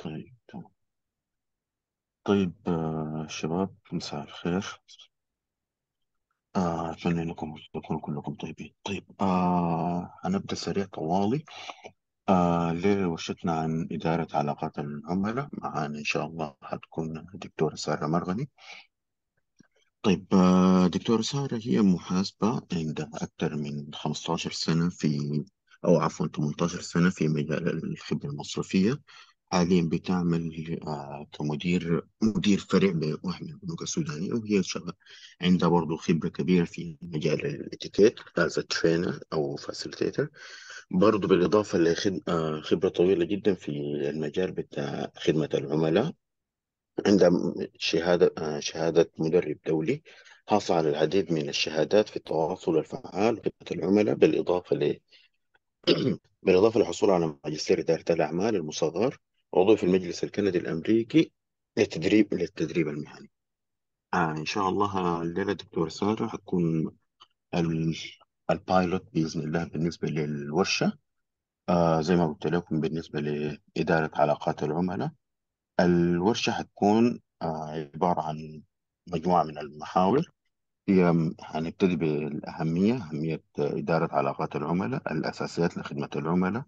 طيب تمام. طيب آه، شباب مساء الخير آه، أتمنى أنكم تكونوا كلكم طيبين طيب آه، هنبدأ سريع طوالي آه، الليلة وشتنا عن إدارة علاقات العملاء معانا إن شاء الله حتكون الدكتورة سارة مرغني طيب آه، دكتورة سارة هي محاسبة عندها أكثر من 15 سنة في أو عفوا 18 سنة في مجال الخبرة المصرفية حاليا بتعمل آه، كمدير مدير فرع بواحد من البنوك السودانية وهي شغالة عندها برضه خبرة كبيرة في مجال الاتيكيت از ترينر أو فاسيليتيتر برضه بالإضافة لخبرة آه، طويلة جدا في المجال بتاع خدمة العملاء عندها شهادة آه، شهادة مدرب دولي حاصل على العديد من الشهادات في التواصل الفعال وخدمة العملاء بالإضافة ل بالإضافة للحصول على ماجستير إدارة الأعمال المصغر عضو في المجلس الكندي الأمريكي للتدريب للتدريب المهني آه إن شاء الله الليلة دكتور سارة حتكون البايلوت بإذن الله بالنسبة للورشة آه زي ما قلت لكم بالنسبة لإدارة علاقات العملاء الورشة حتكون آه عبارة عن مجموعة من المحاور هي هنبتدي بالأهمية أهمية إدارة علاقات العملاء الأساسيات لخدمة العملاء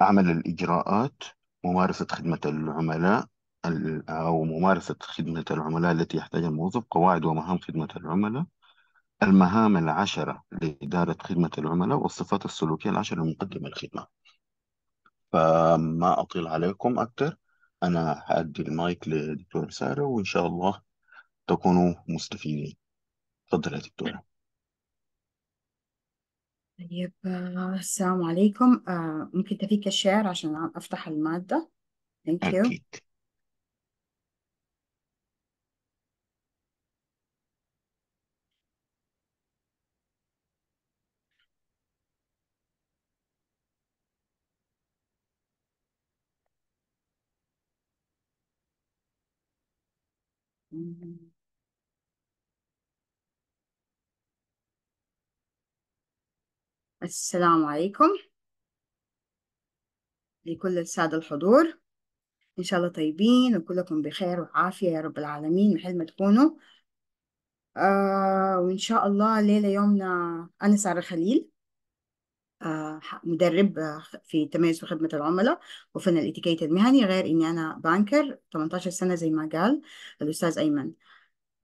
عمل الإجراءات ممارسة خدمة العملاء ال- أو ممارسة خدمة العملاء التي يحتاجها الموظف قواعد ومهام خدمة العملاء المهام العشرة لإدارة خدمة العملاء والصفات السلوكية العشرة لمقدم الخدمة فما أطيل عليكم أكثر أنا هأدي المايك لدكتور سارة وإن شاء الله تكونوا مستفيدين تفضل يا دكتورة طيب آه، السلام عليكم آه، ممكن تفيك الشعر عشان أفتح المادة Thank you أكيد mm -hmm. السلام عليكم لكل السادة الحضور إن شاء الله طيبين وكلكم بخير وعافية يا رب العالمين محل ما تكونوا آه وإن شاء الله ليلة يومنا أنا سارة خليل آه مدرب آه، في تميز وخدمة العملاء وفن الاتيكيت المهني غير إني أنا بانكر 18 سنة زي ما قال الأستاذ أيمن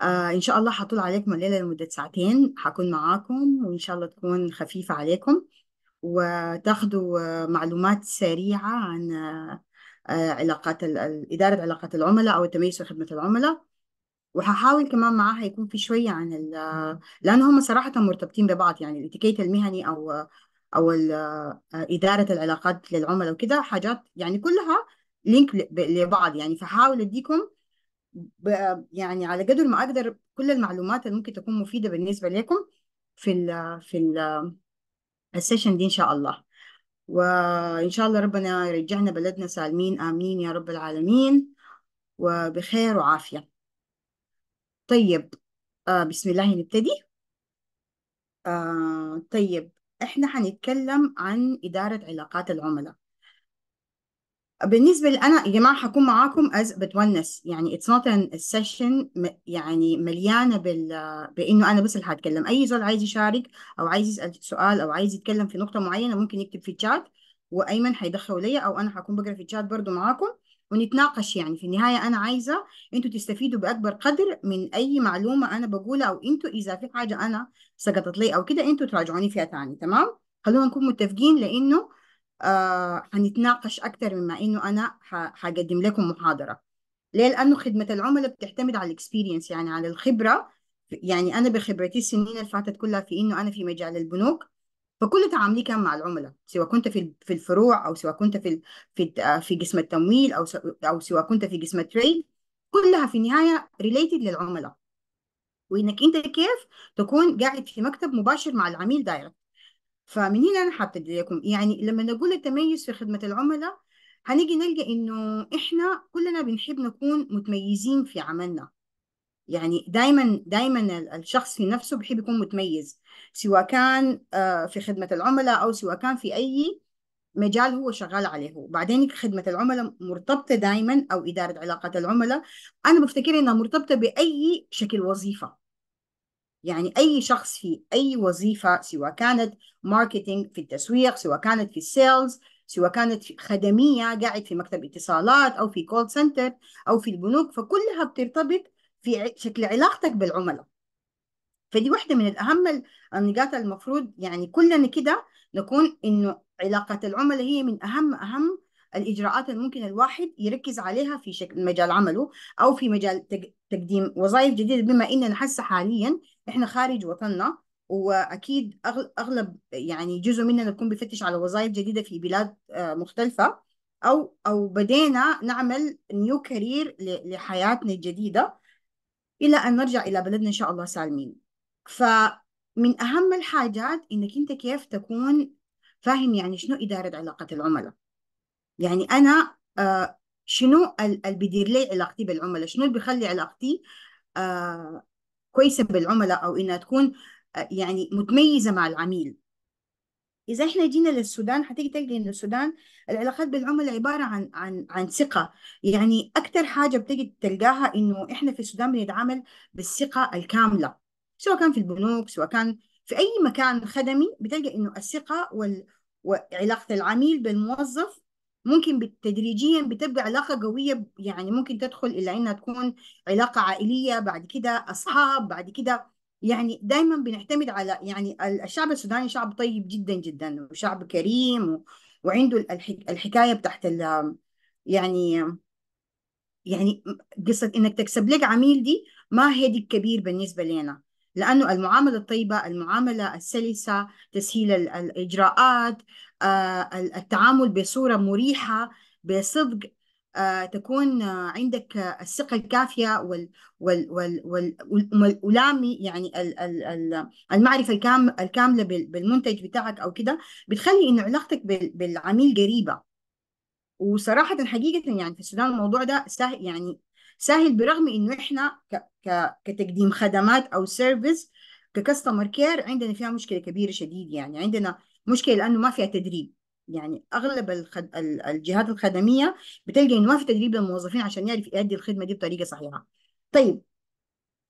آه إن شاء الله هطول عليكم الليلة لمدة ساعتين هكون معاكم وإن شاء الله تكون خفيفة عليكم وتاخدوا آه، معلومات سريعة عن آه، آه، علاقات ال- إدارة علاقات العملاء أو التميز في خدمة العملاء وهحاول كمان معاها يكون في شوية عن ال لأن هم صراحة مرتبطين ببعض يعني الاتيكيت المهني أو أو ال- إدارة العلاقات للعملاء وكده حاجات يعني كلها لينك لبعض يعني فحاول أديكم يعني على قدر ما اقدر كل المعلومات اللي ممكن تكون مفيده بالنسبه لكم في ال في ال السيشن دي ان شاء الله وان شاء الله ربنا يرجعنا بلدنا سالمين امين يا رب العالمين وبخير وعافيه طيب آه بسم الله نبتدي آه طيب احنا هنتكلم عن اداره علاقات العملاء بالنسبه لي انا يا جماعه حكون معاكم از بتونس يعني اتس نوت ان سيشن يعني مليانه بال بانه انا بس اللي هتكلم اي زول عايز يشارك او عايز يسال سؤال او عايز يتكلم في نقطه معينه ممكن يكتب في الشات وايمن حيدخلوا ليا او انا هكون بقرا في الشات برضو معاكم ونتناقش يعني في النهايه انا عايزه انتوا تستفيدوا باكبر قدر من اي معلومه انا بقولها او انتوا اذا في حاجه انا سقطت لي او كده انتوا تراجعوني فيها تاني تمام خلونا نكون متفقين لانه آه هنتناقش أكثر مما إنه أنا هقدم لكم محاضرة ليه؟ لأنه خدمة العملاء بتعتمد على الإكسبيرينس يعني على الخبرة يعني أنا بخبرتي السنين اللي فاتت كلها في إنه أنا في مجال البنوك فكل تعاملي كان مع العملاء سواء كنت في في الفروع او سواء كنت في في في قسم التمويل او او سواء كنت في قسم التريد كلها في النهايه ريليتد للعملاء وانك انت كيف تكون قاعد في مكتب مباشر مع العميل دايركت فمن هنا انا حطيت لكم يعني لما نقول التميز في خدمه العملاء هنيجي نلقى انه احنا كلنا بنحب نكون متميزين في عملنا يعني دايما دايما الشخص في نفسه بيحب يكون متميز سواء كان آه، في خدمه العملاء او سواء كان في اي مجال هو شغال عليه بعدين خدمة العملاء مرتبطة دايما أو إدارة علاقات العملاء أنا بفتكر إنها مرتبطة بأي شكل وظيفة يعني أي شخص في أي وظيفة سواء كانت ماركتينج في التسويق سواء كانت في السيلز سواء كانت في خدمية قاعد في مكتب اتصالات أو في كول سنتر أو في البنوك فكلها بترتبط في شكل علاقتك بالعملاء فدي واحدة من الأهم النقاط المفروض يعني كلنا كده نكون إنه علاقة العملاء هي من أهم أهم الإجراءات اللي ممكن الواحد يركز عليها في شكل مجال عمله أو في مجال تقديم وظائف جديدة بما إننا هسه حاليا إحنا خارج وطننا وأكيد أغلب يعني جزء مننا يكون بفتش على وظائف جديدة في بلاد آه، مختلفة أو أو بدينا نعمل نيو كارير لحياتنا الجديدة إلى أن نرجع إلى بلدنا إن شاء الله سالمين فمن أهم الحاجات إنك أنت كيف تكون فاهم يعني شنو إدارة علاقة العملاء يعني انا آه، شنو اللي بيدير لي علاقتي بالعملاء شنو اللي بيخلي علاقتي آه، كويسه بالعملاء او انها تكون آه، يعني متميزه مع العميل اذا احنا جينا للسودان حتيجي تلقي ان السودان العلاقات بالعملاء عباره عن عن عن ثقه يعني اكثر حاجه بتجي تلقاها انه احنا في السودان بنتعامل بالثقه الكامله سواء كان في البنوك سواء كان في اي مكان خدمي بتلقى انه الثقه وال... وعلاقه العميل بالموظف ممكن تدريجيا بتبقى علاقة قوية يعني ممكن تدخل إلى إنها تكون علاقة عائلية بعد كده أصحاب بعد كده يعني دايما بنعتمد على يعني الشعب السوداني شعب طيب جدا جدا وشعب كريم وعنده الحكاية بتاعت يعني يعني قصة إنك تكسب لك عميل دي ما هيدك كبير بالنسبة لنا لأنه المعاملة الطيبة المعاملة السلسة تسهيل الإجراءات آه، التعامل بصورة مريحة بصدق آه، تكون آه، عندك الثقة الكافية وال وال وال وال يعني المعرفة الكاملة بالمنتج بتاعك أو كده بتخلي إن علاقتك بالعميل قريبة وصراحة حقيقة يعني في السودان الموضوع ده سهل يعني سهل برغم إنه إحنا كتقديم خدمات أو سيرفيس ككستمر كير عندنا فيها مشكلة كبيرة شديد يعني عندنا مشكله لانه ما فيها تدريب يعني اغلب الخد... الجهات الخدميه بتلقى انه ما في تدريب للموظفين عشان يعرف يؤدي الخدمه دي بطريقه صحيحه طيب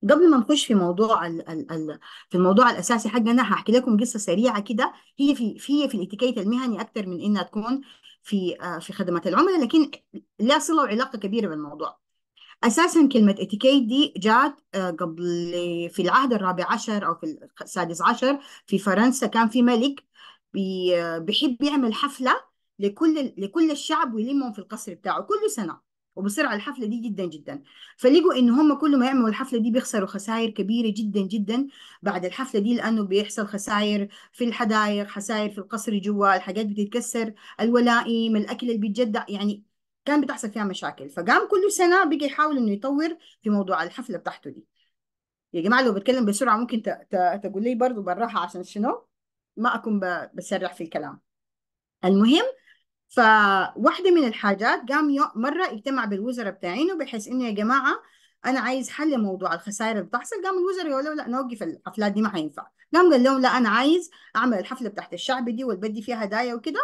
قبل ما نخش في موضوع ال ال ال في الموضوع الاساسي حقنا هحكي لكم قصه سريعه كده هي في في في الاتيكيت المهني اكثر من انها تكون في آه، في خدمات العملاء لكن لها صله وعلاقه كبيره بالموضوع اساسا كلمه اتيكيت دي جات آه، قبل في العهد الرابع عشر او في السادس عشر في فرنسا كان في ملك بيحب يعمل حفلة لكل لكل الشعب ويلمهم في القصر بتاعه كل سنة وبصير على الحفلة دي جدا جدا فلقوا إن هم كل ما يعملوا الحفلة دي بيخسروا خسائر كبيرة جدا جدا بعد الحفلة دي لأنه بيحصل خسائر في الحدائق خسائر في القصر جوا الحاجات بتتكسر الولائم الأكل اللي بيتجدع يعني كان بتحصل فيها مشاكل فقام كل سنة بقى يحاول إنه يطور في موضوع الحفلة بتاعته دي يا جماعة لو بتكلم بسرعة ممكن تقول لي برضه بالراحة عشان شنو ما أكون بسرع في الكلام المهم فواحدة من الحاجات قام مرة اجتمع بالوزراء بتاعينه بحيث إنه يا جماعة أنا عايز حل لموضوع الخسائر اللي بتحصل قام الوزراء يقول له لا نوقف الحفلات دي ما حينفع قام قال لهم لا أنا عايز أعمل الحفلة بتاعت الشعب دي والبدي فيها هدايا وكده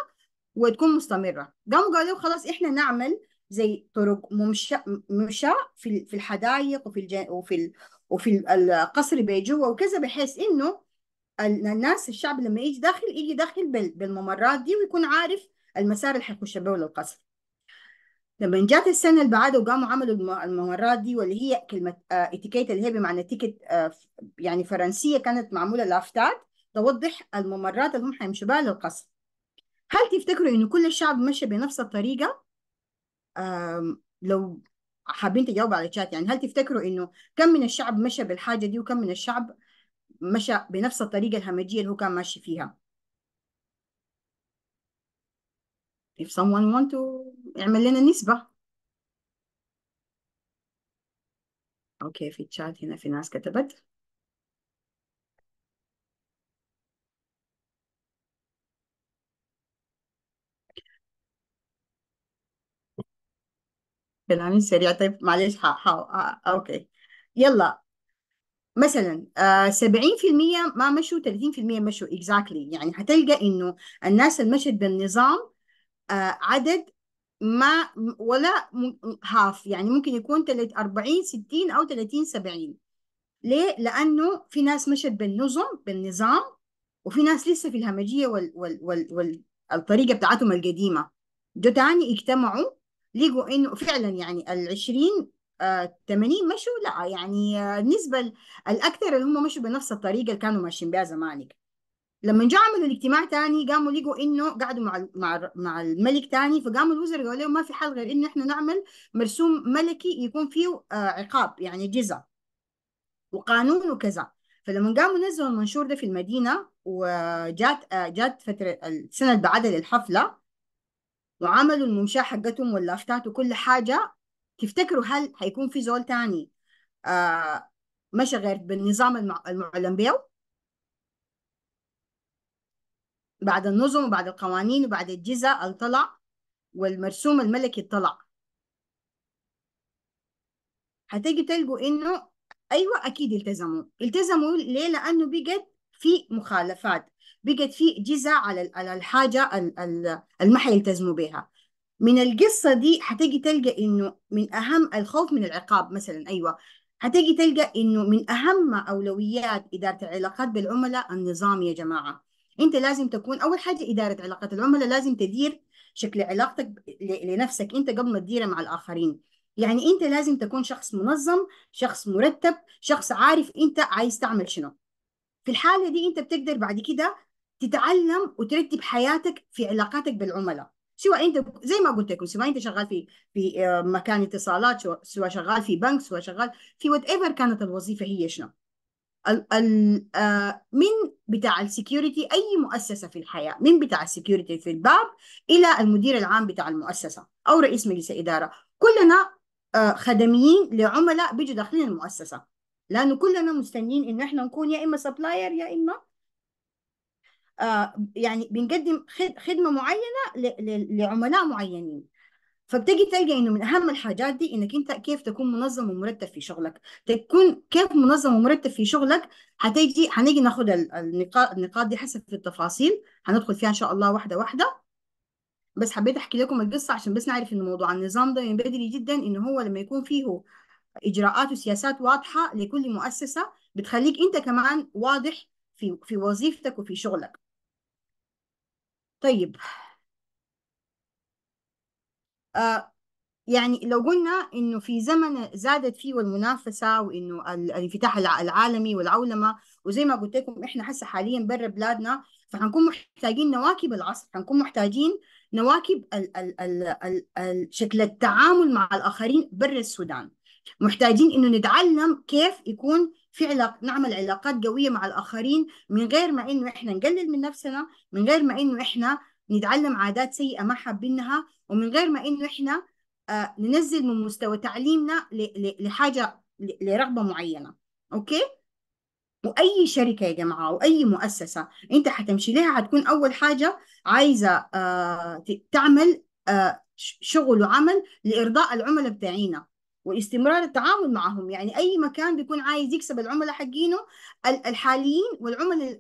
وتكون مستمرة قاموا قالوا خلاص إحنا نعمل زي طرق ممشى ممشى في في الحدائق وفي وفي ال... وفي القصر بيجوا وكذا بحيث انه الناس الشعب لما يجي داخل يجي داخل بالممرات دي ويكون عارف المسار اللي حيخش به للقصر لما جات السنة اللي بعدها وقاموا عملوا الممرات دي واللي هي كلمة اتيكيت آه، اللي هي بمعنى تيكت آه، يعني فرنسية كانت معمولة لافتات توضح الممرات اللي هم حيمشوا بها للقصر هل تفتكروا إنه كل الشعب مشى بنفس الطريقة؟ لو حابين تجاوبوا على الشات يعني هل تفتكروا إنه كم من الشعب مشى بالحاجة دي وكم من الشعب مشى بنفس الطريقة الهمجية اللي هو كان ماشي فيها if someone want to اعمل لنا نسبة اوكي في الشات هنا في ناس كتبت كلامي سريع طيب معلش ح... ح... اوكي يلا مثلا 70% آه، ما مشوا 30% مشوا اكزاكتلي exactly. يعني حتلقى انه الناس اللي مشت بالنظام آه، عدد ما ولا هاف يعني ممكن يكون 40 60 او 30 70 ليه؟ لانه في ناس مشت بالنظم بالنظام وفي ناس لسه في الهمجيه والطريقه بتاعتهم القديمه جو تاني اجتمعوا لقوا انه فعلا يعني ال 20 80 مشوا لا يعني النسبة الأكثر اللي هم مشوا بنفس الطريقة اللي كانوا ماشيين بها زمانك لما جو عملوا الاجتماع تاني قاموا لقوا انه قعدوا مع مع مع الملك تاني فقاموا الوزراء قالوا لهم ما في حل غير انه احنا نعمل مرسوم ملكي يكون فيه آه، عقاب يعني جزاء وقانون وكذا فلما قاموا نزلوا المنشور ده في المدينة وجات آه، جات فترة السنة اللي بعدها للحفلة وعملوا الممشاة حقتهم واللافتات وكل حاجة تفتكروا هل هيكون في زول تاني آه مشى غير بالنظام المعلن بيو بعد النظم وبعد القوانين وبعد الجزء اللي طلع والمرسوم الملكي طلع هتيجي تلقوا انه ايوه اكيد التزموا التزموا ليه لانه بقت في مخالفات بقت في جزع على الحاجه اللي ما حيلتزموا بها من القصة دي هتيجي تلقى إنه من أهم الخوف من العقاب مثلا أيوة هتيجي تلقى إنه من أهم أولويات إدارة العلاقات بالعملاء النظام يا جماعة أنت لازم تكون أول حاجة إدارة علاقات العملاء لازم تدير شكل علاقتك لنفسك أنت قبل ما تديرها مع الآخرين يعني أنت لازم تكون شخص منظم شخص مرتب شخص عارف أنت عايز تعمل شنو في الحالة دي أنت بتقدر بعد كده تتعلم وترتب حياتك في علاقاتك بالعملاء سواء انت زي ما قلت لكم سواء انت شغال في في آه، مكان اتصالات سواء شغال في بنك سواء شغال في وات ايفر كانت الوظيفه هي شنو ال ال آه، من بتاع السكيورتي اي مؤسسه في الحياه من بتاع السكيورتي في الباب الى المدير العام بتاع المؤسسه او رئيس مجلس الاداره كلنا آه، خدميين لعملاء بيجوا داخلين المؤسسه لانه كلنا مستنيين انه احنا نكون يا اما سبلاير يا اما آه، يعني بنقدم خدمه معينه لعملاء معينين فبتجي تلقى انه من اهم الحاجات دي انك انت كيف تكون منظم ومرتب في شغلك تكون كيف منظم ومرتب في شغلك هتيجي هنيجي ناخد النقاط النقاط دي حسب في التفاصيل هندخل فيها ان شاء الله واحده واحده بس حبيت احكي لكم القصه عشان بس نعرف ان موضوع النظام ده من بدري جدا انه هو لما يكون فيه اجراءات وسياسات واضحه لكل مؤسسه بتخليك انت كمان واضح في في وظيفتك وفي شغلك طيب آه يعني لو قلنا إنه في زمن زادت فيه المنافسة وإنه الانفتاح العالمي والعولمة وزي ما قلت لكم إحنا هسه حاليا برا بلادنا فحنكون محتاجين نواكب العصر حنكون محتاجين نواكب ال ال ال ال ال شكل التعامل مع الآخرين برا السودان محتاجين إنه نتعلم كيف يكون في علاق نعمل علاقات قويه مع الاخرين من غير ما انه احنا نقلل من نفسنا من غير ما انه احنا نتعلم عادات سيئه ما حابينها ومن غير ما انه احنا آه ننزل من مستوى تعليمنا لحاجه لرغبه معينه اوكي واي شركه يا جماعه واي مؤسسه انت حتمشي لها حتكون اول حاجه عايزه آه تعمل آه شغل وعمل لارضاء العملاء بتاعينا واستمرار التعامل معهم يعني أي مكان بيكون عايز يكسب العملاء حقينه الحاليين والعملاء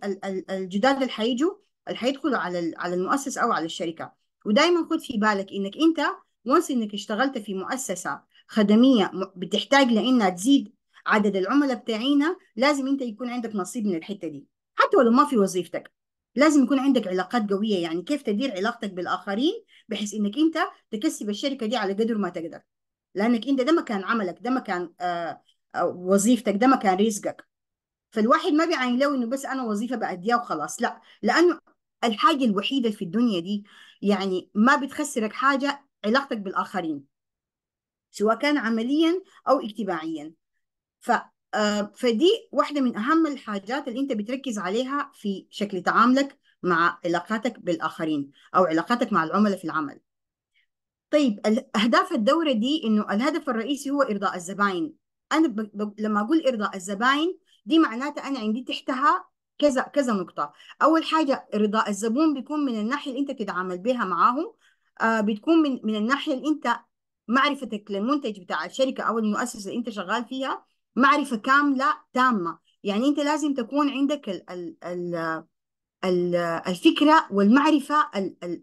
الجداد اللي حيجوا اللي حيدخلوا على على المؤسسة أو على الشركة ودائما خذ في بالك إنك أنت ونس إنك اشتغلت في مؤسسة خدمية بتحتاج لإنها تزيد عدد العملاء بتاعينا لازم أنت يكون عندك نصيب من الحتة دي حتى ولو ما في وظيفتك لازم يكون عندك علاقات قوية يعني كيف تدير علاقتك بالآخرين بحيث إنك أنت تكسب الشركة دي على قدر ما تقدر لانك انت ده مكان عملك ده مكان آه, آه، وظيفتك ده مكان رزقك فالواحد ما بيعين له انه بس انا وظيفه باديها وخلاص لا لانه الحاجه الوحيده في الدنيا دي يعني ما بتخسرك حاجه علاقتك بالاخرين سواء كان عمليا او اجتماعيا ف آه، فدي واحدة من أهم الحاجات اللي أنت بتركز عليها في شكل تعاملك مع علاقاتك بالآخرين أو علاقاتك مع العملاء في العمل طيب اهداف الدوره دي انه الهدف الرئيسي هو ارضاء الزباين انا ب... ب... لما اقول ارضاء الزباين دي معناتها انا عندي تحتها كذا كذا نقطه اول حاجه ارضاء الزبون بيكون من الناحيه اللي انت تتعامل بها معاهم آه بتكون من من الناحيه اللي انت معرفتك للمنتج بتاع الشركه او المؤسسه اللي انت شغال فيها معرفه كامله تامه يعني انت لازم تكون عندك ال ال ال الفكره والمعرفه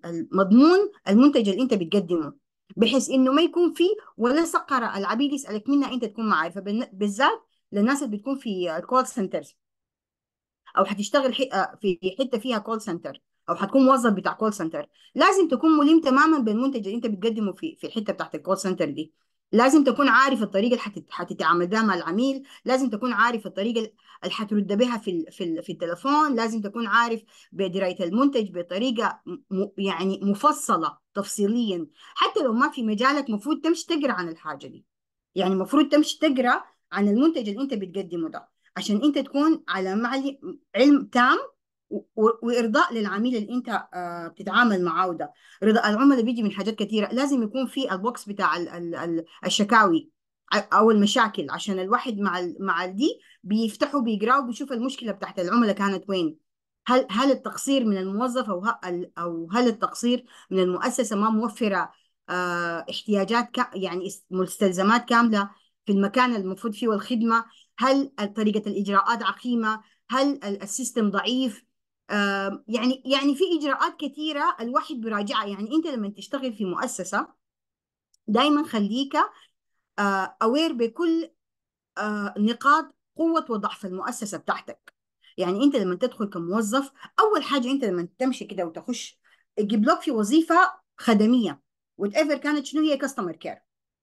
المضمون المنتج اللي انت بتقدمه بحيث انه ما يكون في ولا سقره العبيد يسالك منها انت تكون عارفه بالذات للناس اللي بتكون في الكول سنترز او حتشتغل آه، في حته فيها كول سنتر او حتكون موظف بتاع كول سنتر لازم تكون ملم تماما بالمنتج اللي انت بتقدمه في في الحته بتاعت الكول سنتر دي لازم تكون عارف الطريقه اللي حتتعامل بها مع العميل لازم تكون عارف الطريقه اللي حترد بها في في في التلفون لازم تكون عارف بدرايه المنتج بطريقه يعني مفصله تفصيليا حتى لو ما في مجالك المفروض تمشي تقرا عن الحاجه دي يعني المفروض تمشي تقرا عن المنتج اللي انت بتقدمه ده عشان انت تكون على معلي علم تام وارضاء للعميل اللي انت آه، بتتعامل معاه ده رضا العملاء بيجي من حاجات كثيره لازم يكون في البوكس بتاع الشكاوي او المشاكل عشان الواحد مع ال مع دي بيفتحوا بيقراوا بيشوف المشكله بتاعت العملاء كانت وين هل هل التقصير من الموظف او او هل التقصير من المؤسسه ما موفره اه احتياجات يعني مستلزمات كامله في المكان المفروض فيه والخدمه هل طريقه الاجراءات عقيمه هل السيستم ضعيف يعني يعني في اجراءات كثيره الواحد بيراجعها يعني انت لما تشتغل في مؤسسه دايما خليك اوير آه، بكل آه، نقاط قوه وضعف المؤسسه بتاعتك يعني انت لما تدخل كموظف اول حاجه انت لما تمشي كده وتخش تجيب لك في وظيفه خدميه وات ايفر كانت شنو هي كاستمر كير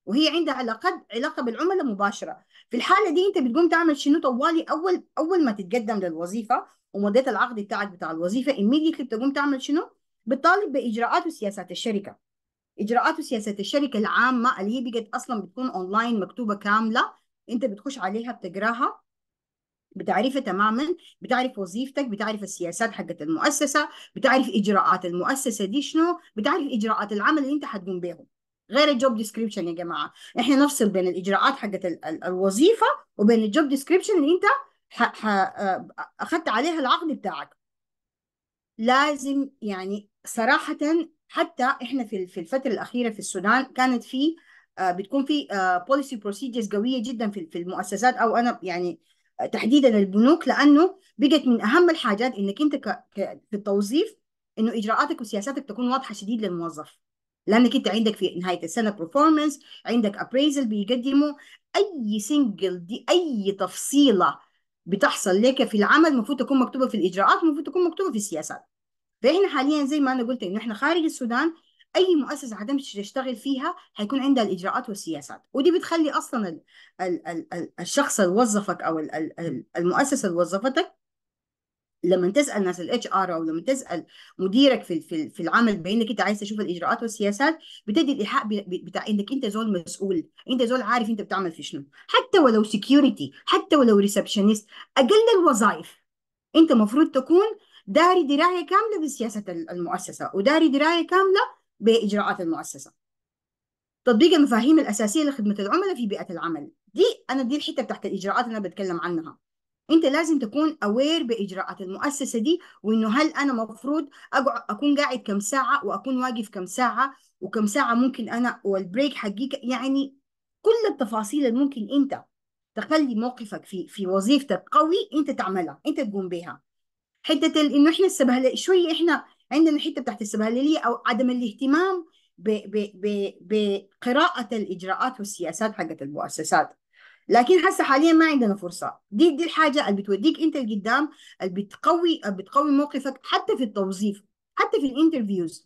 وهي عندها علاقات علاقه بالعملاء مباشره في الحاله دي انت بتقوم تعمل شنو طوالي اول اول ما تتقدم للوظيفه ومضيت العقد بتاعك بتاع الوظيفه immediately بتقوم تعمل شنو بتطالب باجراءات وسياسات الشركه اجراءات وسياسات الشركه العامه اللي هي بقت اصلا بتكون اونلاين مكتوبه كامله انت بتخش عليها بتقراها بتعرفها تماما بتعرف وظيفتك بتعرف السياسات حقت المؤسسه بتعرف اجراءات المؤسسه دي شنو بتعرف اجراءات العمل اللي انت حتقوم بيهم غير الجوب ديسكريبشن يا جماعه احنا نفصل بين الاجراءات حقت الوظيفه وبين الجوب ديسكريبشن اللي انت اخذت عليها العقد بتاعك لازم يعني صراحه حتى احنا في في الفتره الاخيره في السودان كانت في آه، بتكون في بوليسي آه، بروسيجرز قويه جدا في في المؤسسات او انا يعني آه، تحديدا البنوك لانه بقت من اهم الحاجات انك انت في التوظيف انه اجراءاتك وسياساتك تكون واضحه شديد للموظف لانك انت عندك في نهايه السنه برفورمانس عندك ابريزل بيقدمه اي سنجل دي اي تفصيله بتحصل لك في العمل المفروض تكون مكتوبه في الاجراءات المفروض تكون مكتوبه في السياسات فاحنا حاليا زي ما انا قلت انه احنا خارج السودان اي مؤسسه حتمشي تشتغل فيها حيكون عندها الاجراءات والسياسات ودي بتخلي اصلا الـ الـ الـ الـ الشخص اللي وظفك او الـ الـ المؤسسه اللي وظفتك لما تسال ناس الاتش ار او لما تسال مديرك في في, في العمل بانك انت عايز تشوف الاجراءات والسياسات بتدي الايحاء بتاع انك انت زول مسؤول انت زول عارف انت بتعمل في شنو حتى ولو سكيورتي حتى ولو ريسبشنست اقل الوظائف انت المفروض تكون داري درايه كامله بسياسه المؤسسه وداري درايه كامله باجراءات المؤسسه تطبيق المفاهيم الاساسيه لخدمه العملاء في بيئه العمل دي انا دي الحته بتاعت الاجراءات اللي انا بتكلم عنها انت لازم تكون اوير باجراءات المؤسسه دي وانه هل انا مفروض اقعد اكون قاعد كم ساعه واكون واقف كم ساعه وكم ساعه ممكن انا والبريك حقيقة يعني كل التفاصيل اللي ممكن انت تخلي موقفك في في وظيفتك قوي انت تعملها انت تقوم بها حته انه احنا السبهل شوي احنا عندنا الحته بتاعت السبهلليه او عدم الاهتمام ب... ب... ب... بقراءه الاجراءات والسياسات حقت المؤسسات لكن هسه حاليا ما عندنا فرصه دي دي الحاجه اللي بتوديك انت لقدام اللي بتقوي اللي بتقوي موقفك حتى في التوظيف حتى في الانترفيوز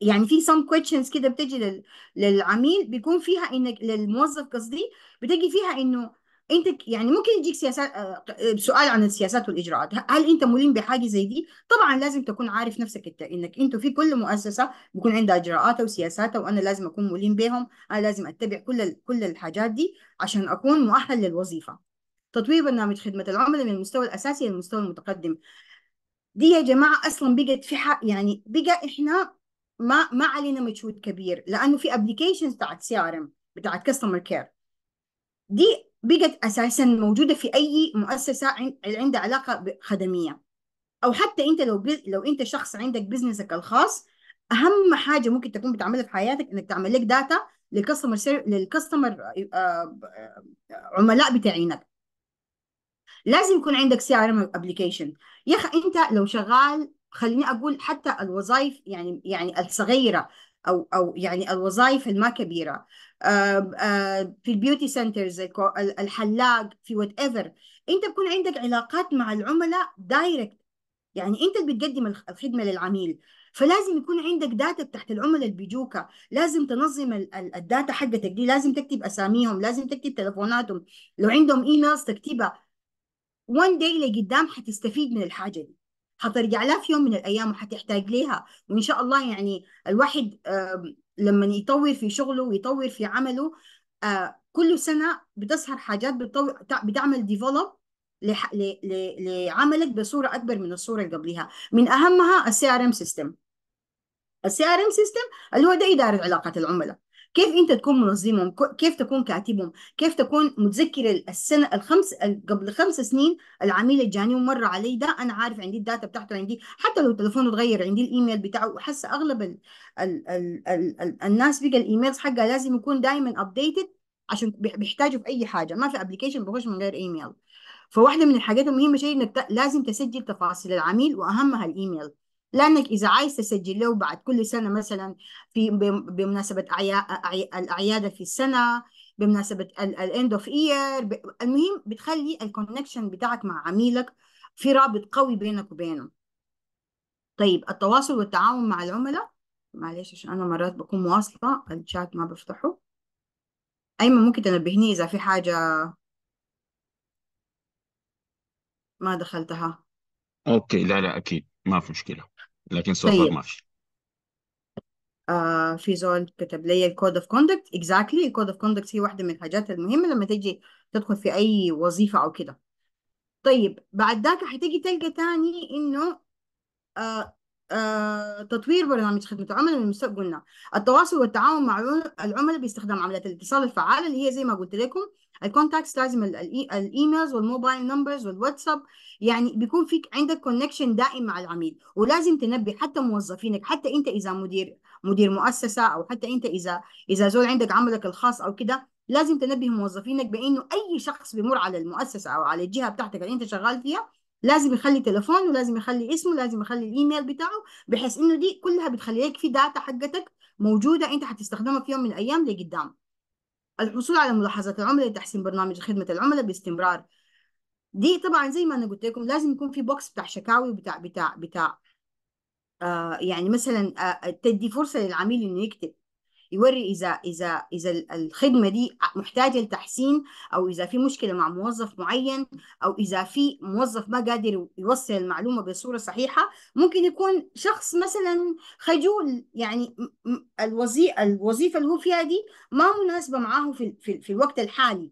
يعني في some questions كده بتجي لل... للعميل بيكون فيها انك للموظف قصدي بتجي فيها انه انت يعني ممكن يجيك سياسات آه، آه، سؤال عن السياسات والاجراءات هل انت ملم بحاجه زي دي طبعا لازم تكون عارف نفسك انت انك انت في كل مؤسسه بيكون عندها اجراءاتها وسياساتها وانا لازم اكون ملم بهم انا لازم اتبع كل كل الحاجات دي عشان اكون مؤهل للوظيفه تطوير برنامج خدمه العملاء من المستوى الاساسي للمستوى المتقدم دي يا جماعه اصلا بقت في حق يعني بقى احنا ما ما علينا مجهود كبير لانه في ابلكيشنز بتاعت سي ار ام بتاعت كاستمر كير دي بقت أساسا موجودة في أي مؤسسة عندها علاقة خدمية أو حتى أنت لو لو أنت شخص عندك بزنسك الخاص أهم حاجة ممكن تكون بتعملها في حياتك إنك تعمل لك داتا للكاستمر للكاستمر عملاء بتاعينك لازم يكون عندك سي ار ام ابلكيشن يا اخي انت لو شغال خليني اقول حتى الوظائف يعني يعني الصغيره او او يعني الوظائف الما كبيره آه، آه، في البيوتي سنترز الحلاق في وات ايفر انت بكون عندك علاقات مع العملاء دايركت يعني انت اللي بتقدم الخدمه للعميل فلازم يكون عندك داتا تحت العملاء اللي بيجوك لازم تنظم الداتا حقتك دي لازم تكتب اساميهم لازم تكتب تليفوناتهم لو عندهم ايميلز تكتبها وان داي لقدام حتستفيد من الحاجه دي حترجع لها في يوم من الايام وحتحتاج ليها وان شاء الله يعني الواحد لما يطور في شغله ويطور في عمله آه كل سنه بتظهر حاجات بتطور بتعمل ديفلوب لح... ل... ل... لعملك بصوره اكبر من الصوره اللي قبلها من اهمها السي ار ام سيستم السي ار ام سيستم اللي هو ده اداره علاقات العملاء كيف انت تكون منظمهم كيف تكون كاتبهم كيف تكون متذكر السنه الخمس قبل خمس سنين العميل الجاني ومر علي ده انا عارف عندي الداتا بتاعته عندي حتى لو تليفونه اتغير عندي الايميل بتاعه وحس اغلب الـ الـ الـ الـ الـ الناس بقى الايميلز حقها لازم يكون دائما ابديتد عشان بيحتاجوا في اي حاجه ما في ابلكيشن بخش من غير ايميل فواحده من الحاجات المهمه شيء انك لازم تسجل تفاصيل العميل واهمها الايميل لانك اذا عايز تسجل له بعد كل سنه مثلا في بمناسبه الاعياد في السنه بمناسبه الاند اوف اير المهم بتخلي الكونكشن بتاعك مع عميلك في رابط قوي بينك وبينه طيب التواصل والتعاون مع العملاء معلش عشان انا مرات بكون مواصله الشات ما بفتحه ايمن ممكن تنبهني اذا في حاجه ما دخلتها اوكي لا لا اكيد ما في مشكله لكن سوفر طيب ما في آه في زول كتب لي الكود اوف كوندكت اكزاكتلي الكود اوف كوندكت هي واحده من الحاجات المهمه لما تيجي تدخل في اي وظيفه او كده طيب بعد ذاك حتيجي تلقى تاني انه آه آه تطوير برنامج خدمة العملاء من قلنا التواصل والتعاون مع العملاء باستخدام عمليات الاتصال الفعالة اللي هي زي ما قلت لكم الكونتاكتس لازم الايميلز والموبايل نمبرز والواتساب يعني بيكون فيك عندك كونكشن دائم مع العميل ولازم تنبه حتى موظفينك حتى انت اذا مدير مدير مؤسسه او حتى انت اذا اذا زول عندك عملك الخاص او كده لازم تنبه موظفينك بانه اي شخص بيمر على المؤسسه او على الجهه بتاعتك اللي انت شغال فيها لازم يخلي تليفونه ولازم يخلي اسمه لازم يخلي الايميل بتاعه بحيث انه دي كلها بتخلي لك في داتا حقتك موجوده انت هتستخدمها في يوم من الايام لقدام الحصول على ملاحظات العملاء لتحسين برنامج خدمة العملاء باستمرار دي طبعا زي ما انا قلت لكم لازم يكون في بوكس بتاع شكاوي وبتاع بتاع بتاع آه يعني مثلا آه تدي فرصة للعميل انه يكتب يوري اذا اذا اذا الخدمه دي محتاجه لتحسين او اذا في مشكله مع موظف معين او اذا في موظف ما قادر يوصل المعلومه بصوره صحيحه ممكن يكون شخص مثلا خجول يعني الوظيفه الوظيفه اللي هو فيها دي ما مناسبه معاه في في, في الوقت الحالي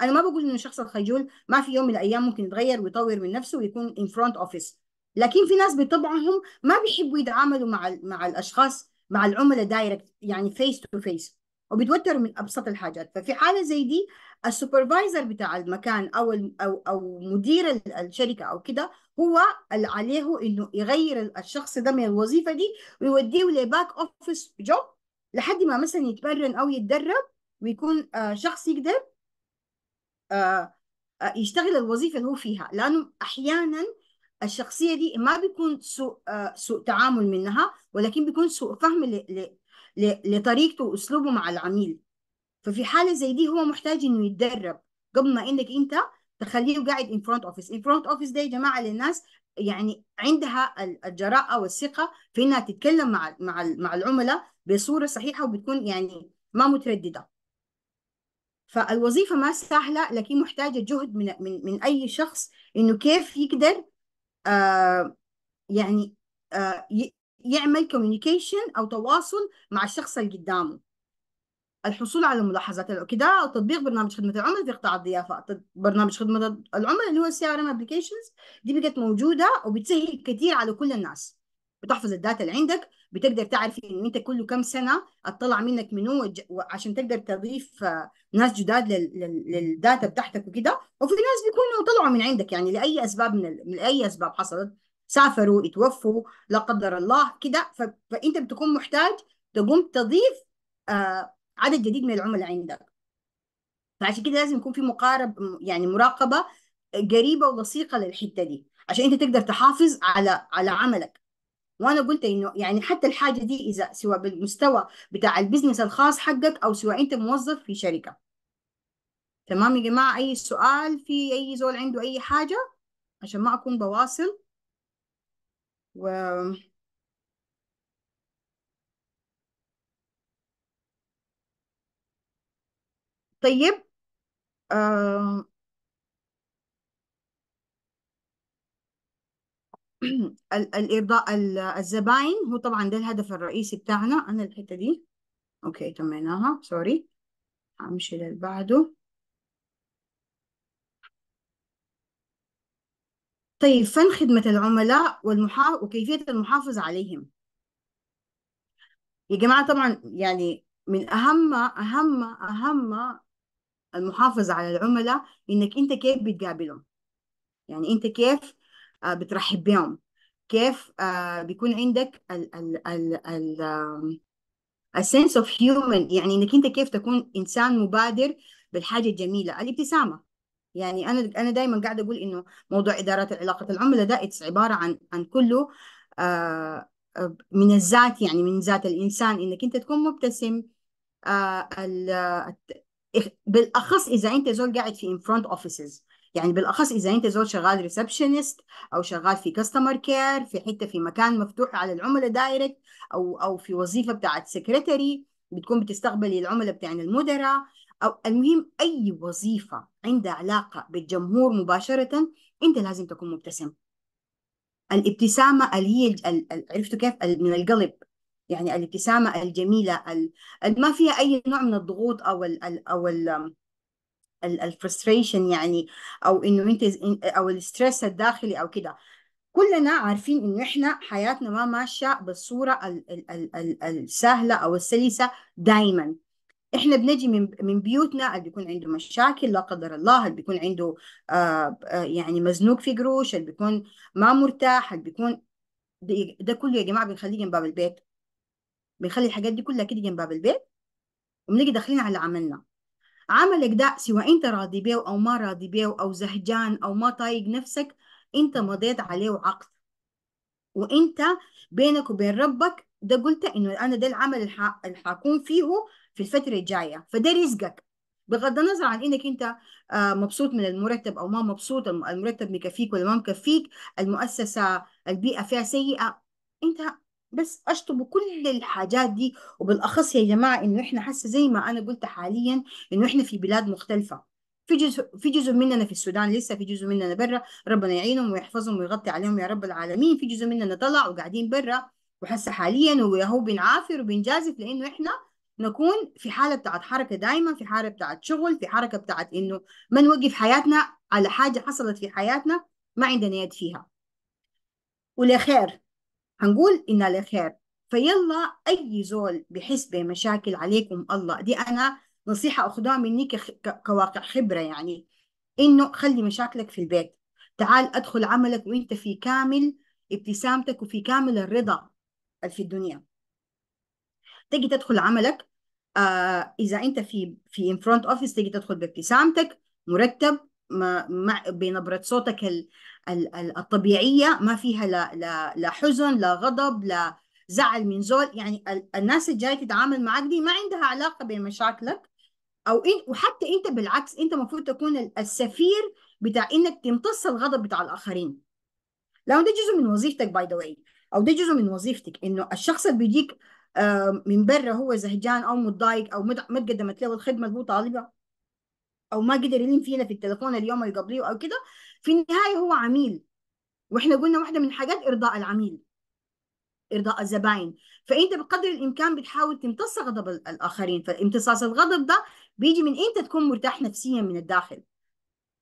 انا ما بقول انه الشخص الخجول ما في يوم من الايام ممكن يتغير ويطور من نفسه ويكون ان فرونت اوفيس لكن في ناس بطبعهم ما بيحبوا يتعاملوا مع مع الاشخاص مع العملاء دايركت يعني فيس تو فيس وبيتوتروا من ابسط الحاجات ففي حاله زي دي السوبرفايزر بتاع المكان او او او مدير الشركه او كده هو اللي عليه انه يغير الشخص ده من الوظيفه دي ويوديه لباك اوفيس جوب لحد ما مثلا يتمرن او يتدرب ويكون آه، شخص يقدر آه، آه، يشتغل الوظيفه اللي هو فيها لانه احيانا الشخصيه دي ما بيكون سوء آه، سوء تعامل منها ولكن بيكون سوء فهم لطريقته واسلوبه مع العميل ففي حاله زي دي هو محتاج انه يتدرب قبل ما انك انت تخليه قاعد ان فرونت اوفيس ان فرونت اوفيس ده يا جماعه للناس يعني عندها الجراءه والثقه في انها تتكلم مع مع مع العملاء بصوره صحيحه وبتكون يعني ما متردده فالوظيفه ما سهله لكن محتاجه جهد من من من اي شخص انه كيف يقدر آه، يعني آه، يعمل كوميونيكيشن او تواصل مع الشخص اللي قدامه الحصول على ملاحظات كده او تطبيق برنامج خدمه العمل في قطاع الضيافه برنامج خدمه العمل اللي هو السي ار ام ابلكيشنز دي بقت موجوده وبتسهل كثير على كل الناس بتحفظ الداتا اللي عندك بتقدر تعرف ان انت كل كم سنه اطلع منك منو عشان تقدر تضيف آه، ناس جداد للداتا بتاعتك وكده وفي ناس بيكونوا طلعوا من عندك يعني لاي اسباب من, ال... من اي اسباب حصلت سافروا اتوفوا لا قدر الله كده ف... فانت بتكون محتاج تقوم تضيف آه عدد جديد من العملاء عندك فعشان كده لازم يكون في مقارب يعني مراقبه قريبه ولصيقه للحته دي عشان انت تقدر تحافظ على على عملك وانا قلت انه يعني حتى الحاجه دي اذا سواء بالمستوى بتاع البزنس الخاص حقك او سواء انت موظف في شركه تمام يا جماعة أي سؤال في أي زول عنده أي حاجة عشان ما أكون بواصل و طيب آه... الإرضاء الزباين هو طبعا ده الهدف الرئيسي بتاعنا أنا الحتة دي أوكي تميناها سوري همشي للي بعده طيب فن خدمة العملاء والمحا... وكيفية المحافظة عليهم يا جماعة طبعا يعني من أهم أهم أهم المحافظة على العملاء إنك أنت كيف بتقابلهم يعني أنت كيف آه، بترحب بهم كيف آه، بيكون عندك ال ال ال ال آه، sense اوف هيومن يعني انك انت كيف تكون انسان مبادر بالحاجه الجميله الابتسامه يعني انا انا دائما قاعده اقول انه موضوع اداره العلاقه العملاء ده اتس عباره عن عن كله آه، آه، من الذات يعني من ذات الانسان انك انت تكون مبتسم آه، بالاخص اذا انت زول قاعد في ان فرونت اوفيسز يعني بالاخص اذا انت زول شغال ريسبشنست او شغال في كاستمر كير في حته في مكان مفتوح على العملاء دايركت او او في وظيفه بتاعت سكرتري بتكون بتستقبلي العملاء بتاعنا المدراء أو المهم أي وظيفة عندها علاقة بالجمهور مباشرة أنت لازم تكون مبتسم الابتسامة اللي هي عرفتوا كيف من القلب يعني الابتسامة الجميلة ما فيها أي نوع من الضغوط أو ال أو ال الفرستريشن يعني او انه انت او الستريس الداخلي او كده كلنا عارفين انه احنا حياتنا ما ماشيه بالصوره السهله او السلسه دائما احنا بنجي من من بيوتنا اللي بيكون عنده مشاكل لا قدر الله اللي بيكون عنده آه، آه، يعني مزنوق في قروش اللي بيكون ما مرتاح اللي بيكون ده كله يا جماعه بنخليه جنب باب البيت بنخلي الحاجات دي كلها كده جنب باب البيت وبنيجي داخلين على عملنا عملك ده سواء انت راضي بيه او ما راضي بيه او زهجان او ما طايق نفسك انت مضيت عليه عقد وانت بينك وبين ربك ده قلت انه انا ده العمل اللي حاكون فيه في الفتره الجايه فده رزقك بغض النظر عن انك انت آه، مبسوط من المرتب او ما مبسوط المرتب مكفيك ولا ما مكفيك المؤسسه البيئه فيها سيئه انت بس اشطبوا كل الحاجات دي وبالاخص يا جماعه انه احنا حاسه زي ما انا قلت حاليا انه احنا في بلاد مختلفه في جزء في جزء مننا في السودان لسه في جزء مننا برا ربنا يعينهم ويحفظهم ويغطي عليهم يا رب العالمين في جزء مننا طلع وقاعدين برا وحاسه حاليا وهو بنعافر وبنجازف لانه احنا نكون في حالة بتاعت حركة دايما في حالة بتاعت شغل في حركة بتاعت إنه ما نوقف حياتنا على حاجة حصلت في حياتنا ما عندنا يد فيها ولخير هنقول إنها لخير فيلا أي زول بحس بمشاكل عليكم الله دي أنا نصيحة اخذها مني كواقع خبرة يعني إنه خلي مشاكلك في البيت تعال أدخل عملك وإنت في كامل ابتسامتك وفي كامل الرضا في الدنيا تيجي تدخل عملك آه اذا انت في في ان فرونت اوفيس تيجي تدخل بابتسامتك مرتب مع بنبره صوتك ال ال الطبيعيه ما فيها لا لا لا حزن لا غضب لا زعل من زول يعني الناس اللي جايه تتعامل معك دي ما عندها علاقه بمشاكلك او إن وحتى انت بالعكس انت المفروض تكون السفير بتاع انك تمتص الغضب بتاع الاخرين لو ده جزء من وظيفتك باي ذا واي او ده جزء من وظيفتك انه الشخص اللي بيجيك آه، من برا هو زهجان او متضايق او ما تقدمت له الخدمه اللي هو طالبها او ما قدر يلم فينا في التليفون اليوم اللي قبليه او كده في النهايه هو عميل واحنا قلنا واحده من حاجات ارضاء العميل ارضاء الزباين فانت بقدر الامكان بتحاول تمتص غضب الاخرين فامتصاص الغضب ده بيجي من انت تكون مرتاح نفسيا من الداخل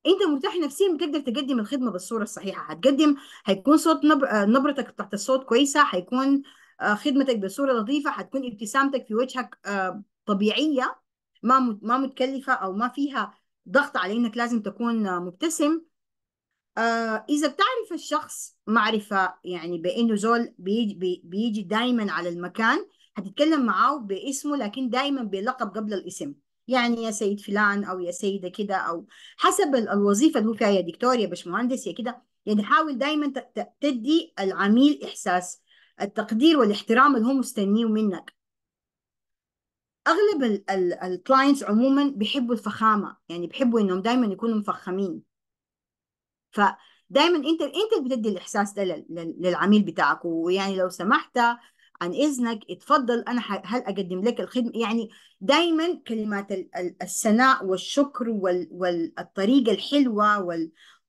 انت مرتاح نفسيا بتقدر تقدم الخدمه بالصوره الصحيحه هتقدم هيكون صوت نبر... آه، نبرتك تحت الصوت كويسه هيكون آه، خدمتك بصوره لطيفه حتكون ابتسامتك في وجهك آه، طبيعيه ما ما متكلفه او ما فيها ضغط على انك لازم تكون آه، مبتسم اذا بتعرف الشخص معرفه يعني بانه زول بيجي, بيجي دائما على المكان هتتكلم معاه باسمه لكن دائما بلقب قبل الاسم يعني يا سيد فلان او يا سيده كده او حسب الوظيفه اللي هو فيها يا دكتور يا باشمهندس يا كده يعني حاول دائما تدي العميل احساس التقدير والاحترام اللي هم مستنيه منك اغلب الكلاينتس عموما بيحبوا الفخامه يعني بيحبوا انهم دايما يكونوا مفخمين فدايما انت انت اللي بتدي الاحساس ده للعميل بتاعك ويعني لو سمحت عن اذنك اتفضل انا هل اقدم لك الخدمه يعني دايما كلمات الثناء والشكر والطريقه الحلوه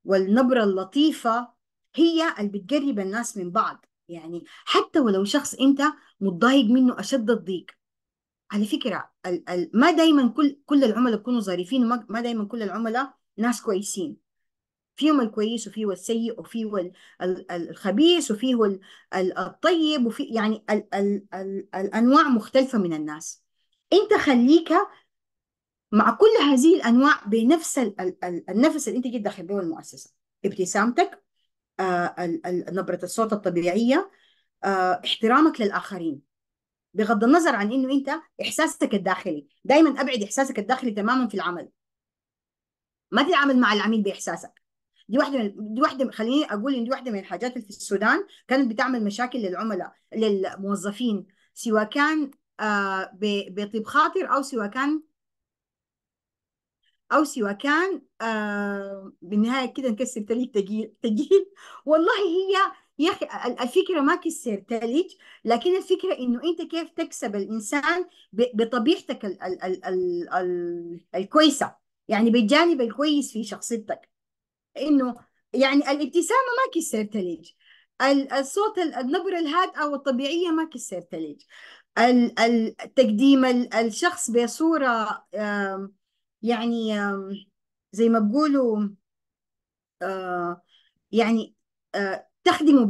والنبره اللطيفه هي اللي بتقرب الناس من بعض يعني حتى ولو شخص انت متضايق منه اشد الضيق على فكره ال ال ما دايما كل كل العملاء بيكونوا ظريفين وما ما دايما كل العملاء ناس كويسين فيهم الكويس وفيه السيء وفيه الخبيث وفيه الطيب وفي يعني ال ال ال الانواع مختلفه من الناس انت خليك مع كل هذه الانواع بنفس ال ال النفس اللي انت جيت داخل المؤسسه ابتسامتك آه، نبرة الصوت الطبيعية آه، احترامك للآخرين بغض النظر عن انه انت احساسك الداخلي دائما ابعد احساسك الداخلي تماما في العمل ما تتعامل مع العميل باحساسك دي واحده من دي واحده خليني اقول ان دي واحده من الحاجات اللي في السودان كانت بتعمل مشاكل للعملاء للموظفين سواء كان آه بطيب خاطر او سواء كان أو سوى كان آه بالنهاية كده نكسر ثلج تقيل تقيل والله هي يا أخي الفكرة ما كسر ثلج لكن الفكرة إنه أنت كيف تكسب الإنسان بطبيعتك ال ال ال ال ال الكويسة يعني بالجانب الكويس في شخصيتك إنه يعني الابتسامة ما كسر ثلج الصوت النبرة الهادئة والطبيعية ما كسر ثلج تقديم الشخص بصورة آه يعني زي ما بقولوا آه، يعني آه، تخدمه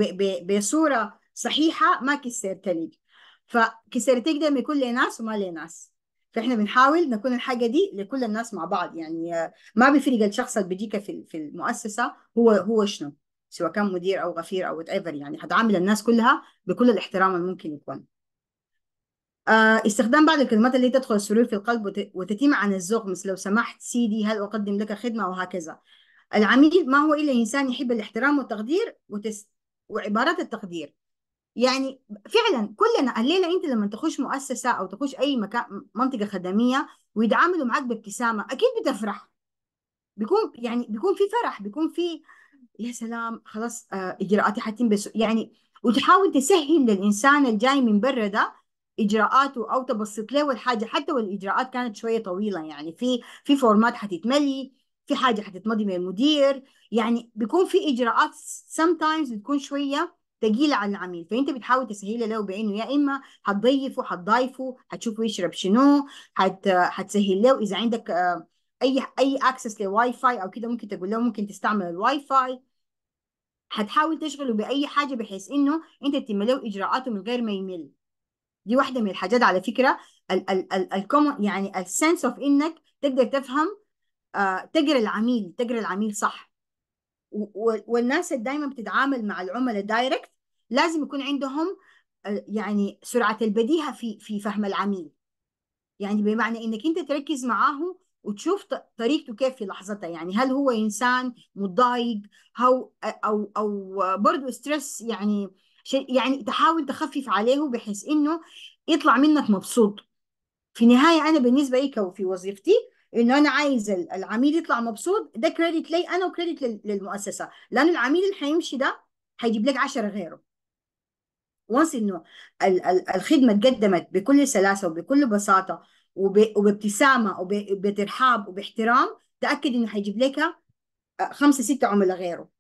بصورة صحيحة ما كسرت تلج فكسرت تلج ده يكون لناس وما لناس فاحنا بنحاول نكون الحاجه دي لكل الناس مع بعض يعني آه، ما بيفرق الشخص اللي بيجيك في المؤسسه هو هو شنو سواء كان مدير او غفير او whatever يعني هتعامل الناس كلها بكل الاحترام الممكن يكون آه، استخدام بعض الكلمات اللي تدخل السرور في القلب وتتيم عن الذوق مثل لو سمحت سيدي هل أقدم لك خدمة وهكذا العميل ما هو إلا إنسان يحب الاحترام والتقدير وتس... وعبارات التقدير يعني فعلا كلنا الليلة أنت لما تخش مؤسسة أو تخش أي مكان منطقة خدمية ويتعاملوا معك بابتسامة أكيد بتفرح بيكون يعني بيكون في فرح بيكون في يا سلام خلاص آه، إجراءاتي حتتم بس يعني وتحاول تسهل للإنسان الجاي من برا ده اجراءاته او تبسط له الحاجه حتى والاجراءات كانت شويه طويله يعني في في فورمات حتتملي في حاجه حتتمضي من المدير يعني بيكون في اجراءات سم تايمز بتكون شويه ثقيله على العميل فانت بتحاول تسهيله له بانه يا اما حتضيفه حتضايفه حتشوفه يشرب شنو حت حتسهل له اذا عندك آه، اي اي اكسس لواي فاي او كده ممكن تقول له ممكن تستعمل الواي فاي حتحاول تشغله باي حاجه بحيث انه انت تتم له اجراءاته من غير ما يمل دي واحده من الحاجات على فكره ال ال ال الكومون يعني السنس اوف انك تقدر تفهم آه، تقرا العميل تقرا العميل صح والناس اللي دايما بتتعامل مع العملاء دايركت لازم يكون عندهم آه، يعني سرعه البديهه في في فهم العميل يعني بمعنى انك انت تركز معاه وتشوف طريقته كيف في لحظتها يعني هل هو انسان متضايق او او او برضه ستريس يعني يعني تحاول تخفف عليه بحيث انه يطلع منك مبسوط في النهايه انا بالنسبه لي في وظيفتي انه انا عايز العميل يطلع مبسوط ده كريدت لي انا وكريدت للمؤسسه لانه العميل اللي هيمشي ده هيجيب لك 10 غيره وانس انه الخدمه اتقدمت بكل سلاسه وبكل بساطه وبابتسامه وبترحاب وباحترام تاكد انه هيجيب لك خمسه سته عملاء غيره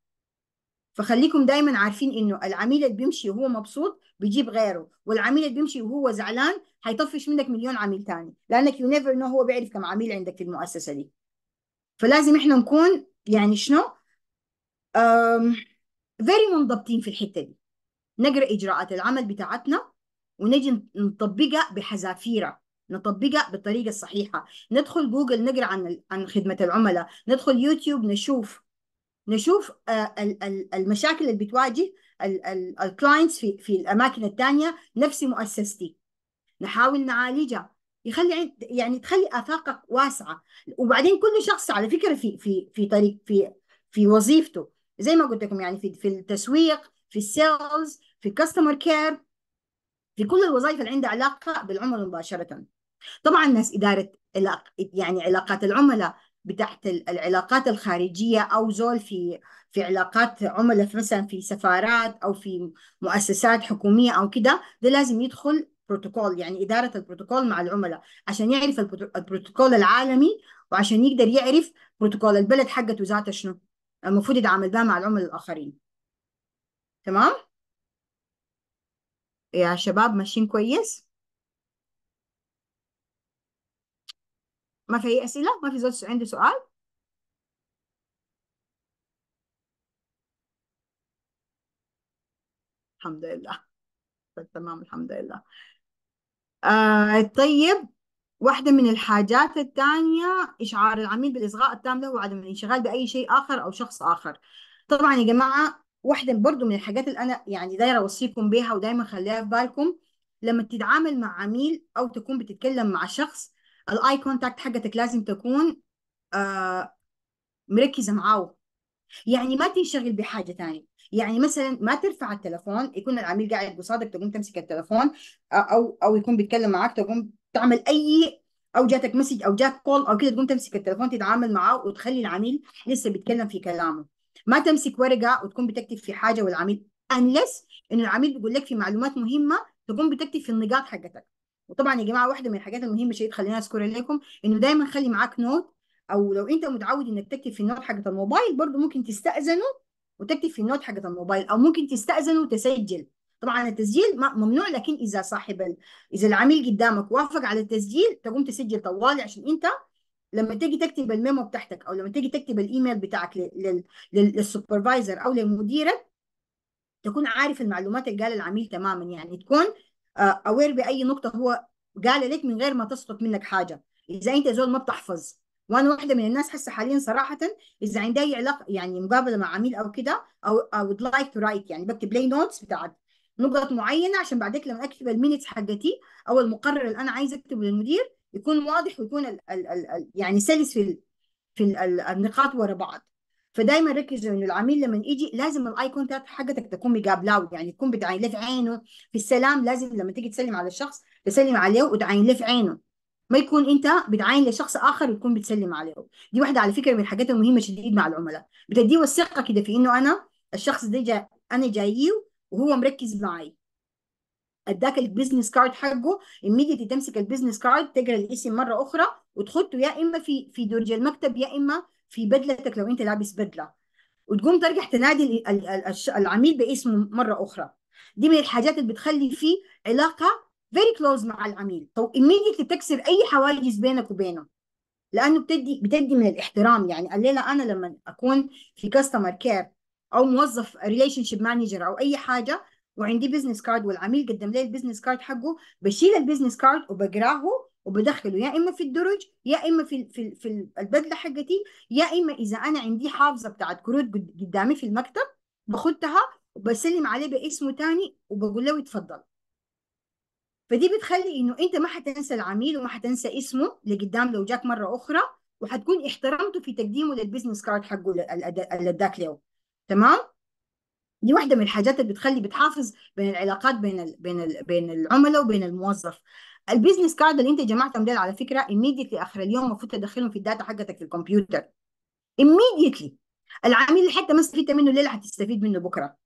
فخليكم دايما عارفين انه العميل اللي بيمشي وهو مبسوط بيجيب غيره والعميل اللي بيمشي وهو زعلان هيطفش منك مليون عميل تاني لانك يو نيفر نو هو بيعرف كم عميل عندك في المؤسسه دي فلازم احنا نكون يعني شنو فيري منضبطين في الحته دي نقرا اجراءات العمل بتاعتنا ونجي نطبقها بحذافيرها نطبقها بالطريقه الصحيحه ندخل جوجل نقرا عن عن خدمه العملاء ندخل يوتيوب نشوف نشوف آه، المشاكل اللي بتواجه الكلاينتس في في الاماكن الثانيه نفس مؤسستي نحاول نعالجها يخلي يعني تخلي افاقك واسعه وبعدين كل شخص على فكره في في في طريق في في وظيفته زي ما قلت لكم يعني في في التسويق في السيلز في الكاستمر كير في كل الوظائف اللي عندها علاقه بالعملاء مباشره طبعا ناس اداره يعني علاقات العملاء بتاعت العلاقات الخارجية أو زول في في علاقات عملاء في مثلا في سفارات أو في مؤسسات حكومية أو كده ده لازم يدخل بروتوكول يعني إدارة البروتوكول مع العملاء عشان يعرف البروتوكول العالمي وعشان يقدر يعرف بروتوكول البلد حقته ذاته شنو المفروض يتعامل بها مع العملاء الآخرين تمام؟ يا شباب ماشيين كويس؟ ما في أي أسئلة؟ ما في زوج عنده سؤال؟ الحمد لله تمام الحمد لله آه طيب واحدة من الحاجات الثانية إشعار العميل بالإصغاء التام له وعدم الانشغال بأي شيء آخر أو شخص آخر طبعا يا جماعة واحدة برضو من الحاجات اللي أنا يعني دايرة أوصيكم بيها ودايما خليها في بالكم لما تتعامل مع عميل أو تكون بتتكلم مع شخص الاي كونتاكت حقتك لازم تكون آه، مركزه معاه يعني ما تنشغل بحاجه ثانيه يعني مثلا ما ترفع التلفون يكون العميل قاعد قصادك تقوم تمسك التلفون او او يكون بيتكلم معك تقوم تعمل اي او جاتك مسج او جاك كول او كده تقوم تمسك التلفون تتعامل معاه وتخلي العميل لسه بيتكلم في كلامه ما تمسك ورقه وتكون بتكتب في حاجه والعميل انلس انه العميل بيقول لك في معلومات مهمه تقوم بتكتب في النقاط حقتك وطبعا يا جماعه واحده من الحاجات المهمه شيء خليني اذكر لكم انه دايما خلي معاك نوت او لو انت متعود انك تكتب في النوت حاجه الموبايل برضو ممكن تستاذنه وتكتب في النوت حاجه الموبايل او ممكن تستاذنه وتسجل طبعا التسجيل ممنوع لكن اذا صاحب ال... اذا العميل قدامك وافق على التسجيل تقوم تسجل طوالي عشان انت لما تيجي تكتب الميمو بتاعتك او لما تيجي تكتب الايميل بتاعك للسوبرفايزر او لمديرك تكون عارف المعلومات اللي قال العميل تماما يعني تكون اوير آه، باي نقطه هو جعل لك من غير ما تسقط منك حاجه اذا انت زول ما بتحفظ وانا واحده من الناس حاسه حاليا صراحه اذا عندي علاقه يعني مقابله مع عميل او كده او I would like to write يعني بكتب لي نوتس بتاعت نقط معينه عشان بعدك لما اكتب المينتس حقتي او المقرر اللي انا عايزه اكتبه للمدير يكون واضح ويكون الـ الـ الـ يعني سلس في الـ في الـ النقاط ورا بعض فدايما ركزوا انه العميل لما يجي لازم الاي كونتاكت حقتك تكون مقابلاه يعني تكون بتعين له في عينه في السلام لازم لما تيجي تسلم على الشخص تسلم عليه وتعين له في عينه ما يكون انت بتعاين لشخص اخر وتكون بتسلم عليه دي واحده على فكره من الحاجات المهمه شديد مع العملاء بتديه الثقه كده في انه انا الشخص ده جا انا جايه وهو مركز معي اداك البيزنس كارد حقه immediately تمسك البيزنس كارد تقرا الاسم مره اخرى وتحطه يا اما في في درج المكتب يا اما في بدلتك لو انت لابس بدله وتقوم ترجع تنادي العميل باسمه مره اخرى دي من الحاجات اللي بتخلي في علاقه فيري كلوز مع العميل تو ايميديتلي تكسر اي حواجز بينك وبينه لانه بتدي بتدي من الاحترام يعني الليله انا لما اكون في كاستمر كير او موظف ريليشن شيب مانجر او اي حاجه وعندي بزنس كارد والعميل قدم لي البزنس كارد حقه بشيل البزنس كارد وبقراه وبدخله يا اما في الدرج يا اما في في في البدله حقتي يا اما اذا انا عندي حافظه بتاعت كروت قدامي في المكتب باخدها وبسلم عليه باسمه ثاني وبقول له اتفضل فدي بتخلي انه انت ما حتنسى العميل وما حتنسى اسمه لقدام لو جاك مره اخرى وحتكون احترمته في تقديمه للبزنس كارد حقه اللي اداك له تمام دي واحده من الحاجات اللي بتخلي بتحافظ بين العلاقات بين الـ بين الـ بين العملاء وبين الموظف البيزنس كارد اللي انت جمعتهم دول على فكره immediately اخر اليوم المفروض تدخلهم في الداتا حقتك في الكمبيوتر immediately العميل اللي حتى ما استفدت منه الليله هتستفيد منه بكره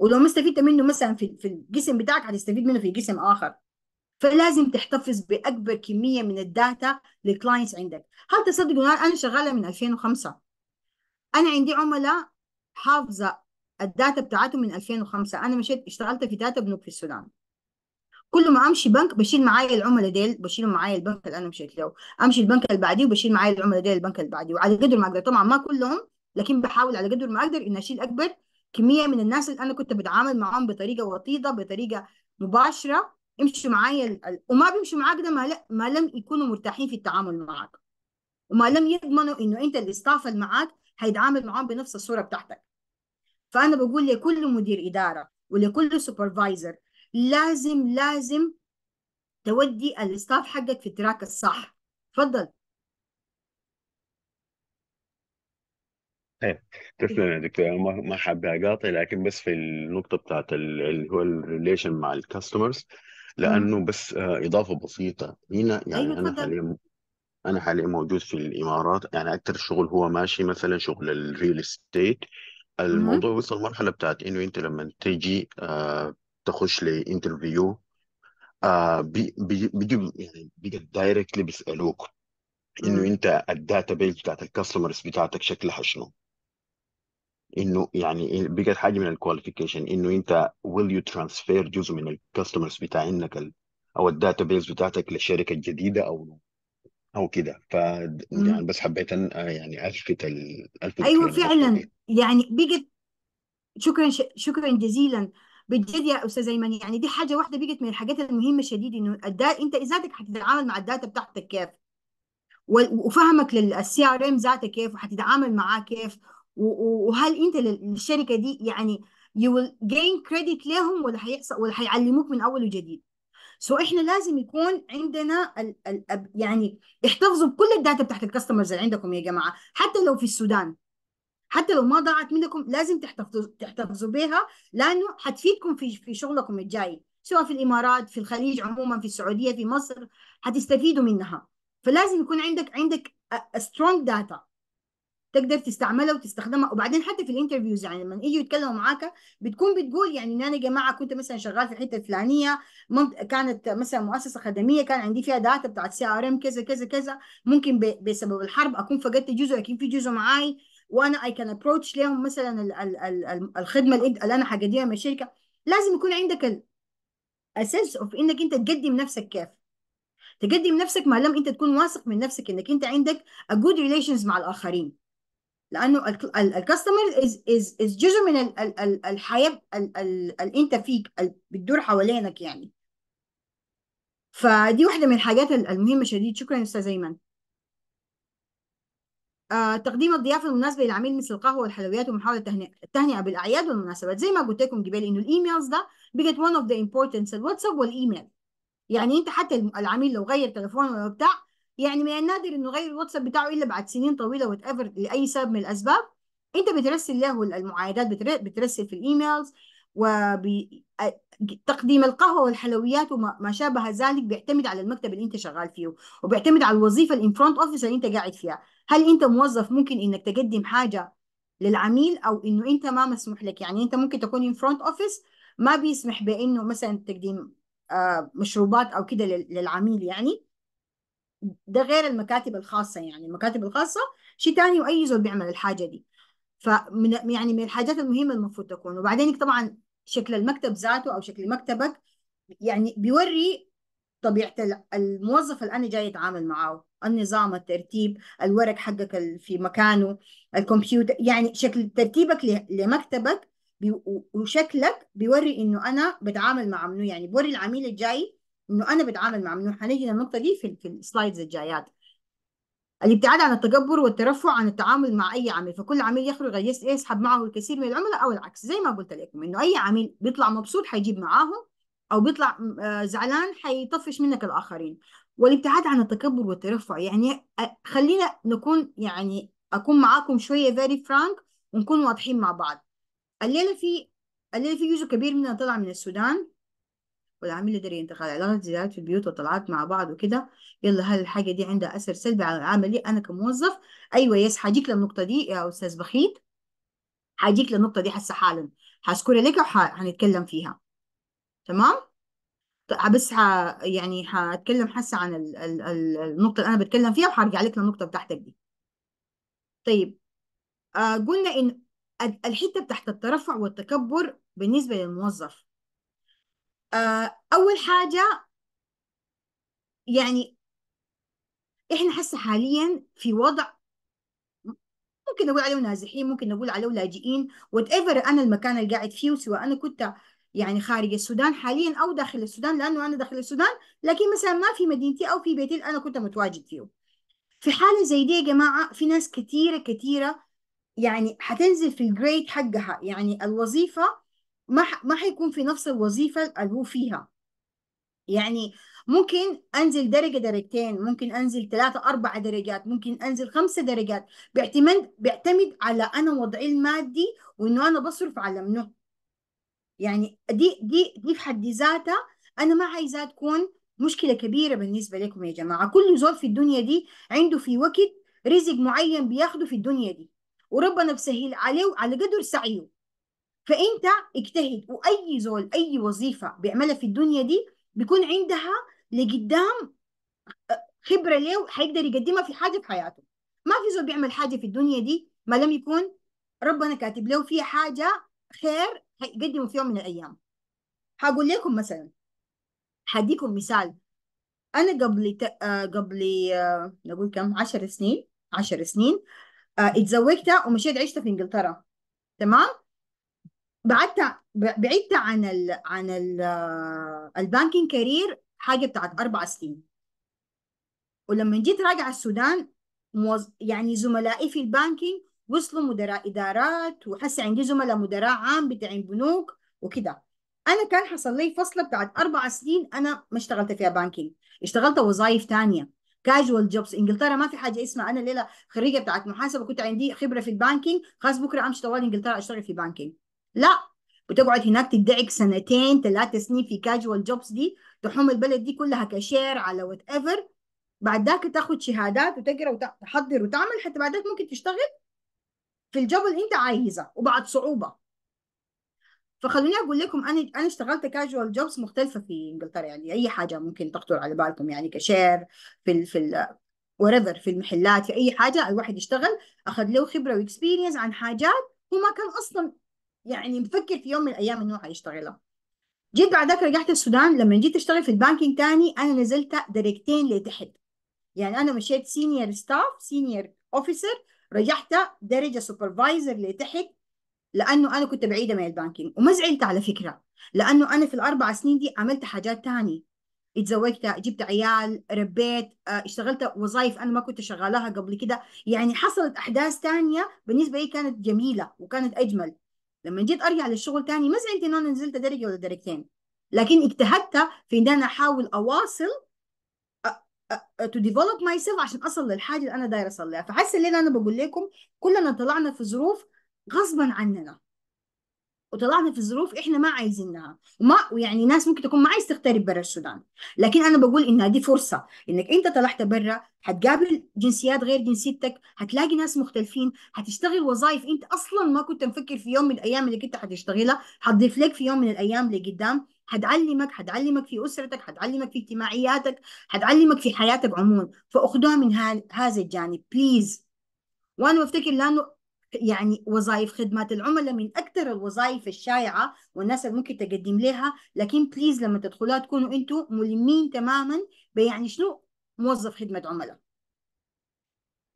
ولو ما استفدت منه مثلا في في الجسم بتاعك هتستفيد منه في جسم اخر فلازم تحتفظ باكبر كميه من الداتا للكلاينتس عندك هل تصدقوا انا شغاله من 2005 انا عندي عملاء حافظه الداتا بتاعتهم من 2005 انا مشيت اشتغلت في داتا بنوك في السودان كل ما امشي بنك بشيل معايا العملاء ديل بشيل معايا البنك اللي انا مشيت له امشي البنك اللي بعديه وبشيل معايا العملاء ديل البنك اللي بعديه وعلى قدر ما اقدر طبعا ما كلهم لكن بحاول على قدر ما اقدر اني اشيل اكبر كميه من الناس اللي انا كنت بتعامل معاهم بطريقه وطيده بطريقه مباشره يمشوا معايا ال... وما بيمشوا معاك ده ما, ل... ما لم يكونوا مرتاحين في التعامل معاك وما لم يضمنوا انه انت الاستاف اللي معاك هيتعامل معاهم بنفس الصوره بتاعتك فانا بقول لكل مدير اداره ولكل سوبرفايزر لازم لازم تودي الاستاف حقك في التراك الصح تفضل طيب، تسلم يا دكتور ما ما حابب اقاطع لكن بس في النقطه بتاعت اللي هو الريليشن مع الكاستمرز لانه بس آه، اضافه بسيطه هنا يعني أيوة انا حاليا انا حاليا موجود في الامارات يعني اكثر الشغل هو ماشي مثلا شغل الريل استيت الموضوع وصل مرحله بتاعت انه انت لما تجي آه، تخش لانترفيو آه بيجي يعني بيجي دايركتلي بيسالوك انه انت إيه الداتا بيز بتاعت الكاستمرز بتاعتك شكلها شنو انه يعني إيه، بقت حاجه من الكواليفيكيشن انه انت will you transfer جزء من الكاستمرز بتاع انك ال او الداتا بيز بتاعتك للشركه الجديدة او او كده ف يعني بس حبيت ان آه، يعني الفت ال- الفت ايوه فعلا يعني بقت شكرا ش... شكرا جزيلا بجد يا استاذ ايمن يعني دي حاجه واحده بقت من الحاجات المهمه شديد انه الدا... انت ذاتك هتتعامل مع الداتا بتاعتك كيف وفهمك للسي ار ام ذاته كيف وهتتعامل معاه كيف وهل انت للشركه دي يعني يو ويل جين كريدت لهم ولا هيحصل ولا هيعلموك من اول وجديد سو so احنا لازم يكون عندنا ال ال يعني احتفظوا بكل الداتا بتاعت الكاستمرز اللي عندكم يا جماعه حتى لو في السودان حتى لو ما ضاعت منكم لازم تحتفظوا تحتفظوا بها لانه حتفيدكم في في شغلكم الجاي سواء في الامارات في الخليج عموما في السعوديه في مصر حتستفيدوا منها فلازم يكون عندك عندك سترونج داتا تقدر تستعملها وتستخدمها وبعدين حتى في الانترفيوز يعني لما يجوا يتكلموا معاك بتكون بتقول يعني انا يا جماعه كنت مثلا شغال في الحته الفلانيه كانت مثلا مؤسسه خدميه كان عندي فيها داتا بتاعت سي ار ام كذا كذا كذا ممكن بسبب الحرب اكون فقدت جزء اكيد في جزء معاي وانا اي كان ابروتش ليهم مثلا الـ الـ الـ الخدمه اللي انا هجديها من الشركه لازم يكون عندك السنس اوف انك انت تقدم نفسك كيف تقدم نفسك ما لم انت تكون واثق من نفسك انك انت عندك ا جود ريليشنز مع الاخرين لانه الكاستمر از از از جزء من الحياه اللي انت فيك بتدور حوالينك يعني فدي واحده من الحاجات المهمه شديد شكرا استاذ ايمن آه، تقديم الضيافه المناسبه للعميل مثل القهوه والحلويات ومحاوله التهنئه بالاعياد والمناسبات زي ما قلت لكم قبل انه الايميلز ده بقت one اوف ذا importance الواتساب والايميل يعني انت حتى العميل لو غير تليفونه ولا بتاع يعني من النادر انه غير الواتساب بتاعه الا بعد سنين طويله وات ايفر لاي سبب من الاسباب انت بترسل له المعايدات بترسل في الايميلز وتقديم القهوه والحلويات وما شابه ذلك بيعتمد على المكتب اللي انت شغال فيه وبيعتمد على الوظيفه الانفرونت اوفيس اللي انت قاعد فيها هل انت موظف ممكن انك تقدم حاجه للعميل او انه انت ما مسموح لك يعني انت ممكن تكون ان فرونت اوفيس ما بيسمح بانه مثلا تقديم آه، مشروبات او كده للعميل يعني ده غير المكاتب الخاصة يعني المكاتب الخاصة شيء ثاني وأي زول بيعمل الحاجة دي فمن يعني من الحاجات المهمة المفروض تكون وبعدين طبعا شكل المكتب ذاته أو شكل مكتبك يعني بيوري طبيعه الموظف اللي انا جاي اتعامل معاه النظام الترتيب الورق حقك في مكانه الكمبيوتر يعني شكل ترتيبك لمكتبك وشكلك بيوري انه انا بتعامل مع منو يعني بوري العميل الجاي انه انا بتعامل مع منو حنجي للنقطه دي في, في السلايدز الجايات الابتعاد عن التكبر والترفع عن التعامل مع اي عميل فكل عميل يخرج يسحب معه الكثير من العملاء او العكس زي ما قلت لكم انه اي عميل بيطلع مبسوط حيجيب معاهم او بيطلع آه، زعلان حيطفش منك الاخرين والابتعاد عن التكبر والترفع يعني خلينا نكون يعني اكون معاكم شويه فيري فرانك ونكون واضحين مع بعض الليله في الليله في جزء كبير منها طلع من السودان والعميل اللي انتقال علاقات زيارات في البيوت وطلعات مع بعض وكده يلا هل الحاجة دي عندها أثر سلبي على العملي أنا كموظف أيوة يس حاجيك للنقطة دي يا أستاذ بخيت حاجيك للنقطة دي هسه حالا هذكرها لك وحنتكلم فيها تمام بس ه... يعني هتكلم حاسه عن ال... ال... ال- النقطه اللي انا بتكلم فيها وهرجع لك للنقطه بتاعتك دي طيب آه قلنا ان الحته بتاعت الترفع والتكبر بالنسبه للموظف آه اول حاجه يعني احنا حاسه حاليا في وضع ممكن نقول عليه نازحين ممكن نقول عليه لاجئين وات ايفر انا المكان اللي قاعد فيه سواء انا كنت يعني خارج السودان حاليا او داخل السودان لانه انا داخل السودان لكن مثلا ما في مدينتي او في بيتي انا كنت متواجد فيه في حاله زي دي يا جماعه في ناس كثيره كثيره يعني حتنزل في الجريد حقها يعني الوظيفه ما ما حيكون في نفس الوظيفه اللي هو فيها يعني ممكن انزل درجه درجتين ممكن انزل ثلاثة اربع درجات ممكن انزل خمسة درجات بيعتمد بيعتمد على انا وضعي المادي وانه انا بصرف على منه يعني دي دي دي في حد ذاتها انا ما عايزاها تكون مشكله كبيره بالنسبه لكم يا جماعه كل زول في الدنيا دي عنده في وقت رزق معين بياخده في الدنيا دي وربنا بسهل عليه على قدر سعيه فانت اجتهد واي زول اي وظيفه بيعملها في الدنيا دي بيكون عندها لقدام خبره ليه حيقدر يقدمها في حاجه في حياته ما في زول بيعمل حاجه في الدنيا دي ما لم يكون ربنا كاتب له فيها حاجه خير هيقدموا في يوم من الايام هقول لكم مثلا هديكم مثال انا قبل ت... آه، قبل آه، نقول كم 10 سنين 10 سنين آه، اتزوجت ومشيت عشت في انجلترا تمام بعدت بعدت عن ال عن ال البانكينج كارير حاجه بتاعت اربع سنين ولما جيت راجعه السودان موز... يعني زملائي في البانكينج وصلوا مدراء ادارات وحس عندي زملاء مدراء عام بتاعين بنوك وكده انا كان حصل لي فصله بتاعت اربع سنين انا ما اشتغلت فيها بانكينج اشتغلت وظائف تانية كاجوال جوبس انجلترا ما في حاجه اسمها انا ليله خريجه بتاعت محاسبه كنت عندي خبره في البانكينج خلاص بكره امشي طوال انجلترا اشتغل في بانكينج لا بتقعد هناك تدعك سنتين ثلاثة سنين في كاجوال جوبس دي تحوم البلد دي كلها كشير على وات ايفر بعد ذاك تاخذ شهادات وتقرا وتحضر وتعمل حتى بعد ذاك ممكن تشتغل في الجوب اللي انت عايزه وبعد صعوبه فخلوني اقول لكم انا انا اشتغلت كاجوال جوبس مختلفه في انجلترا يعني اي حاجه ممكن تخطر على بالكم يعني كشير في الـ في الـ وريفر في المحلات في اي حاجه الواحد يشتغل اخذ له خبره واكسبيرينس عن حاجات هو ما كان اصلا يعني مفكر في يوم من الايام انه حيشتغلها جيت بعد ذاك رجعت السودان لما جيت اشتغل في البانكينج تاني انا نزلت درجتين لتحت يعني انا مشيت سينيور ستاف سينيور اوفيسر رجعت درجه سوبرفايزر لتحت لانه انا كنت بعيده من البانكينج وما زعلت على فكره لانه انا في الاربع سنين دي عملت حاجات تاني اتزوجت جبت عيال ربيت آه، اشتغلت وظائف انا ما كنت شغالها قبل كده يعني حصلت احداث تانية بالنسبه لي كانت جميله وكانت اجمل لما جيت ارجع للشغل تاني ما زعلت ان انا نزلت درجه ولا درجتين لكن اجتهدت في ان انا احاول اواصل تو ديفلوب ماي سيلف عشان اصل للحاجه اللي انا دايره اصليها فحاسه اللي انا بقول لكم كلنا طلعنا في ظروف غصبا عننا وطلعنا في ظروف احنا ما عايزينها وما يعني ناس ممكن تكون ما عايز تغترب برا السودان لكن انا بقول انها دي فرصه انك انت طلعت برا هتقابل جنسيات غير جنسيتك هتلاقي ناس مختلفين هتشتغل وظائف انت اصلا ما كنت مفكر في يوم من الايام اللي كنت هتشتغلها هتضيف لك في يوم من الايام لقدام قدام حتعلمك حتعلمك في اسرتك حتعلمك في اجتماعياتك حتعلمك في حياتك عموما فاخذوها من هذا الجانب بليز وانا بفتكر لانه يعني وظائف خدمات العملاء من اكثر الوظائف الشائعه والناس اللي ممكن تقدم لها لكن بليز لما تدخلوها تكونوا انتم ملمين تماما بيعني شنو موظف خدمه عملاء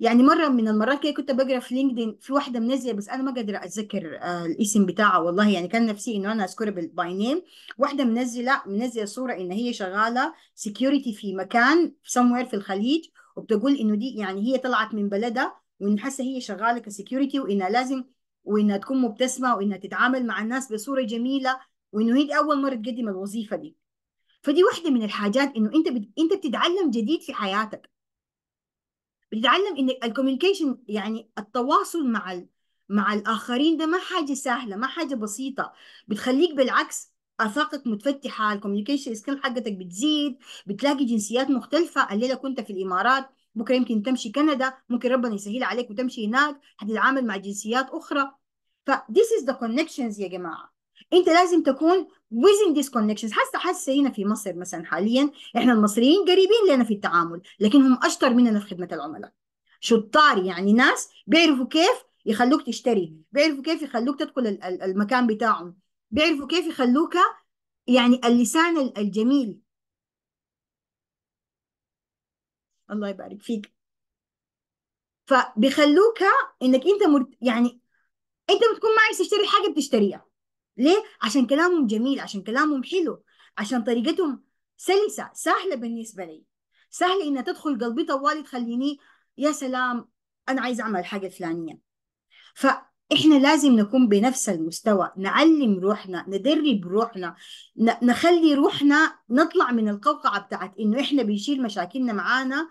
يعني مره من المرات كده كنت بقرا في لينكدين في واحده منزله بس انا ما قادره اتذكر آه، الاسم بتاعها والله يعني كان نفسي انه انا اذكره باي نيم واحده منزله منزله صوره ان هي شغاله سكيورتي في مكان سموير في الخليج وبتقول انه دي يعني هي طلعت من بلدها وان حاسه هي شغاله كسكيورتي وانها لازم وانها تكون مبتسمه وانها تتعامل مع الناس بصوره جميله وانه هي اول مره تقدم الوظيفه دي فدي واحده من الحاجات انه انت بت... انت بتتعلم جديد في حياتك بتتعلم ان الكوميونيكيشن يعني التواصل مع ال... مع الاخرين ده ما حاجه سهله ما حاجه بسيطه بتخليك بالعكس افاقك متفتحه الكوميونيكيشن سكيل حقتك بتزيد بتلاقي جنسيات مختلفه الليله كنت في الامارات بكره يمكن تمشي كندا ممكن ربنا يسهل عليك وتمشي هناك هتتعامل مع جنسيات اخرى ف this is the connections يا جماعه انت لازم تكون within these connections حاسه حاسه هنا في مصر مثلا حاليا احنا المصريين قريبين لنا في التعامل لكن هم اشطر مننا في خدمه العملاء شطار يعني ناس بيعرفوا كيف يخلوك تشتري بيعرفوا كيف يخلوك تدخل المكان بتاعهم بيعرفوا كيف يخلوك يعني اللسان الجميل الله يبارك فيك فبيخلوك انك انت مرت... يعني انت بتكون ما عايز تشتري حاجه بتشتريها ليه؟ عشان كلامهم جميل عشان كلامهم حلو عشان طريقتهم سلسة سهلة بالنسبة لي سهلة إنها تدخل قلبي طوالي تخليني يا سلام أنا عايز أعمل حاجة فلانية فإحنا لازم نكون بنفس المستوى نعلم روحنا ندرب روحنا نخلي روحنا نطلع من القوقعة بتاعت إنه إحنا بنشيل مشاكلنا معانا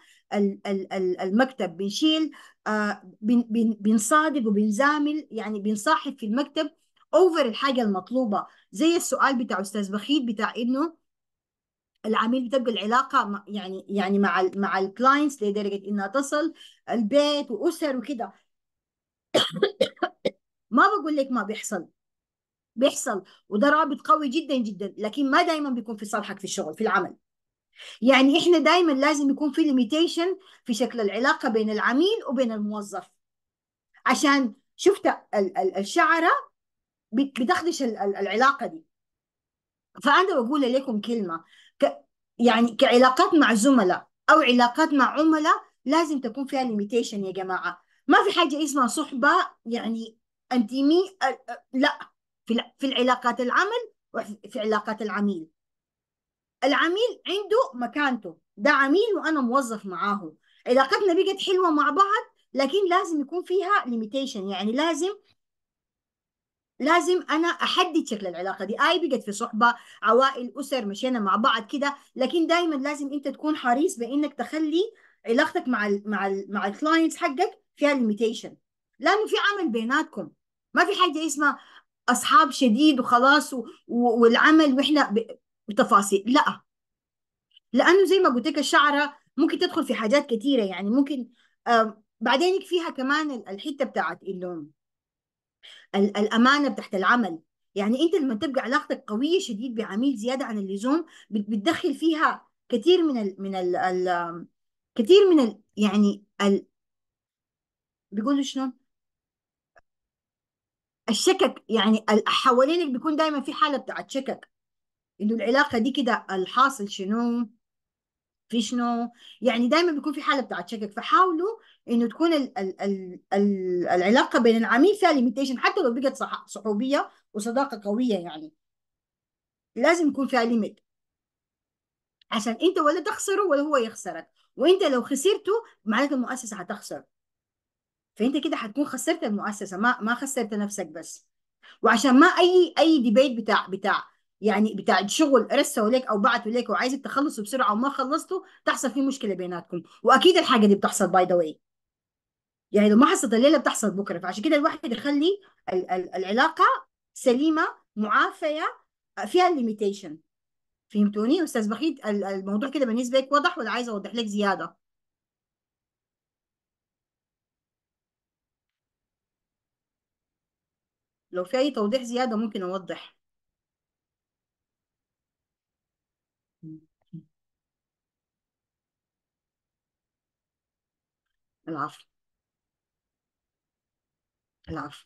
المكتب بنشيل آه، بنصادق وبنزامل يعني بنصاحب في المكتب اوفر الحاجه المطلوبه زي السؤال بتاع استاذ بخيت بتاع انه العميل بتبقى العلاقه يعني يعني مع الـ مع الكلاينتس لدرجه انها تصل البيت واسر وكده ما بقول لك ما بيحصل بيحصل وده رابط قوي جدا جدا لكن ما دايما بيكون في صالحك في الشغل في العمل يعني احنا دايما لازم يكون في ليميتيشن في شكل العلاقه بين العميل وبين الموظف عشان شفت الشعره بتخدش العلاقه دي فانا بقول لكم كلمه ك يعني كعلاقات مع زملاء او علاقات مع عملاء لازم تكون فيها ليميتيشن يا جماعه ما في حاجه اسمها صحبه يعني انتمي لا في العلاقات العمل وفي علاقات العميل العميل عنده مكانته ده عميل وانا موظف معاه علاقتنا بقت حلوه مع بعض لكن لازم يكون فيها ليميتيشن يعني لازم لازم انا احدد شكل العلاقه دي اي آه، بقت في صحبه عوائل اسر مشينا مع بعض كده لكن دايما لازم انت تكون حريص بانك تخلي علاقتك مع الـ مع الـ مع الكلاينتس حقك فيها ليميتيشن لانه في عمل بيناتكم ما في حاجه اسمها اصحاب شديد وخلاص و... و... والعمل واحنا بتفاصيل لا لانه زي ما قلت لك الشعره ممكن تدخل في حاجات كثيره يعني ممكن آه، بعدين فيها كمان الحته بتاعت انه الامانه بتاعت العمل يعني انت لما تبقى علاقتك قويه شديد بعميل زياده عن اللزوم بتدخل فيها كثير من ال من ال ال كثير من ال يعني ال بيقولوا شلون الشكك يعني حوالينك بيكون دايما في حاله بتاعت شكك انه العلاقه دي كده الحاصل شنو في شنو يعني دايما بيكون في حاله بتاعت شكك فحاولوا انه تكون ال ال ال العلاقه بين العميل فيها ليميتيشن حتى لو بقت صح صحوبيه وصداقه قويه يعني لازم يكون فيها ليميت عشان انت ولا تخسره ولا هو يخسرك وانت لو خسرته معناته المؤسسه هتخسر فانت كده هتكون خسرت المؤسسه ما ما خسرت نفسك بس وعشان ما اي اي ديبيت بتاع بتاع يعني بتاع شغل رسوا لك او بعتوا لك وعايزك تخلصه بسرعه وما خلصته تحصل في مشكله بيناتكم واكيد الحاجه دي بتحصل باي ذا واي يعني لو ما حصلت الليله بتحصل بكره فعشان كده الواحد يخلي العلاقه سليمه معافيه فيها ليميتيشن فهمتوني استاذ بخيت الموضوع كده بالنسبه لك واضح ولا عايزه اوضح لك زياده لو في اي توضيح زياده ممكن اوضح العفو العفو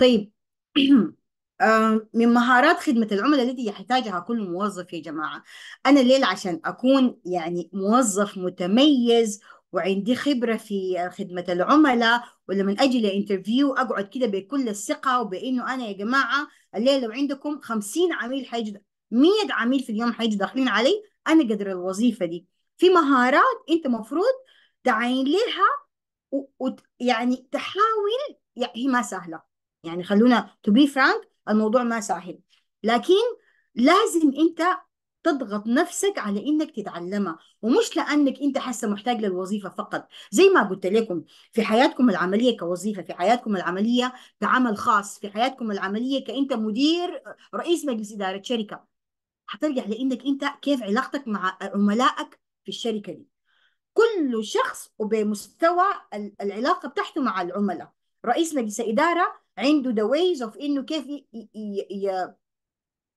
طيب آه، من مهارات خدمة العملاء التي يحتاجها كل موظف يا جماعة أنا الليل عشان أكون يعني موظف متميز وعندي خبرة في خدمة العملاء ولما أجي لانترفيو أقعد كده بكل الثقة وبإنه أنا يا جماعة الليل لو عندكم خمسين عميل حيجي مية عميل في اليوم حيجي داخلين علي أنا قدر الوظيفة دي في مهارات أنت مفروض تعين لها ويعني تحاول هي ما سهله يعني خلونا تو بي فرانك الموضوع ما سهل لكن لازم انت تضغط نفسك على انك تتعلمها ومش لانك انت حاسه محتاج للوظيفه فقط زي ما قلت لكم في حياتكم العمليه كوظيفه في حياتكم العمليه كعمل خاص في حياتكم العمليه كانت مدير رئيس مجلس اداره شركه حترجع لانك انت كيف علاقتك مع عملائك في الشركه دي كل شخص وبمستوى العلاقه بتاعته مع العملاء رئيس مجلس إدارة عنده ذا ويز اوف انه كيف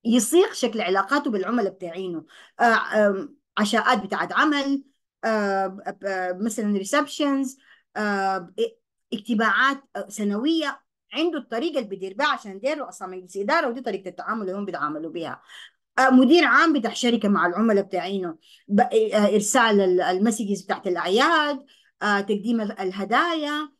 يصيغ شكل علاقاته بالعملاء بتاعينه آه، عشاءات بتاعت عمل آه، مثلا ريسبشنز آه، اجتماعات سنويه عنده الطريقه اللي بيدير بها عشان ديروا اصلا مجلس اداره ودي طريقه التعامل اللي هم بيتعاملوا بها مدير عام بتاع شركه مع العملاء بتاعينه ارسال المسجز بتاعت الاعياد تقديم الهدايا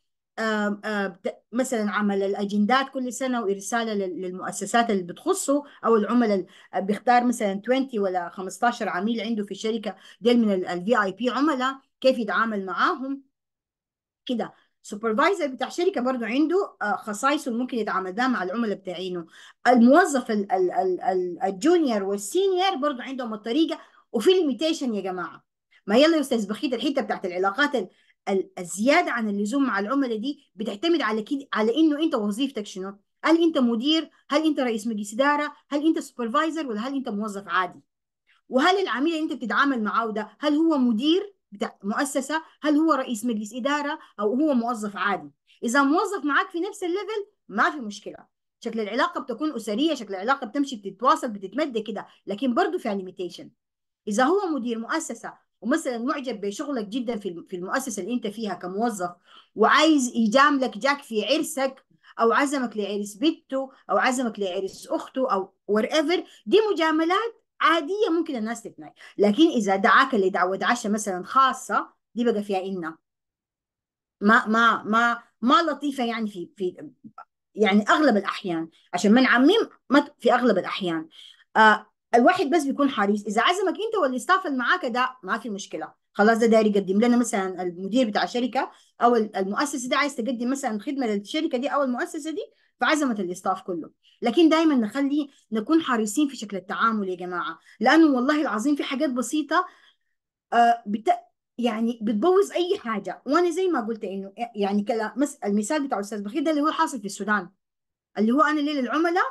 مثلا عمل الاجندات كل سنه وارساله للمؤسسات اللي بتخصه او العملاء بيختار مثلا 20 ولا 15 عميل عنده في الشركه ديل من الفي اي بي عملاء كيف يتعامل معاهم كده سوبرفايزر بتاع شركه برضه عنده خصائص ممكن يتعامل بها مع العملاء بتاعينه الموظف الجونيور والسينيور برضه عندهم الطريقه وفي ليميتيشن يا جماعه ما يلا يا استاذ بخيت الحته بتاعت العلاقات الزياده عن اللزوم مع العملاء دي بتعتمد على كده على انه انت وظيفتك شنو؟ هل انت مدير؟ هل انت رئيس مجلس اداره؟ هل انت سوبرفايزر ولا هل انت موظف عادي؟ وهل العميل اللي انت بتتعامل معاه ده هل هو مدير بتاع مؤسسه؟ هل هو رئيس مجلس اداره او هو موظف عادي؟ اذا موظف معاك في نفس الليفل ما في مشكله شكل العلاقة بتكون أسرية شكل العلاقة بتمشي بتتواصل بتتمدى كده لكن برضه في ليميتيشن إذا هو مدير مؤسسة ومثلا معجب بشغلك جدا في في المؤسسه اللي انت فيها كموظف وعايز يجاملك جاك في عرسك او عزمك لعرس بنته او عزمك لعرس اخته او وات ايفر دي مجاملات عاديه ممكن الناس تتناقش لكن اذا دعاك لدعوه عشاء مثلا خاصه دي بقى فيها ان ما ما ما ما لطيفه يعني في في يعني اغلب الاحيان عشان ما نعمم في اغلب الاحيان آه الواحد بس بيكون حريص اذا عزمك انت واللي استافل معاك ده ما في مشكله خلاص ده داير يقدم لنا مثلا المدير بتاع شركه او المؤسسه دي عايز تقدم مثلا خدمه للشركه دي او المؤسسه دي فعزمت الاستاف كله لكن دايما نخلي نكون حريصين في شكل التعامل يا جماعه لانه والله العظيم في حاجات بسيطه آه، بت... يعني بتبوظ اي حاجه وانا زي ما قلت انه يعني كلا... المثال بتاع الاستاذ بخير ده اللي هو حاصل في السودان اللي هو انا ليه للعملاء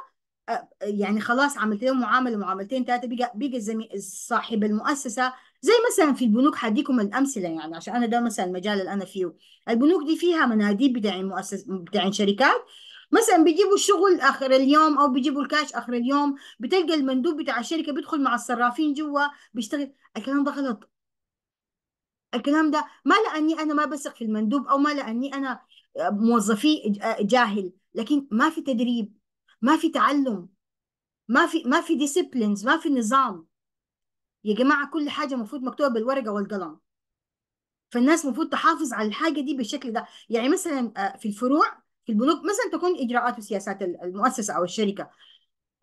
يعني خلاص عملت لهم معامله معاملتين ثلاثه بيجي بيجي صاحب المؤسسه زي مثلا في البنوك هديكم الامثله يعني عشان انا ده مثلا المجال اللي انا فيه البنوك دي فيها مناديب بتاع مؤسس بتاع شركات مثلا بيجيبوا الشغل اخر اليوم او بيجيبوا الكاش اخر اليوم بتلقى المندوب بتاع الشركه بيدخل مع الصرافين جوا بيشتغل الكلام ده غلط الكلام ده ما لاني انا ما بثق في المندوب او ما لاني انا موظفي جاهل لكن ما في تدريب ما في تعلم ما في ما في ديسيبلينز ما في نظام يا جماعه كل حاجه المفروض مكتوبه بالورقه والقلم فالناس المفروض تحافظ على الحاجه دي بالشكل ده يعني مثلا آه، في الفروع في البنوك مثلا تكون اجراءات وسياسات المؤسسه او الشركه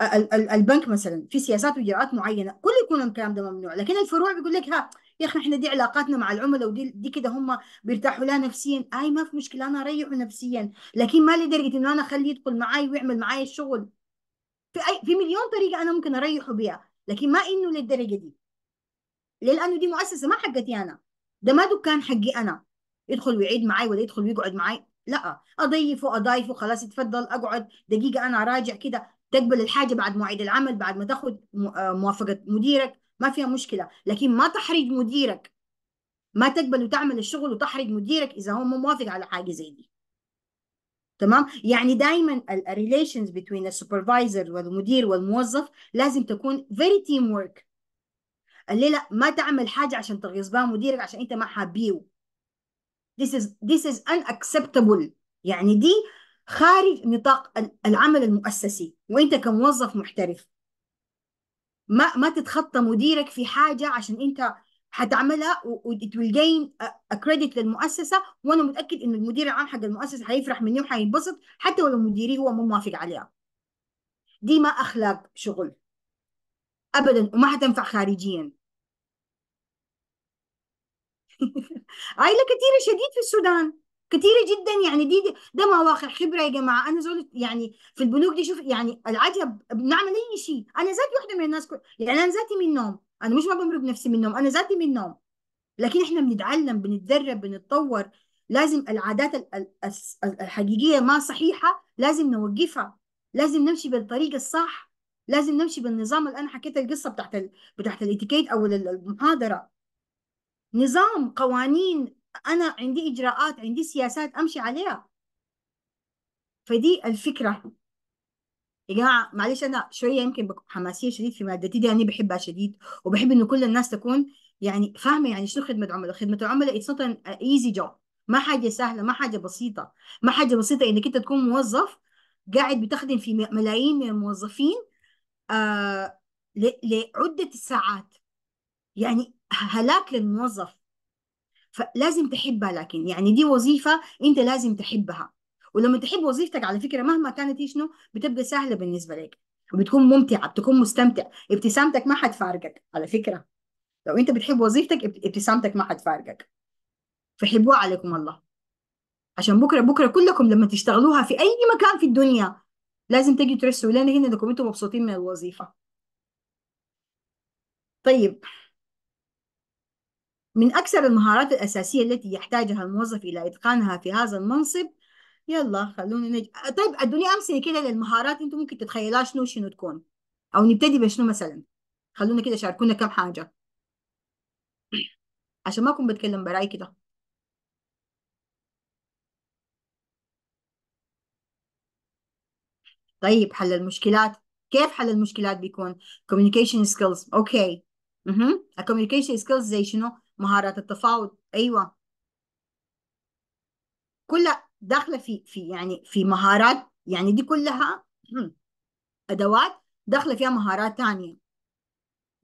آه، البنك مثلا في سياسات واجراءات معينه كل يكون الكلام ده ممنوع لكن الفروع بيقول لك ها يا اخي احنا دي علاقاتنا مع العملاء ودي دي كده هم بيرتاحوا لها نفسيا اي ما في مشكله انا اريحه نفسيا لكن ما لدرجه انه انا اخليه يدخل معي ويعمل معي الشغل في اي في مليون طريقه انا ممكن اريحه بيها لكن ما انه للدرجه دي لانه دي مؤسسه ما حقتي انا ده ما دكان حقي انا يدخل ويعيد معي ولا يدخل ويقعد معي لا اضيفه اضايفه خلاص اتفضل اقعد دقيقه انا اراجع كده تقبل الحاجه بعد مواعيد العمل بعد ما تاخذ آه، موافقه مديرك ما فيها مشكله لكن ما تحرج مديرك ما تقبل وتعمل الشغل وتحرج مديرك اذا هو مو موافق على حاجه زي دي تمام يعني دايما الريليشنز بين السوبرفايزر والمدير والموظف لازم تكون فيري تيم ورك لا ما تعمل حاجه عشان تغيظ بها مديرك عشان انت ما حابيه this is this is unacceptable يعني دي خارج نطاق العمل المؤسسي وانت كموظف محترف ما ما تتخطى مديرك في حاجه عشان انت هتعملها وات ويل جين كريدت للمؤسسه وانا متاكد ان المدير العام حق المؤسسه هيفرح مني وهينبسط حتى لو مديري هو مو موافق عليها دي ما اخلاق شغل ابدا وما حتنفع خارجيا عائله كثيره شديد في السودان كتيره جدا يعني دي, ده مواقع خبره يا جماعه انا زول يعني في البنوك دي شوف يعني العجب بنعمل اي شيء انا ذاتي واحده من الناس كل... يعني انا ذاتي من النوم انا مش ما بمرق نفسي من النوم انا ذاتي من النوم لكن احنا بنتعلم بنتدرب بنتطور لازم العادات الحقيقيه ما صحيحه لازم نوقفها لازم نمشي بالطريقه الصح لازم نمشي بالنظام اللي انا حكيت القصه بتاعت ال... بتاعت الاتيكيت او المحاضره نظام قوانين انا عندي اجراءات عندي سياسات امشي عليها فدي الفكره يا جماعه معلش انا شويه يمكن حماسيه شديد في مادتي دي انا بحبها شديد وبحب انه كل الناس تكون يعني فاهمه يعني شنو خدمه عملاء خدمه العملاء اتس نوت ايزي جوب ما حاجه سهله ما حاجه بسيطه ما حاجه بسيطه انك انت تكون موظف قاعد بتخدم في ملايين من الموظفين آه لعده الساعات يعني هلاك للموظف فلازم تحبها لكن يعني دي وظيفة أنت لازم تحبها ولما تحب وظيفتك على فكرة مهما كانت شنو بتبقى سهلة بالنسبة لك وبتكون ممتعة بتكون مستمتع ابتسامتك ما حتفارقك على فكرة لو أنت بتحب وظيفتك ابتسامتك ما حتفارقك فحبوها عليكم الله عشان بكرة بكرة كلكم لما تشتغلوها في أي مكان في الدنيا لازم تجي ترسوا لنا هنا انكم انتم مبسوطين من الوظيفة طيب من أكثر المهارات الأساسية التي يحتاجها الموظف إلى إتقانها في هذا المنصب يلا خلونا نج... طيب ادوني امثله كده للمهارات انتم ممكن تتخيلها شنو شنو تكون او نبتدي بشنو مثلا خلونا كده شاركونا كم حاجه عشان ما اكون بتكلم براي كده طيب حل المشكلات كيف حل المشكلات بيكون communication skills اوكي اها communication skills زي شنو مهارات التفاوض ايوه كلها داخله في في يعني في مهارات يعني دي كلها ادوات داخله فيها مهارات ثانيه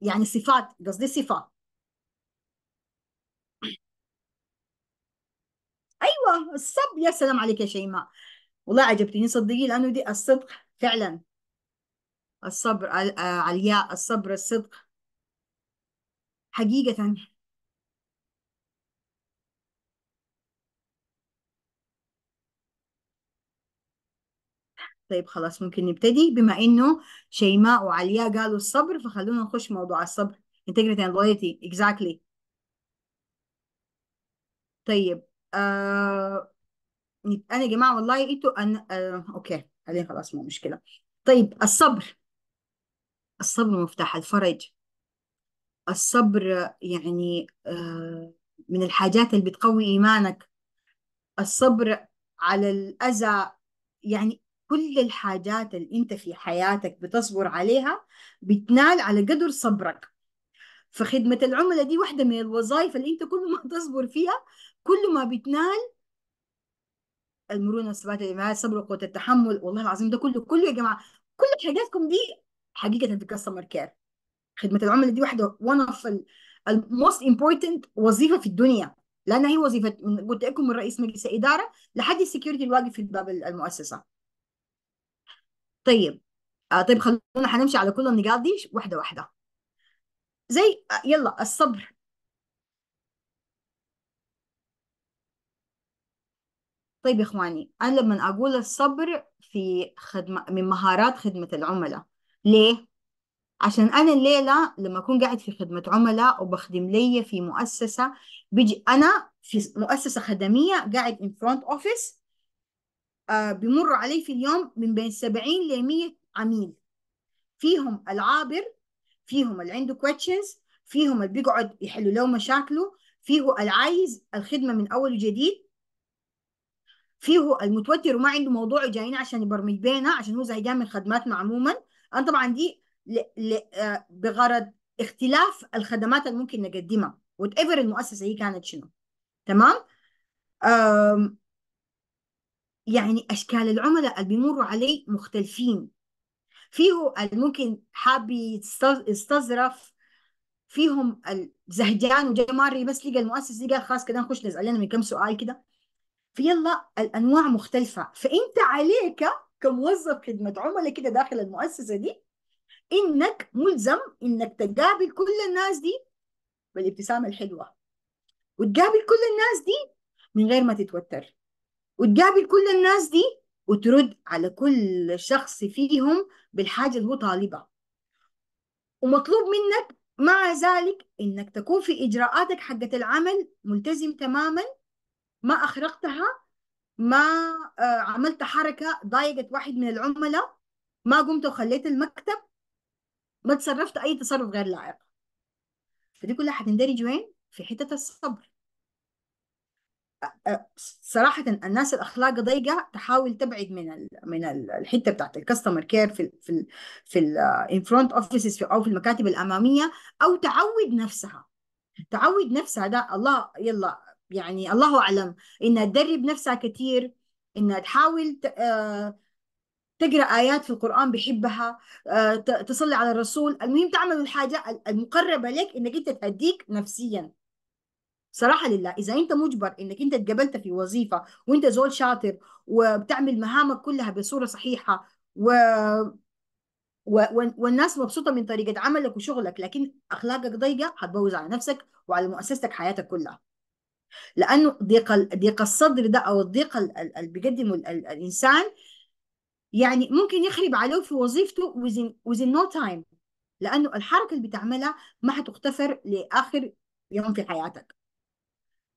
يعني صفات قصدي صفات ايوه الصب يا سلام عليك يا شيماء والله عجبتني صدقي لانه دي الصدق فعلا الصبر على الياء آه، الصبر الصدق حقيقة طيب خلاص ممكن نبتدي بما انه شيماء وعلياء قالوا الصبر فخلونا نخش موضوع الصبر integrity and loyalty exactly طيب آه... انا يا جماعه والله انتوا انا آه... اوكي بعدين خلاص مو مشكله طيب الصبر الصبر مفتاح الفرج الصبر يعني آه... من الحاجات اللي بتقوي ايمانك الصبر على الاذى يعني كل الحاجات اللي انت في حياتك بتصبر عليها بتنال على قدر صبرك فخدمة العملاء دي واحدة من الوظائف اللي انت كل ما تصبر فيها كل ما بتنال المرونة والثبات الاجتماعي الصبر وقوة التحمل والله العظيم ده كله كله يا جماعة كل حاجاتكم دي حقيقة في كاستمر كير خدمة العملاء دي واحدة ون اوف الموست امبورتنت وظيفة في الدنيا لأنها هي وظيفة قلت لكم من رئيس مجلس الإدارة لحد السكيورتي الواقف في باب المؤسسة طيب آه طيب خلونا هنمشي على كل النقاط دي واحدة واحدة زي آه، يلا الصبر طيب يا إخواني أنا لما أقول الصبر في خدمة من مهارات خدمة العملاء ليه؟ عشان أنا الليلة لما أكون قاعد في خدمة عملاء وبخدم لي في مؤسسة بيجي أنا في مؤسسة خدمية قاعد in front office آه عليه في اليوم من بين 70 ل 100 عميل فيهم العابر فيهم اللي عنده كويتشنز فيهم اللي بيقعد يحلوا له مشاكله فيه العايز الخدمة من أول وجديد فيه المتوتر وما عنده موضوع جايين عشان يبرمج بينا عشان هو زهقان من خدماتنا عموما أنا طبعا دي ل... ل... آه، بغرض اختلاف الخدمات اللي ممكن نقدمها وات ايفر المؤسسة هي كانت شنو تمام أم... يعني أشكال العملاء اللي بيمروا علي مختلفين فيه ممكن حاب يستظرف فيهم الزهجان وجاي ماري بس لقى المؤسس لقى خلاص كده نخش نزعل لنا من كم سؤال كده فيلا الأنواع مختلفة فأنت عليك كموظف خدمة عملاء كده داخل المؤسسة دي إنك ملزم إنك تقابل كل الناس دي بالابتسامة الحلوة وتقابل كل الناس دي من غير ما تتوتر وتقابل كل الناس دي وترد على كل شخص فيهم بالحاجة اللي هو طالبها ومطلوب منك مع ذلك انك تكون في اجراءاتك حقة العمل ملتزم تماما ما اخرقتها ما آه، عملت حركة ضايقت واحد من العملاء ما قمت وخليت المكتب ما تصرفت اي تصرف غير لائق فدي كلها حتندرج وين؟ في حتة الصبر صراحة الناس الأخلاق ضيقة تحاول تبعد من الـ من الحتة بتاعت الكاستمر كير في الـ في الـ في front offices اوفيسز أو في المكاتب الأمامية أو تعود نفسها تعود نفسها ده الله يلا يعني الله أعلم إنها تدرب نفسها كثير إنها تحاول آه، تقرأ آيات في القرآن بحبها آه، تصلي على الرسول المهم تعمل الحاجة المقربة لك إنك أنت تهديك نفسياً صراحه لله اذا انت مجبر انك انت اتقبلت في وظيفه وانت زول شاطر وبتعمل مهامك كلها بصوره صحيحه و... و... والناس مبسوطه من طريقه عملك وشغلك لكن اخلاقك ضيقه هتبوظ على نفسك وعلى مؤسستك حياتك كلها لانه ضيق ضيق الصدر ده او الضيق اللي بيقدمه الانسان يعني ممكن يخرب عليه في وظيفته within, within no time لانه الحركه اللي بتعملها ما هتغتفر لاخر يوم في حياتك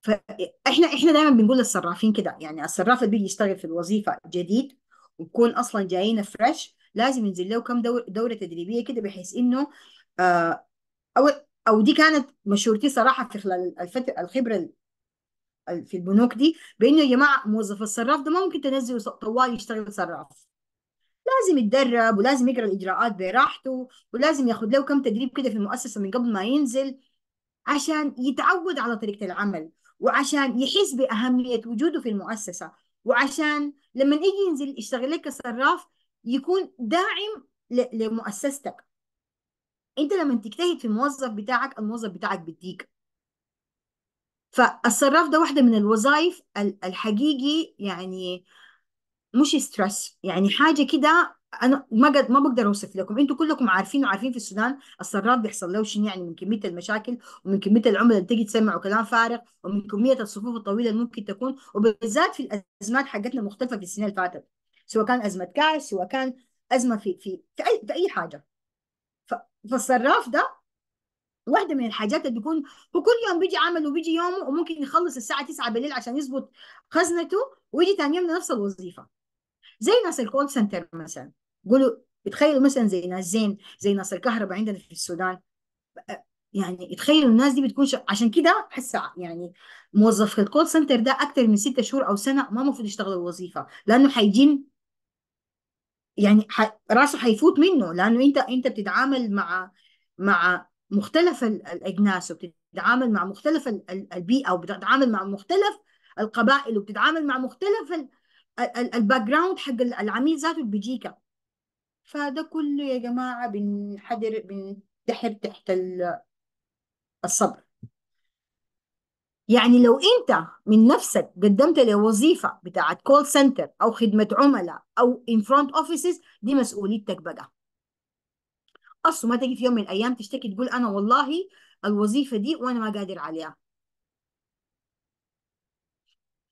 فاحنا احنا دايما بنقول للصرافين كده يعني الصراف اللي بيجي يشتغل في الوظيفه جديد ويكون اصلا جايين فريش لازم ينزل له كم دور دوره تدريبيه كده بحيث انه آه، او او دي كانت مشورتي صراحه في خلال الفتره الخبره في البنوك دي بانه يا جماعه موظف الصراف ده ممكن تنزله طوال يشتغل صراف لازم يتدرب ولازم يقرا الاجراءات براحته ولازم ياخذ له كم تدريب كده في المؤسسه من قبل ما ينزل عشان يتعود على طريقه العمل وعشان يحس باهميه وجوده في المؤسسه وعشان لما يجي ينزل يشتغل لك كصراف يكون داعم لمؤسستك انت لما تجتهد في الموظف بتاعك الموظف بتاعك بيديك فالصراف ده واحده من الوظائف الحقيقي يعني مش ستريس يعني حاجه كده انا ما قد ما بقدر اوصف لكم انتوا كلكم عارفين وعارفين في السودان الصراف بيحصل له شنو يعني من كميه المشاكل ومن كميه العملاء اللي تجي تسمعوا كلام فارغ ومن كميه الصفوف الطويله اللي ممكن تكون وبالذات في الازمات حقتنا المختلفه في السنين اللي فاتت سواء كان ازمه كاش سواء كان ازمه في في في اي, في أي حاجه فالصراف ده واحده من الحاجات اللي بيكون هو كل يوم بيجي عمله وبيجي يومه وممكن يخلص الساعه 9 بالليل عشان يظبط خزنته ويجي ثاني يوم لنفس الوظيفه زي ناس الكول سنتر مثلا قولوا تخيلوا مثلا زي ناس زين زي ناس الكهرباء عندنا في السودان يعني تخيلوا الناس دي بتكون عشان كده حس يعني موظف الكول سنتر ده اكتر من ستة شهور او سنه ما المفروض يشتغل الوظيفه لانه حيجين يعني ح... راسه حيفوت منه لانه انت انت بتتعامل مع مع مختلف الاجناس وبتتعامل مع مختلف البيئه وبتتعامل مع مختلف القبائل وبتتعامل مع مختلف الباك جراوند حق العميل ذاته بيجيك فده كله يا جماعة بنحدر بندحر تحت الصبر يعني لو انت من نفسك قدمت لوظيفة بتاعت كول سنتر او خدمة عملاء او ان فرونت اوفيسز دي مسؤوليتك بقى اصله ما تجي في يوم من الايام تشتكي تقول انا والله الوظيفة دي وانا ما قادر عليها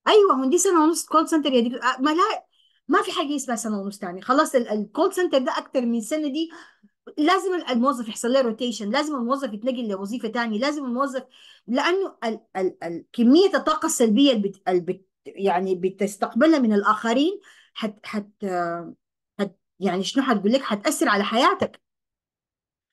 ايوه هون دي سنه ونص كول سنتر يا دي آه، ما لا ما في حاجه اسمها سنه ونص ثاني خلاص الكول سنتر ده اكتر من سنه دي لازم الموظف يحصل له روتيشن لازم الموظف يتنقل لوظيفه ثانيه لازم الموظف لانه ال ال ال كميه الطاقه السلبيه اللي بت... البت... يعني بتستقبلها من الاخرين حت... حت... حت... يعني شنو حتقول لك حتاثر على حياتك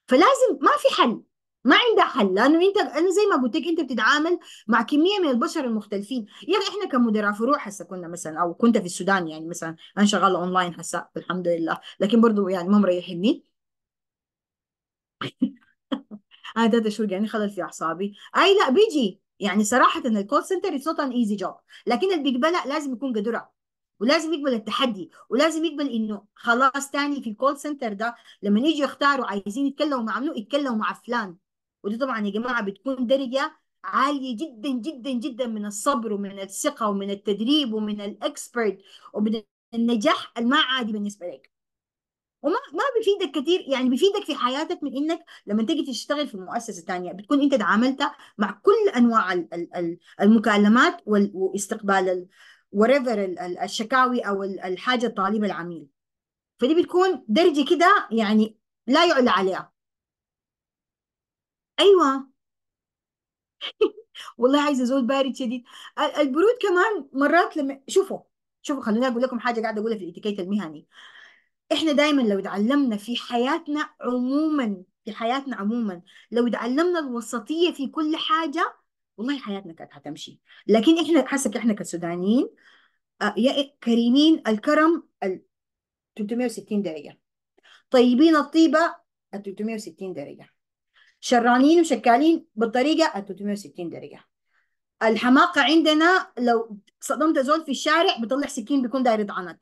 فلازم ما في حل ما عندها حل لانه انت انا زي ما قلت لك انت بتتعامل مع كميه من البشر المختلفين يا اخي يعني احنا كمدراء فروع هسه كنا مثلا او كنت في السودان يعني مثلا انا شغاله اونلاين هسه الحمد لله لكن برضو يعني ما مريحني انا ثلاث شهور يعني خلل في اعصابي اي لا بيجي يعني صراحه الكول سنتر اتس نوت ان ايزي جوب لكن اللي بيقبلها لازم يكون قدره ولازم يقبل التحدي ولازم يقبل انه خلاص تاني في الكول سنتر ده لما يجي يختاروا عايزين يتكلموا مع منو يتكلموا مع فلان ودي طبعا يا جماعه بتكون درجه عاليه جدا جدا جدا من الصبر ومن الثقه ومن التدريب ومن الاكسبرت ومن النجاح المعادي بالنسبه لك وما ما بيفيدك كثير يعني بيفيدك في حياتك من انك لما تيجي تشتغل في مؤسسه ثانيه بتكون انت تعاملت مع كل انواع المكالمات واستقبال وريفر الشكاوي او الحاجه الطالبه العميل فدي بتكون درجه كده يعني لا يعلى عليها ايوه والله عايزه زول بارد شديد البرود كمان مرات لما شوفوا شوفوا خليني اقول لكم حاجه قاعده اقولها في الاتيكيت المهني احنا دايما لو اتعلمنا في حياتنا عموما في حياتنا عموما لو اتعلمنا الوسطيه في كل حاجه والله حياتنا كانت هتمشي لكن احنا حسك احنا كسودانيين آه، يا إيه، كريمين الكرم ال 360 درجه طيبين الطيبه ال 360 درجه شرانين وشكالين بالطريقه 360 درجه الحماقه عندنا لو صدمت زول في الشارع بيطلع سكين بيكون داير يطعنك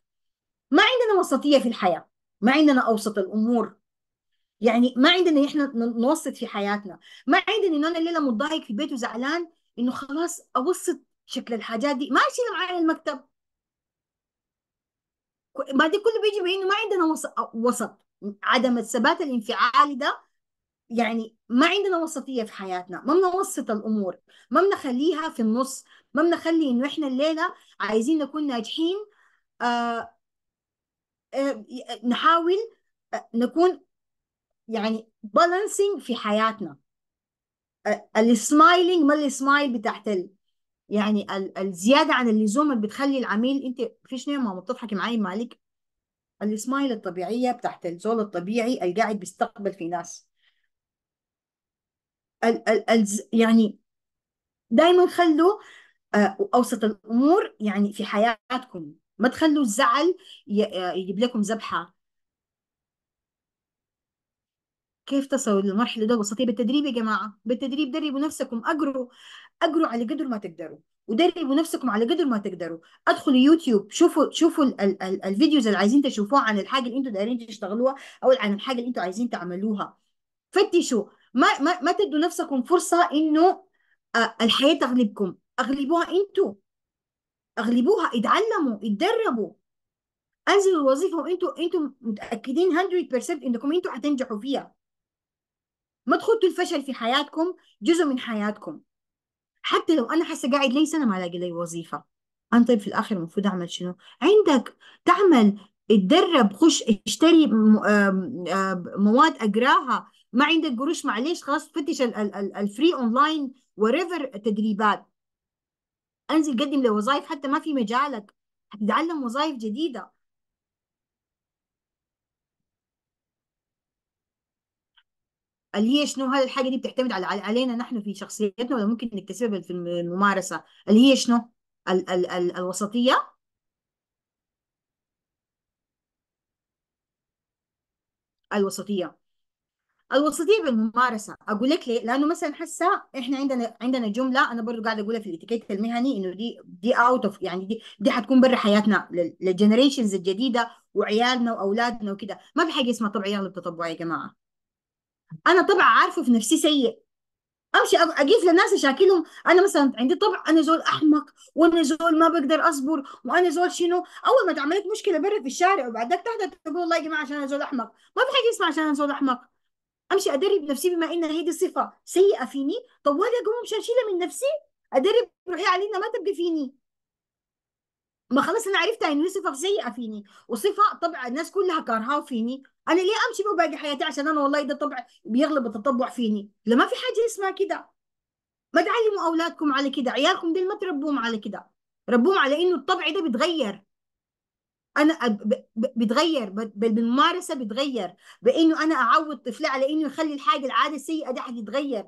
ما عندنا وسطيه في الحياه ما عندنا اوسط الامور يعني ما عندنا احنا نوسط في حياتنا ما عندنا انه انا الليله متضايق في البيت وزعلان انه خلاص اوسط شكل الحاجات دي ما اشيلها معايا المكتب بعدين كله بيجي بانه ما عندنا وسط عدم الثبات الانفعالي ده يعني ما عندنا وسطيه في حياتنا ما بنوسط الامور ما بنخليها في النص ما بنخلي انه احنا الليله عايزين نكون ناجحين آه آه نحاول آه، نكون يعني بالانسنج في حياتنا آه السمايلينج ما السمايل بتاعت ال يعني ال الزياده عن اللزوم اللي بتخلي العميل انت في شنو ما بتضحكي معي مالك السمايل الطبيعيه بتاعت الزول الطبيعي اللي قاعد بيستقبل في ناس ال ال ال يعني دايما خلوا آه، أوسط الأمور يعني في حياتكم ما تخلوا الزعل آه، يجيب لكم ذبحة كيف تصلوا للمرحلة دي وسطيه بالتدريب يا جماعة بالتدريب دربوا نفسكم أجروا أجروا على قدر ما تقدروا ودربوا نفسكم على قدر ما تقدروا ادخلوا يوتيوب شوفوا شوفوا ال ال ال الفيديوز اللي عايزين تشوفوها عن الحاجه اللي انتم دايرين تشتغلوها او عن الحاجه اللي انتم عايزين تعملوها فتشوا ما ما ما تدوا نفسكم فرصه انه آه، الحياه تغلبكم اغلبوها انتوا اغلبوها اتعلموا اتدربوا انزلوا الوظيفه وانتوا انتوا متاكدين 100% انكم انتوا هتنجحوا فيها ما تخطوا الفشل في حياتكم جزء من حياتكم حتى لو انا حاسه قاعد لي سنه ما الاقي لي وظيفه انا طيب في الاخر المفروض اعمل شنو عندك تعمل اتدرب خش اشتري مواد اقراها ما عندك قروش معليش خلاص فتش الفري اونلاين وريفر تدريبات انزل قدم لوظائف حتى ما في مجالك هتتعلم وظائف جديده اللي هي شنو هل الحاجه دي بتعتمد على علينا نحن في شخصيتنا ولا ممكن نكتسبها في الممارسه اللي هي شنو ال ال ال الوسطيه الوسطيه الوسطيه بالممارسه اقول لك ليه لانه مثلا هسه احنا عندنا عندنا جمله انا برضو قاعده اقولها في الاتيكيت المهني انه دي دي اوت اوف يعني دي دي حتكون برا حياتنا للجنريشنز الجديده وعيالنا واولادنا وكده ما في حاجه اسمها طبعية اغلب تطبعي يا جماعه انا طبع عارفه في نفسي سيء امشي أجيب للناس اشاكلهم انا مثلا عندي طبع انا زول احمق وانا زول ما بقدر اصبر وانا زول شنو اول ما تعملت مشكله برا في الشارع وبعدك تحضر تقول والله يا جماعه عشان انا زول احمق ما في حاجه اسمها عشان انا زول احمق امشي ادرب نفسي بما ان هي دي صفه سيئه فيني طب وهل يا جماعه مش هشيلها من نفسي ادرب روحي علينا ما تبقى فيني ما خلاص انا عرفت يعني ان دي صفه سيئه فيني وصفه طبعا الناس كلها كارهاه فيني انا ليه امشي بيه باقي حياتي عشان انا والله ده طبع بيغلب التطبع فيني لا ما في حاجه اسمها كده ما تعلموا اولادكم على كده عيالكم دول ما تربوهم على كده ربوهم على انه الطبع ده بيتغير انا بتغير بالممارسه بتغير بانه انا اعود طفلي على انه يخلي الحاجه العاده السيئه دي حتتغير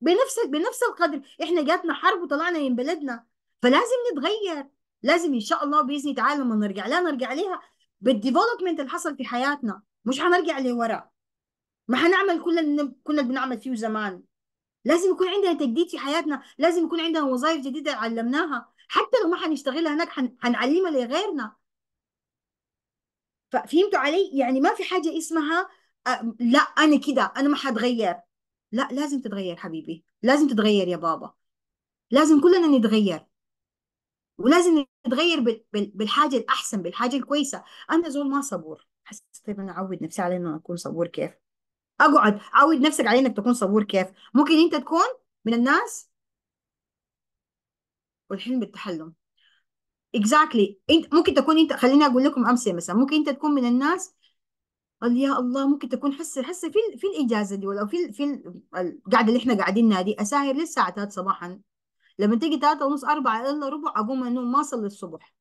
بنفس بنفس القدر احنا جاتنا حرب وطلعنا من بلدنا فلازم نتغير لازم ان شاء الله باذن تعالى لما نرجع لها نرجع ليها بالديفلوبمنت اللي حصل في حياتنا مش هنرجع لورا ما هنعمل كل اللي كنا بنعمل فيه زمان لازم يكون عندنا تجديد في حياتنا لازم يكون عندنا وظائف جديده علمناها حتى لو ما حنشتغلها هناك حنعلمها لغيرنا فهمتوا علي يعني ما في حاجه اسمها لا انا كده انا ما حتغير لا لازم تتغير حبيبي لازم تتغير يا بابا لازم كلنا نتغير ولازم نتغير بالحاجه الاحسن بالحاجه الكويسه انا زول ما صبور حسيت انا اعود نفسي على انه اكون صبور كيف اقعد عود نفسك على انك تكون صبور كيف ممكن انت تكون من الناس والحلم بالتحلم اكزاكتلي exactly. انت ممكن تكون انت خليني اقول لكم امثله مثلا ممكن انت تكون من الناس قال يا الله ممكن تكون حس حس في في الاجازه دي ولا في في القعده اللي احنا قاعدينها دي اساهر للساعه 3 صباحا لما تيجي 3 ونص 4 الا ربع اقوم انه ما اصلي الصبح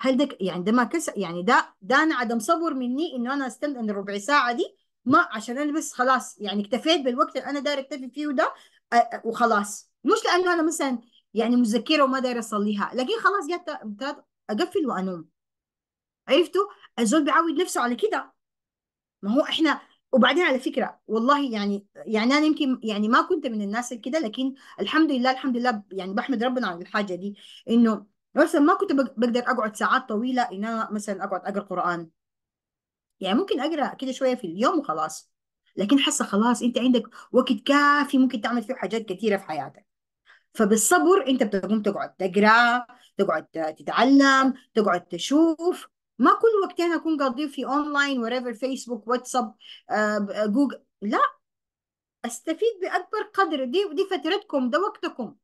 هل ده يعني ده ما كسر يعني ده ده انا عدم صبر مني انه انا استنى ان ربع ساعه دي ما عشان انا بس خلاص يعني اكتفيت بالوقت اللي انا داير اكتفي فيه ده وخلاص مش لانه انا مثلا يعني مذكره وما داير اصليها لكن خلاص جت اقفل وانوم عرفتوا الزول بيعود نفسه على كده ما هو احنا وبعدين على فكره والله يعني يعني انا يمكن يعني ما كنت من الناس كده لكن الحمد لله الحمد لله يعني بحمد ربنا على الحاجه دي انه مثلا ما كنت بقدر اقعد ساعات طويله ان انا مثلا اقعد اقرا قران يعني ممكن اقرا كده شويه في اليوم وخلاص لكن حاسه خلاص انت عندك وقت كافي ممكن تعمل فيه حاجات كثيره في حياتك فبالصبر انت بتقوم تقعد تقرا تقعد تتعلم تقعد تشوف ما كل وقتين اكون قاضيه في اونلاين وريفر فيسبوك واتساب جوجل لا استفيد باكبر قدر دي دي فترتكم ده وقتكم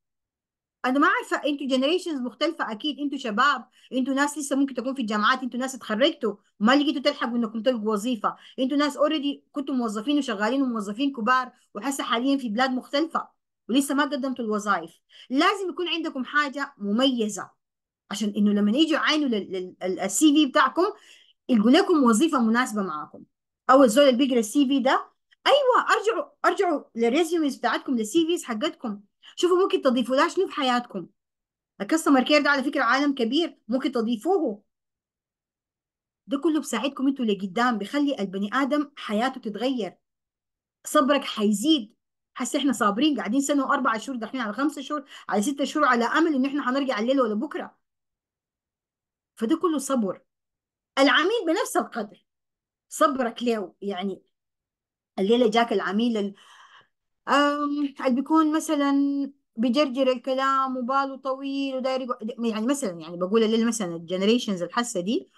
انا ما عارفه انتوا جنريشنز مختلفه اكيد انتوا شباب انتوا ناس لسه ممكن تكون في الجامعات انتوا ناس اتخرجتوا ما لقيتوا تلحقوا انكم تلقوا وظيفه انتوا ناس اوريدي كنتوا موظفين وشغالين وموظفين كبار وحاسه حاليا في بلاد مختلفه ولسه ما قدمتوا الوظائف لازم يكون عندكم حاجه مميزه عشان انه لما يجوا عينوا السي في بتاعكم يلقوا لكم وظيفه مناسبه معاكم او الزول اللي بيقرا السي في ده ايوه ارجعوا ارجعوا للريزيومز بتاعتكم للسي فيز حقتكم شوفوا ممكن تضيفوا لها شنو في حياتكم الكاستمر كير ده على فكره عالم كبير ممكن تضيفوه ده كله بساعدكم انتوا لقدام بيخلي البني ادم حياته تتغير صبرك حيزيد حاسس احنا صابرين قاعدين سنه واربع شهور داخلين على خمسة شهور على ستة شهور على امل ان احنا هنرجع الليل ولا بكره فده كله صبر العميل بنفس القدر صبرك له يعني الليله جاك العميل ال... اللي بيكون مثلا بجرجر الكلام وباله طويل وداير يعني مثلا يعني بقول الليله مثلا الجنريشنز الحاسه دي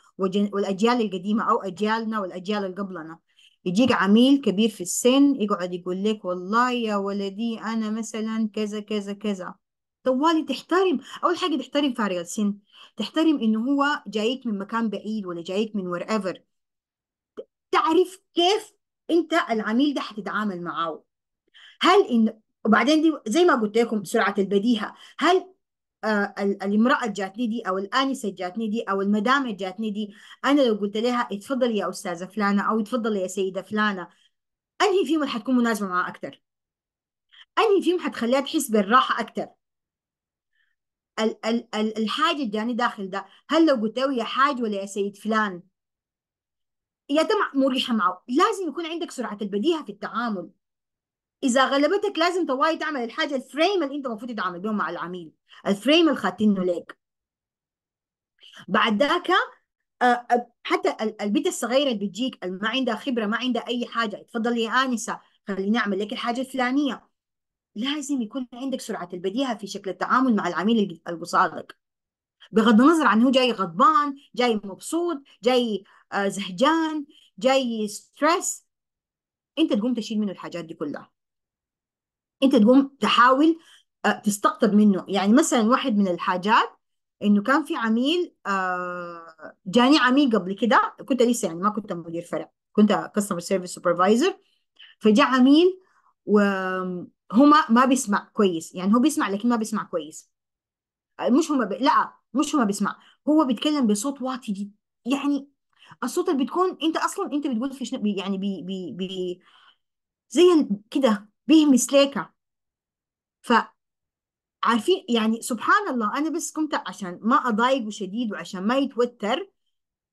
والاجيال القديمه او اجيالنا والاجيال اللي قبلنا يجيك عميل كبير في السن يقعد يقول لك والله يا ولدي انا مثلا كذا كذا كذا طوالي تحترم اول حاجه تحترم فارغ السن تحترم انه هو جايك من مكان بعيد ولا جايك من وير ايفر تعرف كيف انت العميل ده هتتعامل معاه هل ان وبعدين دي زي ما قلت لكم سرعه البديهه هل آه، الامرأة جاتني دي أو الآنسة جاتني دي أو المدام جاتني دي أنا لو قلت لها اتفضلي يا أستاذة فلانة أو اتفضلي يا سيدة فلانة أنهي فيهم اللي حتكون مناسبة معها اكثر؟ أنهي فيهم حتخليها تحس بالراحة اكثر؟ ال ال ال الحاجة جاني داخل ده هل لو قلت له يا حاج ولا يا سيد فلان يا تم مريحة معه لازم يكون عندك سرعة البديهة في التعامل إذا غلبتك لازم طوالي تعمل الحاجة الفريم اللي أنت المفروض تتعامل بيهم مع العميل الفريم الخاتينه ليك بعد ذاك آه، آه، حتى البنت الصغيره اللي بتجيك ما عندها خبره ما عندها اي حاجه اتفضلي يا انسه خليني اعمل لك الحاجه الفلانيه لازم يكون عندك سرعه البديهه في شكل التعامل مع العميل اللي بغض النظر عن هو جاي غضبان جاي مبسوط جاي آه، زهجان جاي ستريس انت تقوم تشيل منه الحاجات دي كلها انت تقوم تحاول آه، تستقطب منه يعني مثلا واحد من الحاجات انه كان في عميل آه، جاني عميل قبل كده كنت لسه يعني ما كنت مدير فرع كنت كاستمر سيرفيس سوبرفايزر فجاء عميل وهو ما بيسمع كويس يعني هو بيسمع لكن ما بيسمع كويس آه، مش هو ب... لا مش هو ما بيسمع هو بيتكلم بصوت واطي جدا يعني الصوت اللي بتكون انت اصلا انت بتقول في شنو يعني بي بي بي زي كده بيهمس ليك ف عارفين يعني سبحان الله انا بس قمت عشان ما اضايقه شديد وعشان ما يتوتر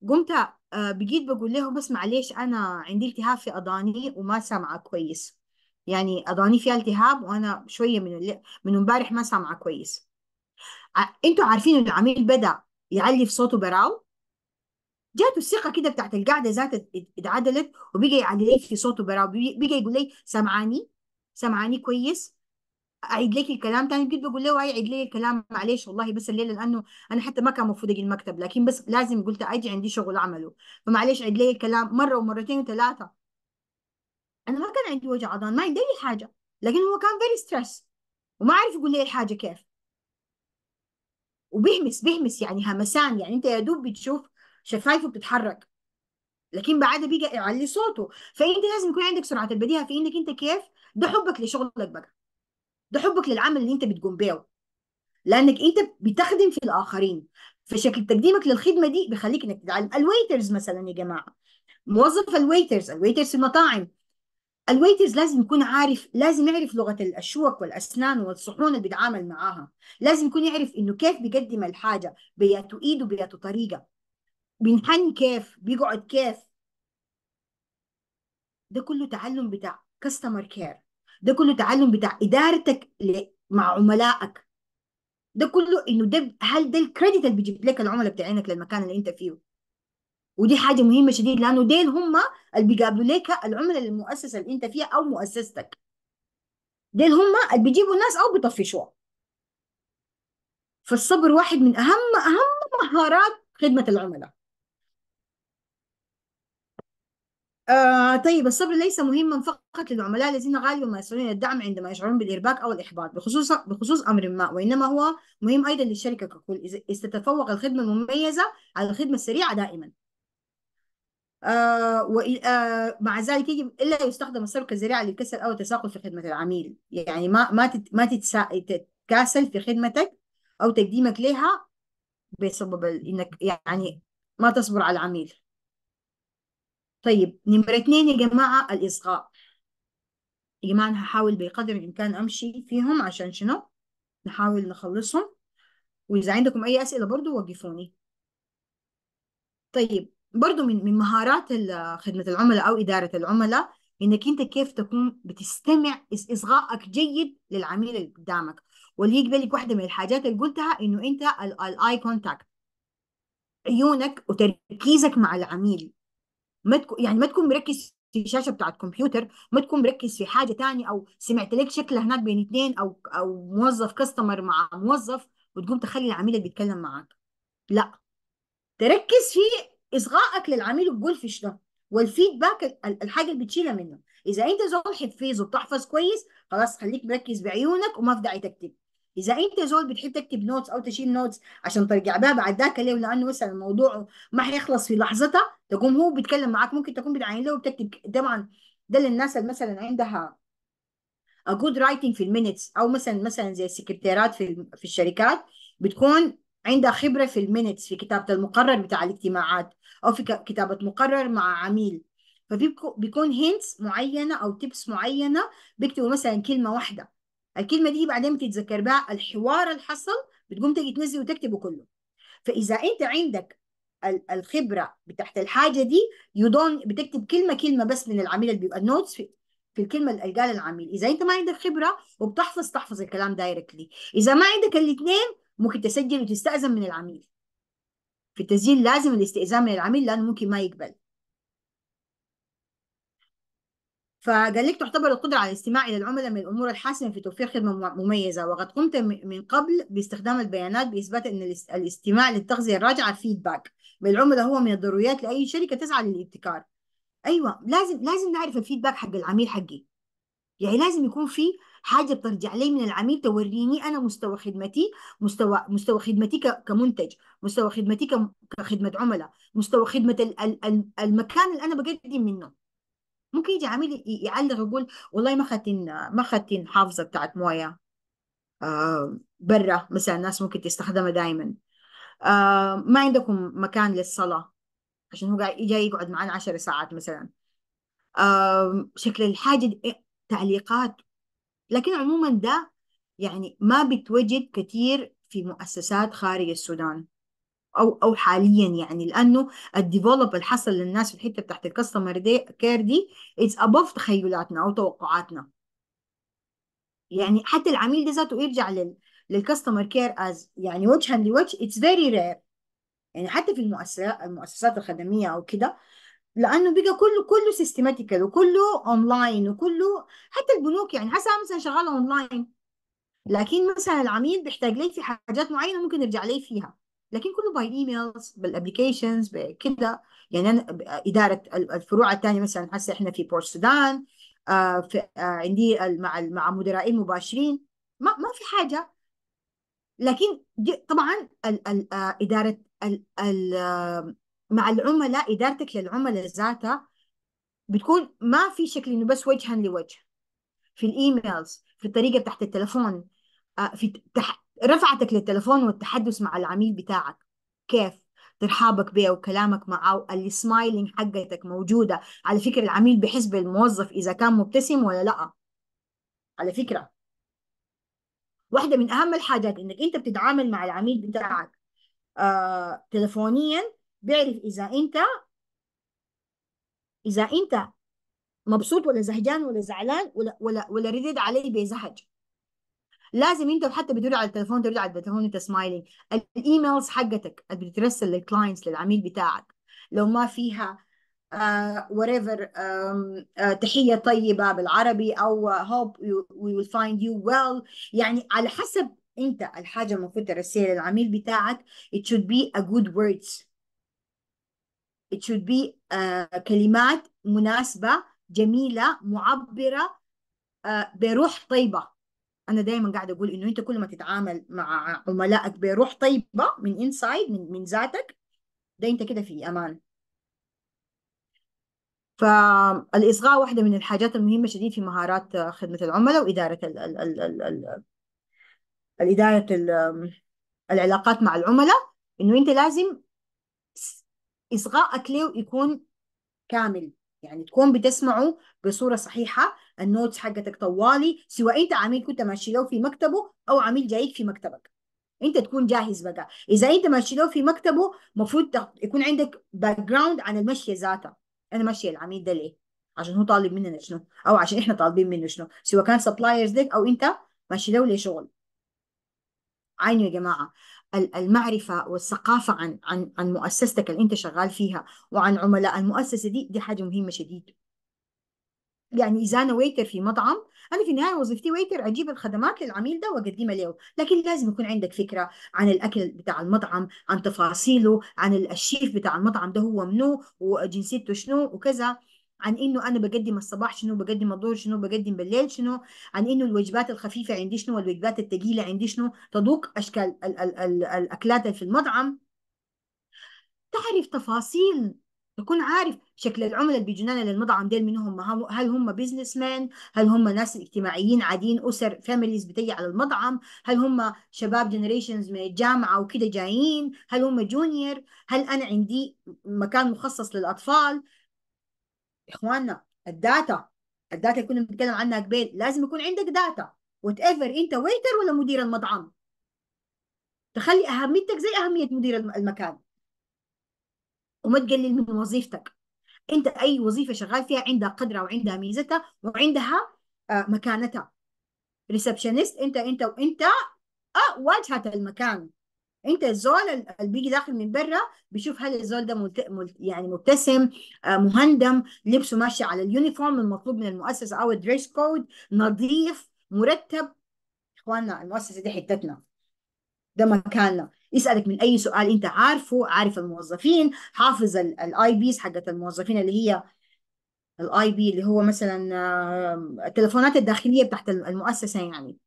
قمت آه، بقيت بقول لهم بس معليش انا عندي التهاب في اضاني وما سامعه كويس يعني اضاني فيها التهاب وانا شويه من اللي من امبارح ما سامعه كويس آه، انتوا عارفين انه العميل بدا يعلي في صوته براو جاته الثقه كده بتاعت القعده ذات اتعدلت وبقى يعلي في صوته براو بقى يقول لي سامعاني سامعاني كويس اعيد لك الكلام تاني كنت بقول له اعيد لي الكلام معلش والله بس الليله لانه انا حتى ما كان المفروض اجي المكتب لكن بس لازم قلت اجي عندي شغل اعمله فمعلش عيد لي الكلام مره ومرتين وثلاثه انا ما كان عندي وجع عضلان ما عندي اي حاجه لكن هو كان فيري ستريس وما عارف يقول لي الحاجه كيف وبيهمس بيهمس يعني همسان يعني انت يا دوب بتشوف شفايفه بتتحرك لكن بعدها بيجي يعلي صوته فانت لازم يكون عندك سرعه البديهه في انك انت كيف ده حبك لشغلك بقى ده حبك للعمل اللي انت بتقوم بيه لانك انت بتخدم في الاخرين فشكل تقديمك للخدمه دي بيخليك انك تتعلم الويترز مثلا يا جماعه موظف الويترز الويترز في المطاعم الويترز لازم يكون عارف لازم يعرف لغه الاشوك والاسنان والصحون اللي بيتعامل معاها لازم يكون يعرف انه كيف بيقدم الحاجه بياتو ايده بياتو طريقه بينحني كيف بيقعد كيف ده كله تعلم بتاع كاستمر كير ده كله تعلم بتاع ادارتك مع عملائك ده كله انه ده هل ده الكريدت اللي بيجيب لك العملاء بتاعينك للمكان اللي انت فيه ودي حاجه مهمه شديد لانه ديل هم اللي بيقابلوا لك العملاء للمؤسسه اللي انت فيها او مؤسستك ديل هم اللي بيجيبوا الناس او بيطفشوها فالصبر واحد من اهم اهم مهارات خدمه العملاء آه طيب الصبر ليس مهما فقط للعملاء الذين غالبا ما يصلون الدعم عندما يشعرون بالإرباك أو الإحباط بخصوص بخصوص أمر ما وإنما هو مهم أيضا للشركة ككل اذا تتفوق الخدمة المميزة على الخدمة السريعة دائما آه و آه مع ذلك يجب الا يستخدم الصبر كذريعه للكسل او التساقط في خدمه العميل يعني ما ما ما تتكاسل في خدمتك او تقديمك لها بسبب انك يعني ما تصبر على العميل طيب نمرة اثنين يا جماعة الإصغاء يا جماعة أنا هحاول بقدر الإمكان أمشي فيهم عشان شنو نحاول نخلصهم وإذا عندكم أي أسئلة برضو وقفوني طيب برضو من من مهارات خدمة العملاء أو إدارة العملاء إنك أنت كيف تكون بتستمع إصغائك جيد للعميل اللي قدامك وليك بالك واحدة من الحاجات اللي قلتها إنه أنت الآي كونتاكت عيونك وتركيزك مع العميل ما تكون يعني ما تكون مركز في شاشه بتاعت كمبيوتر ما تكون مركز في حاجه تاني او سمعت لك شكل هناك بين اثنين او او موظف كاستمر مع موظف وتقوم تخلي العميل اللي بيتكلم معاك لا تركز في اصغائك للعميل وتقول في ده والفيدباك الحاجه اللي بتشيلها منه اذا انت زول حفيظ وبتحفظ كويس خلاص خليك مركز بعيونك وما في داعي تكتب اذا انت زول بتحب تكتب نوتس او تشيل نوتس عشان ترجع بها بعد ذاك اليوم لانه مثلا الموضوع ما حيخلص في لحظتها تقوم هو بيتكلم معاك ممكن تكون بتعين له وبتكتب طبعا ده للناس اللي مثلا عندها a good writing في المينتس او مثلا مثلا زي السكرتيرات في في الشركات بتكون عندها خبره في المينتس في كتابه المقرر بتاع الاجتماعات او في كتابه مقرر مع عميل فبيكون هينتس معينه او تيبس معينه بيكتبوا مثلا كلمه واحده الكلمه دي بعدين بتتذكر بقى الحوار اللي حصل بتقوم تجي تنزل وتكتبه كله فاذا انت عندك الخبره بتاعت الحاجه دي يضون بتكتب كلمه كلمه بس من العميل اللي بيبقى النوتس في, في الكلمه اللي قالها العميل اذا انت ما عندك خبره وبتحفظ تحفظ الكلام دايركتلي اذا ما عندك الاثنين ممكن تسجل وتستاذن من العميل في التسجيل لازم الاستئذان من العميل لانه ممكن ما يقبل لك تعتبر القدرة على الاستماع إلى العملاء من الأمور الحاسمة في توفير خدمة مميزة وقد قمت من قبل باستخدام البيانات بإثبات أن الاستماع للتغذية الراجعة فيدباك من العملاء هو من الضروريات لأي شركة تسعى للابتكار أيوة لازم لازم نعرف الفيدباك حق العميل حقي يعني لازم يكون في حاجة بترجع لي من العميل توريني أنا مستوى خدمتي مستوى مستوى خدمتي كمنتج مستوى خدمتي كخدمة عملاء مستوى خدمة المكان اللي أنا بقدم منه ممكن يجي عميل يعلق يقول والله ما خدتين ما خدتين حافظه بتاعت مويه آه، برا مثلا الناس ممكن تستخدمها دائما آه، ما عندكم مكان للصلاه عشان هو جاي يقعد معانا عشر ساعات مثلا آه، شكل الحاجه إيه، تعليقات لكن عموما ده يعني ما بتوجد كثير في مؤسسات خارج السودان او او حاليا يعني لانه الديفلوب اللي حصل للناس في الحته بتاعت الكاستمر دي كير دي اتس ابوف تخيلاتنا او توقعاتنا يعني حتى العميل ده ذاته يرجع لل للكاستمر كير از يعني وجها لوجه اتس فيري رير يعني حتى في المؤسسات المؤسسات الخدميه او كده لانه بقى كله كله سيستماتيكال وكله اونلاين وكله حتى البنوك يعني حسب مثلا شغاله اونلاين لكن مثلا العميل بيحتاج لي في حاجات معينه ممكن يرجع لي فيها لكن كله باي ايميلز بالابلكيشنز بكده يعني انا آه، اداره الفروع الثانيه مثلا هسه احنا في بورت السودان آه،, آه عندي مع مع مدراء المباشرين ما ما في حاجه لكن طبعا الـ الـ آه، اداره الـ الـ مع العملاء ادارتك للعملاء ذاتها بتكون ما في شكل انه بس وجها لوجه في الايميلز في الطريقه تحت التليفون في تح رفعتك للتلفون والتحدث مع العميل بتاعك كيف ترحابك بيه وكلامك معاه السمايلينج حقتك موجودة على فكرة العميل بحس بالموظف إذا كان مبتسم ولا لأ على فكرة واحدة من أهم الحاجات إنك أنت بتتعامل مع العميل بتاعك آه، تلفونيا بيعرف إذا أنت إذا أنت مبسوط ولا زهجان ولا زعلان ولا ولا ولا ردد عليه بزهج لازم انت حتى بتدور على التليفون ترد على التليفون انت سمايلينج الايميلز حقتك اللي بتترسل للكلاينتس للعميل بتاعك لو ما فيها وات uh, uh, تحيه طيبه بالعربي او هوب وي ويل فايند يو ويل يعني على حسب انت الحاجه المفروض ترسلها للعميل بتاعك it should be a good words it should be آه، كلمات مناسبه جميله معبره آه، بروح طيبه انا دايما قاعده اقول انه انت كل ما تتعامل مع عملائك بروح طيبه من انسايد من من ذاتك ده انت كده في امان فالاصغاء واحده من الحاجات المهمه شديد في مهارات خدمه العملاء واداره ال ال ال ال ال الاداره ال العلاقات مع العملاء انه انت لازم اصغائك له يكون كامل يعني تكون بتسمعه بصوره صحيحه النوتس حقتك طوالي سواء انت عميل كنت ماشي له في مكتبه او عميل جايك في مكتبك انت تكون جاهز بقى اذا انت ماشي له في مكتبه المفروض يكون عندك باك جراوند عن المشيه ذاته انا ماشيه العميل ده ليه عشان هو طالب مننا شنو او عشان احنا طالبين منه شنو سواء كان سبلايرز ليك او انت ماشي له لشغل عينه يا جماعه المعرفه والثقافه عن عن عن مؤسستك اللي انت شغال فيها وعن عملاء المؤسسه دي دي حاجه مهمه شديد يعني اذا انا ويتر في مطعم انا في النهايه وظيفتي ويتر اجيب الخدمات للعميل ده واقدمها له لكن لازم يكون عندك فكره عن الاكل بتاع المطعم عن تفاصيله عن الشيف بتاع المطعم ده هو منو وجنسيته شنو وكذا عن انه انا بقدم الصباح شنو بقدم الظهر شنو بقدم بالليل شنو عن انه الوجبات الخفيفه عندي شنو والوجبات الثقيله عندي شنو تذوق اشكال ال ال ال الاكلات في المطعم تعرف تفاصيل تكون عارف شكل العملاء اللي بيجونا للمطعم ديل من هم هل هم بيزنس مان هل هم ناس اجتماعيين عاديين اسر فاميليز بتيجي على المطعم هل هم شباب جنريشنز من الجامعه وكده جايين هل هم جونيور هل انا عندي مكان مخصص للاطفال اخواننا الداتا الداتا اللي كنا بنتكلم عنها قبل لازم يكون عندك داتا وات ايفر انت ويتر ولا مدير المطعم تخلي اهميتك زي اهميه مدير المكان وما تقلل من وظيفتك انت اي وظيفه شغال فيها عندها قدرها وعندها ميزتها وعندها آه، مكانتها ريسبشنست انت انت وانت آه، واجهه المكان انت الزول اللي بيجي داخل من برا بيشوف هل الزول ده ملت... ملت... يعني مبتسم آه، مهندم لبسه ماشي على اليونيفورم المطلوب من المؤسسه او الدريس كود نظيف مرتب اخواننا المؤسسه دي حتتنا ده مكاننا يسالك من اي سؤال انت عارفه عارف الموظفين حافظ الاي بيز حقت الموظفين اللي هي الاي بي اللي هو مثلا آه، التليفونات الداخليه بتاعت المؤسسه يعني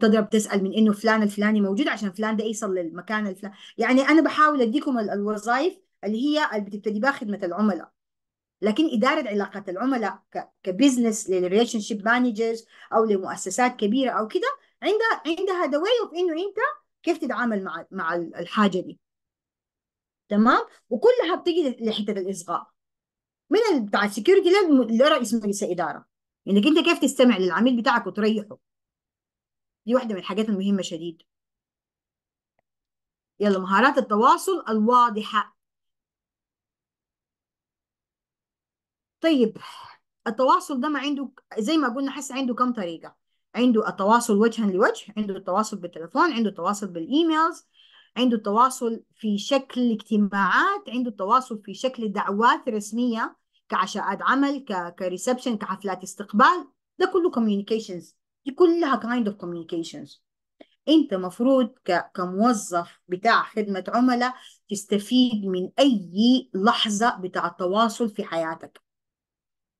تضرب تسال من انه فلان الفلاني موجود عشان فلان ده يصل للمكان الفلاني يعني انا بحاول اديكم الوظائف اللي هي اللي بتبتدي بها خدمه العملاء لكن اداره علاقات العملاء كبزنس للريليشن شيب مانجرز او لمؤسسات كبيره او كده عندها عندها دوي انه انت كيف تتعامل مع مع الحاجه دي تمام وكلها بتجي لحته الاصغاء من بتاع السكيورتي لرئيس مجلس اداره انك يعني انت كيف تستمع للعميل بتاعك وتريحه دي واحدة من الحاجات المهمة شديد يلا مهارات التواصل الواضحة طيب التواصل ده ما عنده زي ما قلنا حس عنده كم طريقة عنده التواصل وجها لوجه عنده التواصل بالتليفون عنده التواصل بالإيميلز عنده التواصل في شكل اجتماعات عنده التواصل في شكل دعوات رسمية كعشاءات عمل كريسبشن كحفلات استقبال ده كله communications دي كلها kind of communications انت مفروض كموظف بتاع خدمة عملاء تستفيد من اي لحظة بتاع تواصل في حياتك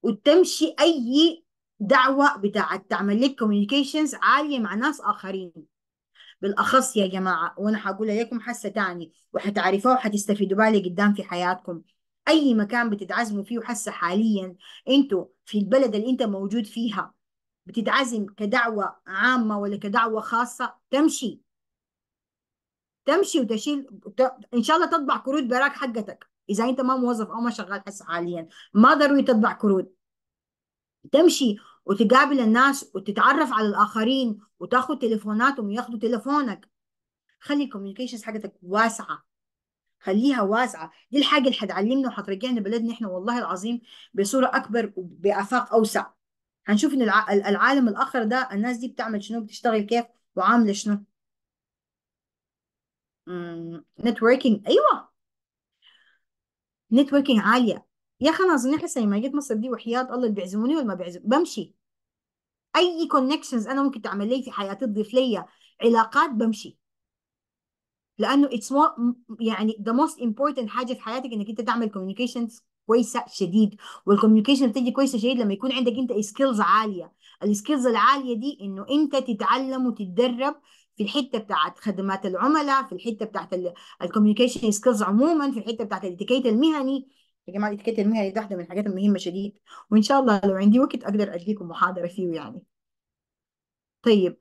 وتمشي اي دعوة بتاع تعمل لك communications عالية مع ناس آخرين بالأخص يا جماعة وأنا هقولها لكم حاسة تاني وحتعرفوها وحتستفيدوا بالي قدام في حياتكم أي مكان بتتعزموا فيه وحاسة حاليا أنتوا في البلد اللي أنت موجود فيها بتتعزم كدعوة عامة ولا كدعوة خاصة تمشي تمشي وتشيل ان شاء الله تطبع كروت براك حقتك اذا انت ما موظف او ما شغال حس حاليا ما ضروري تطبع كروت تمشي وتقابل الناس وتتعرف على الاخرين وتاخذ تليفوناتهم وياخذوا تليفونك خلي الكوميونيكيشنز حقتك واسعه خليها واسعه دي الحاجه اللي حتعلمنا وحترجعنا بلدنا احنا والله العظيم بصوره اكبر وبافاق اوسع هنشوف ان العالم الاخر ده الناس دي بتعمل شنو بتشتغل كيف وعامله شنو نتوركينج ايوه نتوركينج عاليه يا اخي انا اظن احسن ما جيت مصر دي وحياه الله اللي بيعزموني ولا ما بيعزم بمشي اي كونكشنز انا ممكن تعمل لي في حياتي تضيف لي علاقات بمشي لانه اتس يعني ذا موست امبورتنت حاجه في حياتك انك انت تعمل كوميونيكيشنز كويسه شديد والكوميونيكيشن بتدي كويسه شديد لما يكون عندك انت سكيلز عاليه السكيلز العاليه دي انه انت تتعلم وتتدرب في الحته بتاعت خدمات العملاء في الحته بتاعت الكوميونيكيشن سكيلز عموما في الحته بتاعت الاتيكيت المهني يا جماعه الاتيكيت المهني ده واحده من الحاجات المهمه شديد وان شاء الله لو عندي وقت اقدر اديكم محاضره فيه يعني طيب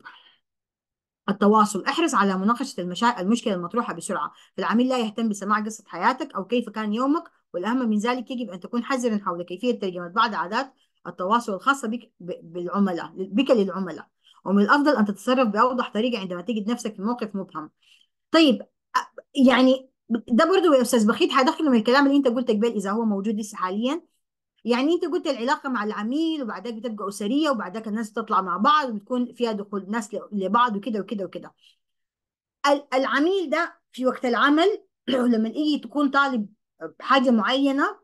التواصل احرص على مناقشة المشا... المشكلة المطروحة بسرعة العميل لا يهتم بسماع قصة حياتك أو كيف كان يومك والأهم من ذلك يجب أن تكون حذرا حول كيفية ترجمة بعض عادات التواصل الخاصة بك بالعملاء بك للعملاء ومن الأفضل أن تتصرف بأوضح طريقة عندما تجد نفسك في موقف مبهم طيب يعني ده برضو يا أستاذ بخيت هدخله من الكلام اللي أنت قلت قبل إذا هو موجود لسه حاليا يعني انت قلت العلاقه مع العميل وبعدك بتبقى اسريه وبعدك الناس تطلع مع بعض وتكون فيها دخول ناس لبعض وكده وكده وكده العميل ده في وقت العمل لما يجي تكون طالب بحاجه معينه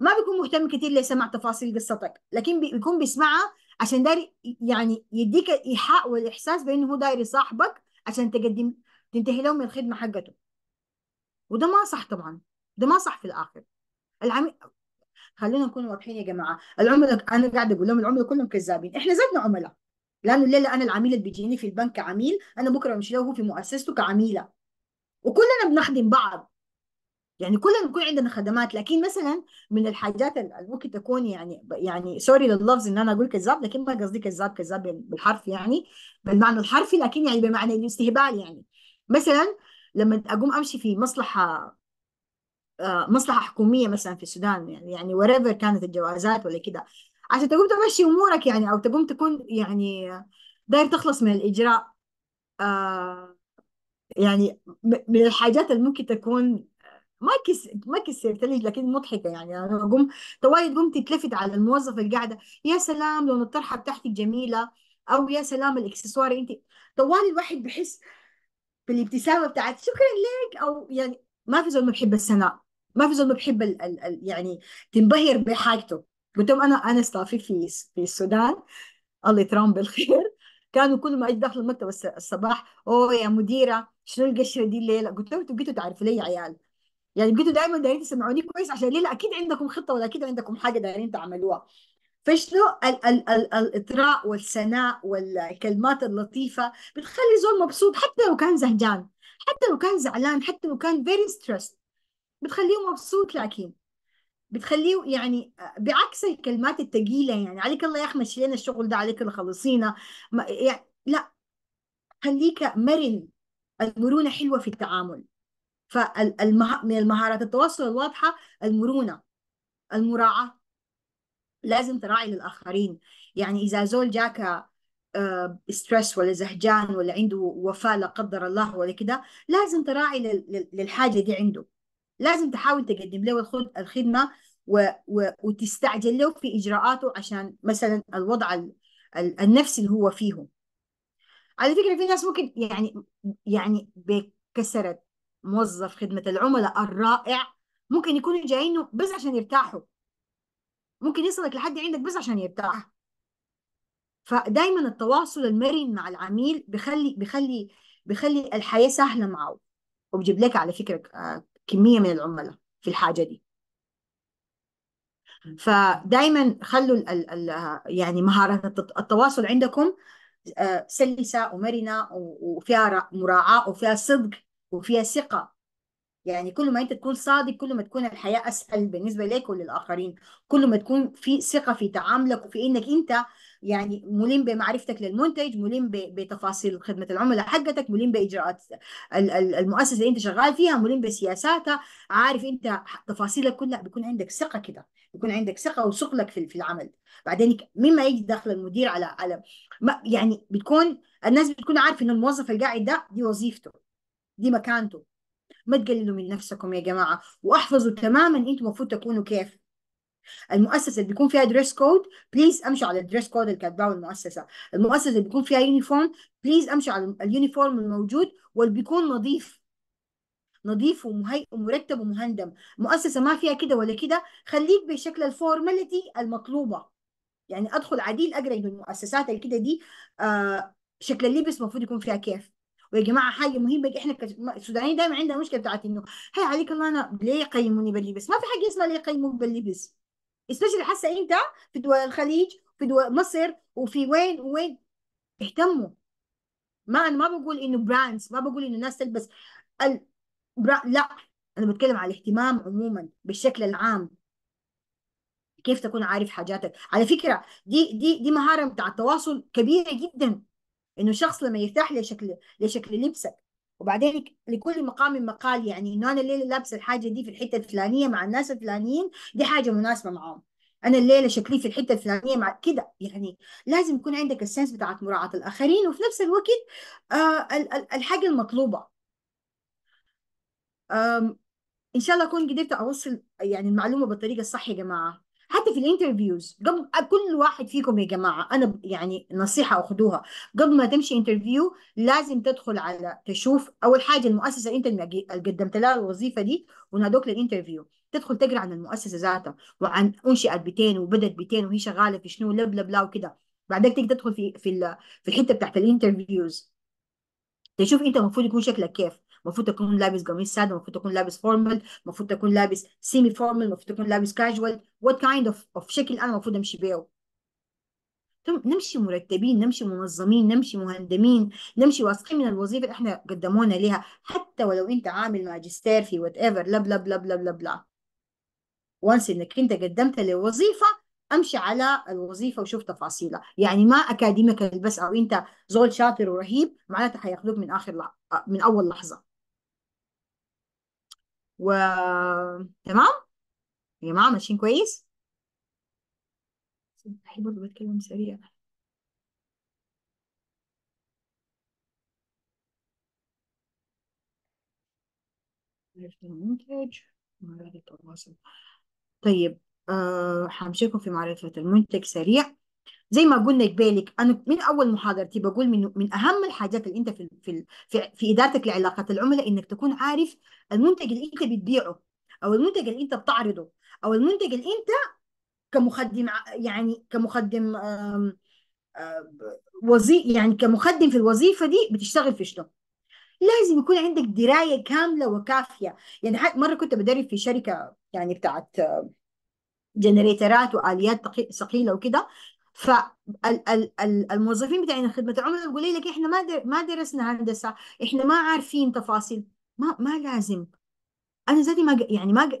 ما بيكون مهتم كتير لسمع تفاصيل قصتك لكن بيكون بيسمعها عشان داير يعني يديك الايحاء والاحساس بانه هو داير يصاحبك عشان تقدم تنتهي لهم الخدمه حقته وده ما صح طبعا ده ما صح في الاخر العميل خلينا نكون واضحين يا جماعه العملاء انا قاعده اقول لهم العملاء كلهم كذابين احنا زادنا عملاء لانه الليله انا العميل اللي بيجيني في البنك كعميل انا بكره بمشي له في مؤسسته كعميله وكلنا بنخدم بعض يعني كلنا بيكون عندنا خدمات لكن مثلا من الحاجات اللي ممكن تكون يعني يعني سوري لللفظ ان انا اقول كذاب لكن ما قصدي كذاب كذاب بالحرف يعني بالمعنى الحرفي لكن يعني بمعنى الاستهبال يعني مثلا لما اقوم امشي في مصلحه آه، مصلحه حكوميه مثلا في السودان يعني يعني وريفر كانت الجوازات ولا كده عشان تقوم تمشي امورك يعني او تقوم تكون يعني داير تخلص من الاجراء آه، يعني من الحاجات اللي ممكن تكون ما كس ما كسرت لكن مضحكه يعني انا قوم طوالي قمت تلفت على الموظفه اللي قاعده يا سلام لون الطرحه بتاعتك جميله او يا سلام الاكسسوار انت طوالي الواحد بحس بالابتسامه بتاعت شكرا لك او يعني ما في زول ما بحب الثناء ما في زول ما بحب ال ال ال يعني تنبهر بحاجته قلت لهم انا انا استافي في في السودان الله يترام بالخير كانوا كل ما اجي داخل المكتب الصباح اوه يا مديره شنو القشره دي الليله قلت لهم انتوا جيتوا تعرفوا لي عيال يعني بجد دايما دايرين تسمعوني كويس عشان ليه لا اكيد عندكم خطه ولا اكيد عندكم حاجه دايرين تعملوها فشنو ال ال ال الاطراء والثناء والكلمات اللطيفه بتخلي زول مبسوط حتى لو كان زهجان حتى لو كان زعلان حتى لو كان فيري ستريس بتخليه مبسوط لكن بتخليه يعني بعكس الكلمات الثقيله يعني عليك الله يا احمد شيلنا الشغل ده عليك اللي خلصينا يعني لا خليك مرن المرونه حلوه في التعامل فمن المهارات التواصل الواضحة المرونة المراعاة لازم تراعي للآخرين يعني إذا زول جاك ستريس آه، ولا زهجان ولا عنده وفاة لا قدر الله ولا كده لازم تراعي للحاجة دي عنده لازم تحاول تقدم له الخدمة و و وتستعجل له في إجراءاته عشان مثلا الوضع النفسي اللي هو فيه على فكرة في ناس ممكن يعني يعني بكسرت موظف خدمة العملاء الرائع ممكن يكونوا جايينه بس عشان يرتاحوا ممكن يصلك لحد عندك بس عشان يرتاح فدايما التواصل المرن مع العميل بخلي بخلي بخلي الحياة سهلة معه وبجيب لك على فكرة آه، كمية من العملاء في الحاجة دي فدايما خلوا الـ الـ الـ يعني مهارات التواصل عندكم آه، سلسة ومرنة وفيها مراعاة وفيها صدق وفيها ثقه يعني كل ما انت تكون صادق كل ما تكون الحياه اسهل بالنسبه لك وللاخرين كل ما تكون في ثقه في تعاملك وفي انك انت يعني ملم بمعرفتك للمنتج ملم بتفاصيل خدمه العملاء حقتك ملم باجراءات المؤسسه اللي انت شغال فيها ملم بسياساتها عارف انت تفاصيلك كلها بيكون عندك ثقه كده بيكون عندك ثقه وثقلك في في العمل بعدين مما يجي داخل المدير على على يعني بتكون الناس بتكون عارفه انه الموظف اللي قاعد ده دي وظيفته دي مكانته ما تقللوا من نفسكم يا جماعة واحفظوا تماما انتم المفروض تكونوا كيف المؤسسة اللي بيكون فيها دريس كود بليز امشي على الدريس كود اللي كاتباه المؤسسة المؤسسة اللي بيكون فيها يونيفورم بليز امشي على اليونيفورم الموجود واللي بيكون نظيف نظيف ومهيئ ومرتب ومهندم مؤسسة ما فيها كده ولا كده خليك بشكل الفورماليتي المطلوبة يعني ادخل عديل اقرا انه المؤسسات اللي كده دي آه شكل اللبس المفروض يكون فيها كيف ويا جماعه حاجه مهمه احنا السودانيين دايما عندنا مشكله بتاعت انه هي عليك الله انا ليه يقيموني باللبس ما في حاجه اسمها ليه يقيموني باللبس especially حاسه انت في دول الخليج في دول مصر وفي وين وين اهتموا ما انا ما بقول انه براندز ما بقول انه الناس تلبس ال... برا... لا انا بتكلم على الاهتمام عموما بالشكل العام كيف تكون عارف حاجاتك على فكره دي دي دي مهاره بتاع التواصل كبيره جدا انه الشخص لما يرتاح لشكل لشكل لبسك وبعدين لكل مقام مقال يعني انه انا الليله لابسه الحاجه دي في الحته الفلانيه مع الناس الفلانيين دي حاجه مناسبه معاهم انا الليله شكلي في الحته الفلانيه مع كده يعني لازم يكون عندك السنس بتاعت مراعاه الاخرين وفي نفس الوقت آه الحاجه المطلوبه ان شاء الله اكون قدرت اوصل يعني المعلومه بالطريقه الصح يا جماعه حتى في الانترفيوز قبل كل واحد فيكم يا جماعه انا يعني نصيحه اخذوها قبل ما تمشي انترفيو لازم تدخل على تشوف اول حاجه المؤسسه اللي انت اللي قدمت لها الوظيفه دي ونادوك للانترفيو تدخل تقرا عن المؤسسه ذاتها وعن انشئت بتين وبدت بتين وهي شغاله في شنو لب لب لا وكده بعدين تيجي تدخل في في في الحته بتاعت الانترفيوز تشوف انت المفروض يكون شكلك كيف المفروض تكون لابس قميص ساده المفروض تكون لابس فورمال المفروض تكون لابس سيمي فورمال المفروض تكون لابس كاجوال وات كايند اوف اوف شكل انا المفروض امشي بيه نمشي مرتبين نمشي منظمين نمشي مهندمين نمشي واثقين من الوظيفه اللي احنا قدمونا ليها حتى ولو انت عامل ماجستير في وات ايفر لا بلا بلا بلا بلا بلا وانس انك انت قدمت لوظيفه امشي على الوظيفه وشوف تفاصيلها يعني ما اكاديميكال بس او انت زول شاطر ورهيب معناته حياخذوك من اخر من اول لحظه و تمام يا جماعة ماشيين كويس مستحيل برضه بتكلم سريع عرفت المنتج معرفة التواصل طيب أه في معرفة المنتج سريع زي ما قلنا قبالك انا من اول محاضرتي بقول من من اهم الحاجات اللي انت في في في, ادارتك لعلاقات العملاء انك تكون عارف المنتج اللي انت بتبيعه او المنتج اللي انت بتعرضه او المنتج اللي انت كمخدم يعني كمخدم وظيف يعني كمخدم في الوظيفه دي بتشتغل في شنو لازم يكون عندك درايه كامله وكافيه يعني مره كنت بدرب في شركه يعني بتاعت جنريترات واليات ثقيله وكده فالموظفين بتاعين خدمة العملاء يقول لك احنا ما ما درسنا هندسة احنا ما عارفين تفاصيل ما ما لازم انا ذاتي ما يعني ما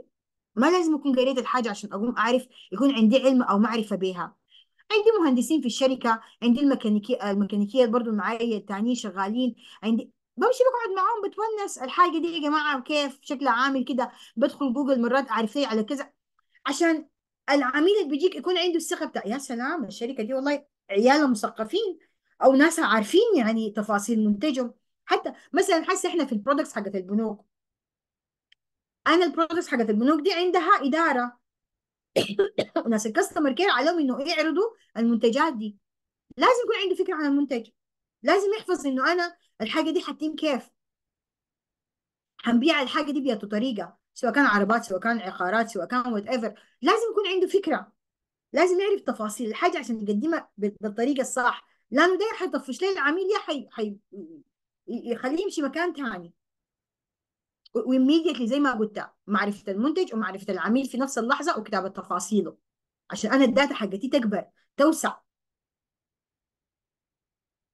ما لازم اكون قريت الحاجة عشان اقوم اعرف يكون عندي علم او معرفة بها عندي مهندسين في الشركة عندي الميكانيكية الميكانيكية برضو معايا التانيين شغالين عندي بمشي بقعد معاهم بتونس الحاجة دي يا جماعة كيف شكلها عامل كده بدخل جوجل مرات اعرف على كذا عشان العميل اللي بيجيك يكون عنده الثقه بتاع يا سلام الشركه دي والله عيالها مثقفين او ناس عارفين يعني تفاصيل منتجهم حتى مثلا حاسه احنا في البرودكتس حقت البنوك انا البرودكتس حقت البنوك دي عندها اداره وناس الكاستمر كير عليهم انه يعرضوا المنتجات دي لازم يكون عنده فكره عن المنتج لازم يحفظ انه انا الحاجه دي حتتم كيف هنبيع الحاجه دي بيا طريقه سواء كان عربات سواء كان عقارات سواء كان وات ايفر لازم يكون عنده فكره لازم يعرف تفاصيل الحاجه عشان يقدمها بالطريقه الصح لانه ده حيطفش ليه العميل يا حي... حي... يخليه يمشي مكان ثاني واميديتلي زي ما قلت معرفه المنتج ومعرفه العميل في نفس اللحظه وكتابه تفاصيله عشان انا الداتا حقتي تكبر توسع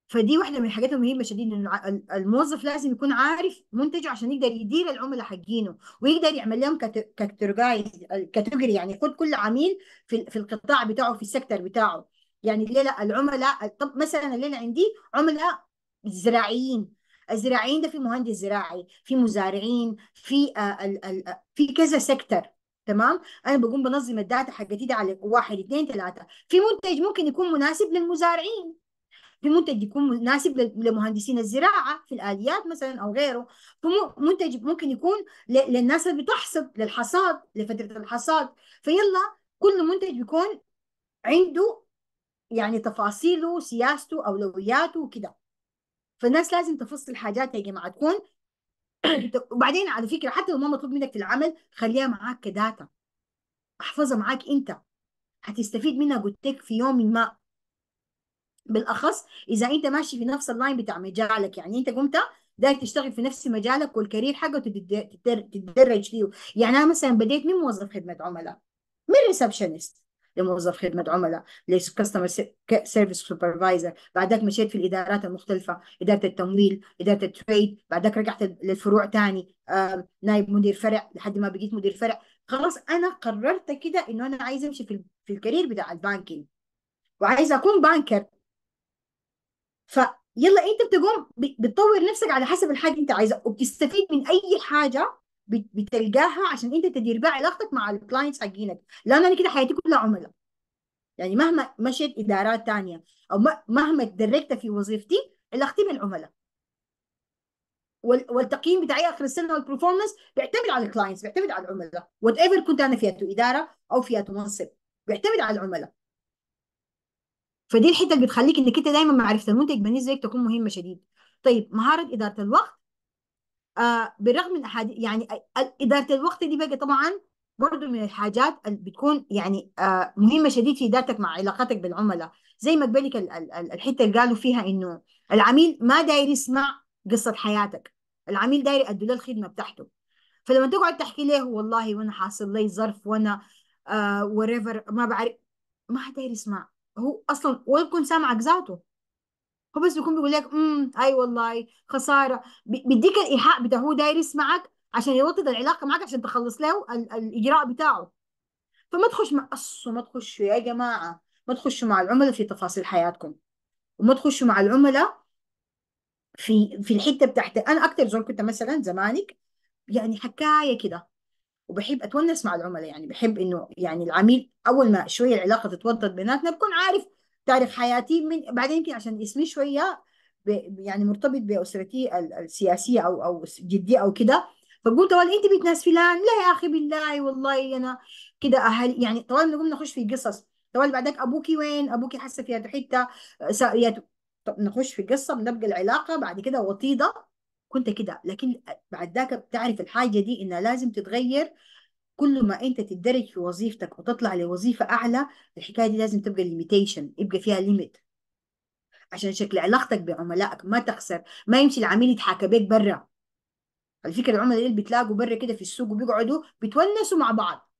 فدي واحده من الحاجات المهمه شديد ان الموظف لازم يكون عارف منتجه عشان يقدر يدير العملاء حقينه ويقدر يعمل لهم كاتيجورايز كاتيجوري يعني يكون كل عميل في في القطاع بتاعه في السكتر بتاعه يعني الليله العملاء طب مثلا الليله عندي عملاء زراعيين الزراعيين ده في مهندس زراعي في مزارعين في آه، في كذا سكتر تمام انا بقوم بنظم الداتا حقتي دي على واحد اثنين ثلاثه في منتج ممكن يكون مناسب للمزارعين بمنتج يكون مناسب لمهندسين الزراعه في الاليات مثلا او غيره فمنتج ممكن يكون للناس اللي بتحصد للحصاد لفتره الحصاد فيلا كل منتج بيكون عنده يعني تفاصيله سياسته اولوياته وكده فالناس لازم تفصل حاجاتها يا جماعه تكون وبعدين على فكره حتى لو ما مطلوب منك في العمل خليها معاك كداتا احفظها معاك انت هتستفيد منها قلت في يوم ما بالاخص اذا انت ماشي في نفس اللاين بتاع مجالك يعني انت قمت داير تشتغل في نفس مجالك والكارير حقه تتدرج فيه يعني انا مثلا بديت من موظف خدمه عملاء من ريسبشنست لموظف خدمه عملاء لكستمر سيرفيس سوبرفايزر بعدك مشيت في الادارات المختلفه اداره التمويل اداره التريد بعدك رجعت للفروع ثاني نائب مدير فرع لحد ما بقيت مدير فرع خلاص انا قررت كده انه انا عايز امشي في الكارير بتاع البانكينج وعايز اكون بانكر فيلا انت بتقوم بتطور نفسك على حسب الحاجه اللي انت عايزها وبتستفيد من اي حاجه بتلقاها عشان انت تدير بها علاقتك مع الكلاينتس حقينك لان انا كده حياتي كلها عملاء يعني مهما مشيت ادارات تانية او مهما تدرجت في وظيفتي علاقتي بالعملاء والتقييم بتاعي اخر السنه والبرفورمانس بيعتمد على الكلاينتس بيعتمد على العملاء وات ايفر كنت انا فيها اداره او فيها منصب بيعتمد على العملاء فدي الحته اللي بتخليك انك انت دايما معرفه المنتج بالنسبه لك تكون مهمه شديد طيب مهاره اداره الوقت آه بالرغم من أحد يعني اداره الوقت دي بقى طبعا برضه من الحاجات اللي بتكون يعني آه مهمه شديد في ادارتك مع علاقاتك بالعملاء زي ما قبلك الحته اللي قالوا فيها انه العميل ما داير يسمع قصه حياتك العميل داير يقدم له الخدمه بتاعته فلما تقعد تحكي له والله وانا حاصل لي ظرف وانا آه وريفر ما بعرف ما داير يسمع هو اصلا ولا بكون سامعك ذاته هو بس بيكون بيقول لك امم اي والله خساره بيديك الايحاء بتاع هو داير يسمعك عشان يوطد العلاقه معك عشان تخلص له الاجراء بتاعه فما تخش مع اصله ما تخشوا يا جماعه ما تخشوا مع العملاء في تفاصيل حياتكم وما تخشوا مع العملاء في في الحته بتاعت انا اكتر زول كنت مثلا زمانك يعني حكايه كده وبحب اتونس مع العملاء يعني بحب انه يعني العميل اول ما شويه العلاقه تتوطد بيناتنا بكون عارف تاريخ حياتي من بعدين يمكن عشان اسمي شويه يعني مرتبط باسرتي السياسيه او او جدي او كده فقلت طوال انت بنت ناس فلان لا يا اخي بالله والله انا كده اهل يعني طوال نقوم نخش في قصص طوال بعدك ابوكي وين ابوكي حاسه في حته الحته نخش في قصه بنبقى العلاقه بعد كده وطيده كنت كده لكن بعد ذاك بتعرف الحاجه دي انها لازم تتغير كل ما انت تتدرج في وظيفتك وتطلع لوظيفه اعلى الحكايه دي لازم تبقى ليميتيشن يبقى فيها ليميت عشان شكل علاقتك بعملائك ما تخسر ما يمشي العميل يتحاكى بيك برا على فكره العملاء اللي بتلاقوا برا كده في السوق وبيقعدوا بيتونسوا مع بعض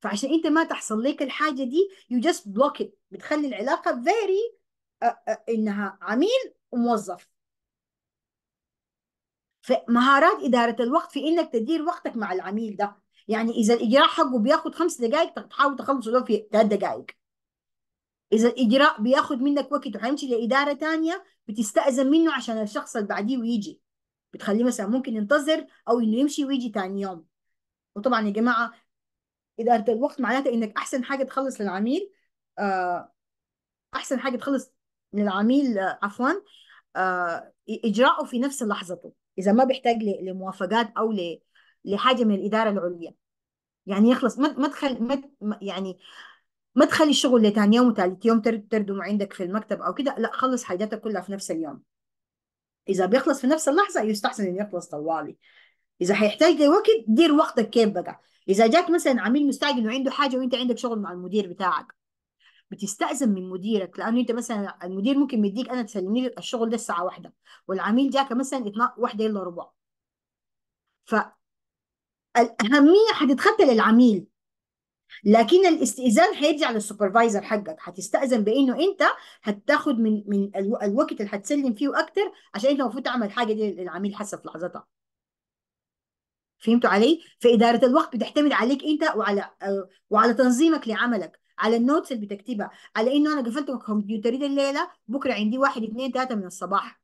فعشان انت ما تحصل لك الحاجه دي يو جاست بلوك بتخلي العلاقه فيري آه، آه، انها عميل وموظف فمهارات إدارة الوقت في إنك تدير وقتك مع العميل ده يعني إذا الإجراء حقه بياخد خمس دقائق تحاول تخلصه له في ثلاث دقائق إذا الإجراء بياخد منك وقت وحيمشي لإدارة تانية بتستأذن منه عشان الشخص اللي بعديه ويجي بتخليه مثلا ممكن ينتظر أو إنه يمشي ويجي تاني يوم وطبعا يا جماعة إدارة الوقت معناتها إنك أحسن حاجة تخلص للعميل آه، أحسن حاجة تخلص للعميل آه، عفوا آه، إجراءه في نفس لحظته اذا ما بيحتاج لموافقات او لحاجه من الاداره العليا يعني يخلص ما تخلي ما يعني ما تخلي الشغل لثاني يوم وثالث يوم تردم عندك في المكتب او كده لا خلص حاجاتك كلها في نفس اليوم اذا بيخلص في نفس اللحظه يستحسن انه يخلص طوالي اذا هيحتاج لوقت دير وقتك كيف بقى اذا جاك مثلا عميل مستعجل وعنده حاجه وانت عندك شغل مع المدير بتاعك بتستأذن من مديرك لأنه أنت مثلا المدير ممكن مديك أنا تسلمني الشغل ده الساعة واحدة والعميل جاك مثلا واحدة إلا ربع فالأهمية هتتخطى للعميل لكن الاستئذان هيرجع للسوبرفايزر حقك هتستأذن بانه انت هتاخد من من الوقت اللي هتسلم فيه اكتر عشان انت المفروض تعمل حاجه دي للعميل حسب لحظتها فهمتوا علي؟ فإدارة الوقت بتعتمد عليك أنت وعلى آه، وعلى تنظيمك لعملك، على النوتس اللي بتكتبها على انه انا قفلت كمبيوتري الليله بكره عندي واحد اثنين ثلاثه من الصباح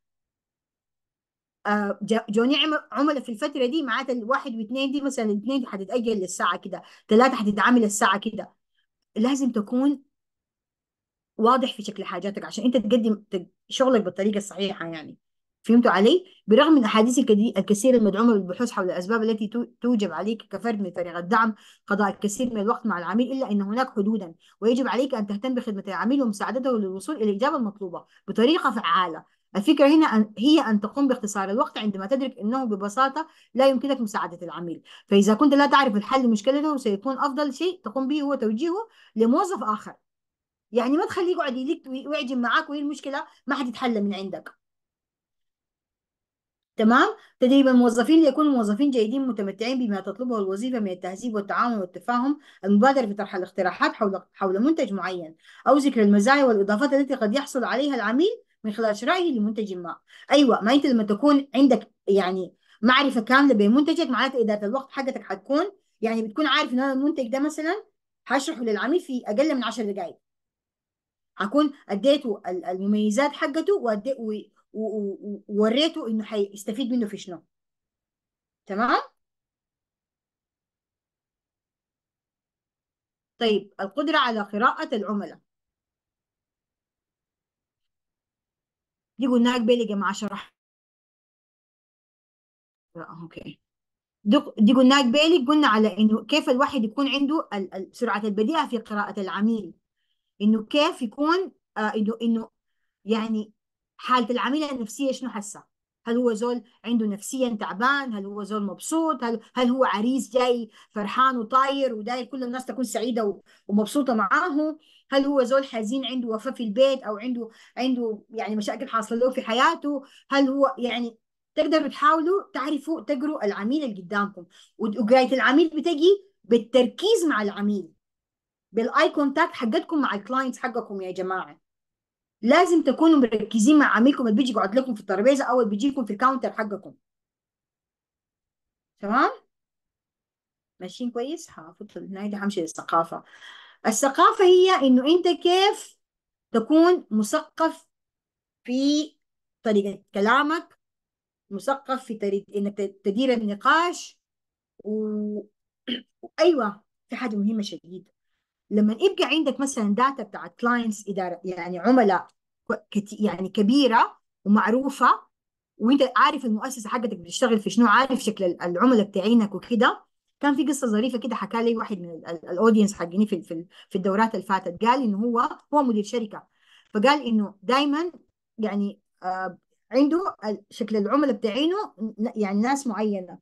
آه، جوني عملاء في الفتره دي معناتها الواحد واثنين دي مثلا الاثنين حتتاجل للساعه كده ثلاثه حتتعامل الساعه كده لازم تكون واضح في شكل حاجاتك عشان انت تقدم شغلك بالطريقه الصحيحه يعني فهمتوا علي؟ برغم من أحاديث الكثيرة المدعومة بالبحوث حول الأسباب التي توجب عليك كفرد من فريق الدعم قضاء الكثير من الوقت مع العميل إلا أن هناك حدودا ويجب عليك أن تهتم بخدمة العميل ومساعدته للوصول إلى الإجابة المطلوبة بطريقة فعالة الفكرة هنا هي أن تقوم باختصار الوقت عندما تدرك أنه ببساطة لا يمكنك مساعدة العميل فإذا كنت لا تعرف الحل لمشكلته سيكون أفضل شيء تقوم به هو توجيهه لموظف آخر يعني ما تخليه يقعد يلك ويعجب معاك وهي المشكلة ما حتتحل من عندك تمام تدريب الموظفين ليكونوا الموظفين جيدين متمتعين بما تطلبه الوظيفة من التهذيب والتعاون والتفاهم المبادرة في طرح الاقتراحات حول حول منتج معين أو ذكر المزايا والإضافات التي قد يحصل عليها العميل من خلال شرائه لمنتج ما أيوة ما أنت لما تكون عندك يعني معرفة كاملة بمنتجك معناته إدارة الوقت حقتك حتكون يعني بتكون عارف إن أنا المنتج ده مثلا هشرحه للعميل في أقل من 10 دقائق هكون اديته المميزات حقته ووريته انه هيستفيد منه في شنو تمام طيب القدرة على قراءة العملاء دي قلناها قبل يا جماعة شرح آه، اوكي دي قلناها قبل قلنا على انه كيف الواحد يكون عنده سرعة البديهة في قراءة العميل انه كيف يكون آه، انه انه يعني حاله العميل النفسيه شنو حاسه؟ هل هو زول عنده نفسيا تعبان هل هو زول مبسوط هل, هل هو عريس جاي فرحان وطاير وداير كل الناس تكون سعيده ومبسوطه معاه هل هو زول حزين عنده وفاه في البيت او عنده عنده يعني مشاكل حاصله له في حياته هل هو يعني تقدروا تحاولوا تعرفوا تقروا العميل اللي قدامكم وقرايه العميل بتجي بالتركيز مع العميل بالاي كونتاكت حقتكم مع الكلاينتس حقكم يا جماعه لازم تكونوا مركزين مع عميلكم اللي بيجي يقعد لكم في الترابيزه او اللي بيجي لكم في الكاونتر حقكم تمام ماشيين كويس حافظ دي همشي للثقافه الثقافه هي انه انت كيف تكون مثقف في طريقه كلامك مثقف في طريقه انك تدير النقاش و... ايوه في حاجه مهمه شديد لما يبقى عندك مثلا داتا بتاعت كلاينتس اداره يعني عملاء يعني كبيره ومعروفه وانت عارف المؤسسه حقتك بتشتغل في شنو عارف شكل العملاء بتاعينك وكده كان في قصه ظريفه كده حكى لي واحد من الاودينس حقيني في في الدورات اللي فاتت قال انه هو هو مدير شركه فقال انه دائما يعني آه، عنده شكل العملاء بتاعينه يعني ناس معينه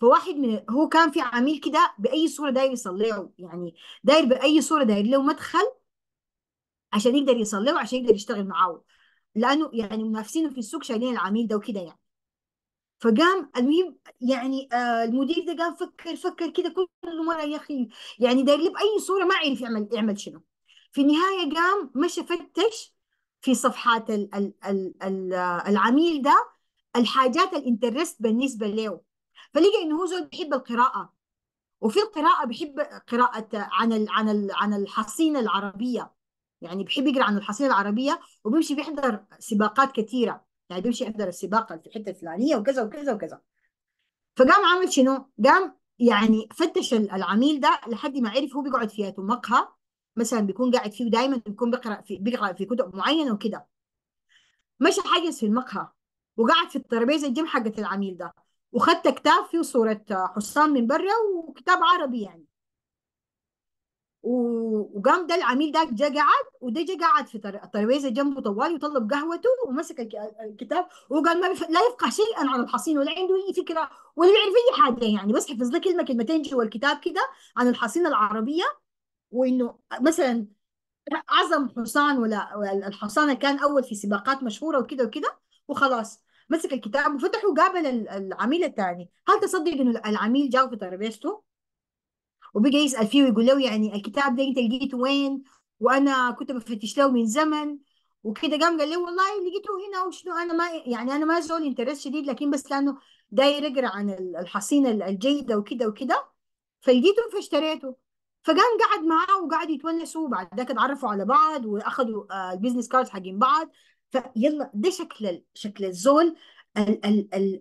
فواحد من هو كان في عميل كده باي صوره داير يصلعه يعني داير باي صوره داير له مدخل عشان يقدر يصلعه عشان يقدر يشتغل معاه لانه يعني منافسينه في السوق شايلين العميل ده وكده يعني فقام المهم يعني آه المدير ده قام فكر فكر كده كل مره يا اخي يعني داير لي باي صوره ما عرف يعمل يعمل شنو في النهايه قام مشى فتش في صفحات الـ الـ الـ الـ آه، العميل ده الحاجات الانترست بالنسبه له فلقي ان هو زول بيحب القراءه وفي القراءه بيحب قراءه عن الـ عن الـ عن الحصينه العربيه يعني بيحب يقرا عن الحصينه العربيه وبيمشي بيحضر سباقات كثيره يعني بيمشي يحضر السباق في الحته الفلانيه وكذا وكذا وكذا فقام عمل شنو؟ قام يعني فتش العميل ده لحد ما عرف هو بيقعد في مقهى مثلا بيكون قاعد فيه دائما بيكون بيقرا في بيقرا في كتب معينه وكده مشى حاجز في المقهى وقعد في الترابيزه الجيم حقت العميل ده وخدت كتاب فيه صورة حصان من برا وكتاب عربي يعني وقام ده العميل ده جا قعد وده جا قعد في الترابيزه جنبه طوالي وطلب قهوته ومسك الكتاب وقال ما بف... لا يفقه شيئا عن الحصين ولا عنده اي فكره ولا يعرف اي حاجه يعني بس حفظ له كلمه كلمتين جوا الكتاب كده عن الحصينه العربيه وانه مثلا عظم حصان ولا الحصانه كان اول في سباقات مشهوره وكده وكده وخلاص مسك الكتاب وفتحه وقابل العميل الثاني هل تصدق انه العميل جاء في ترابيزته وبقى يسال فيه ويقول له يعني الكتاب ده انت لقيته وين وانا كنت بفتش له من زمن وكده قام قال لي والله لقيته هنا وشنو انا ما يعني انا ما زول انترست شديد لكن بس لانه داير اقرا عن الحصينه الجيده وكده وكده فلقيته فاشتريته فقام قعد معاه وقعد يتونسوا بعد ذاك اتعرفوا على بعض واخذوا آه، البيزنس كارد حقين بعض فيلا ده شكل شكل الزول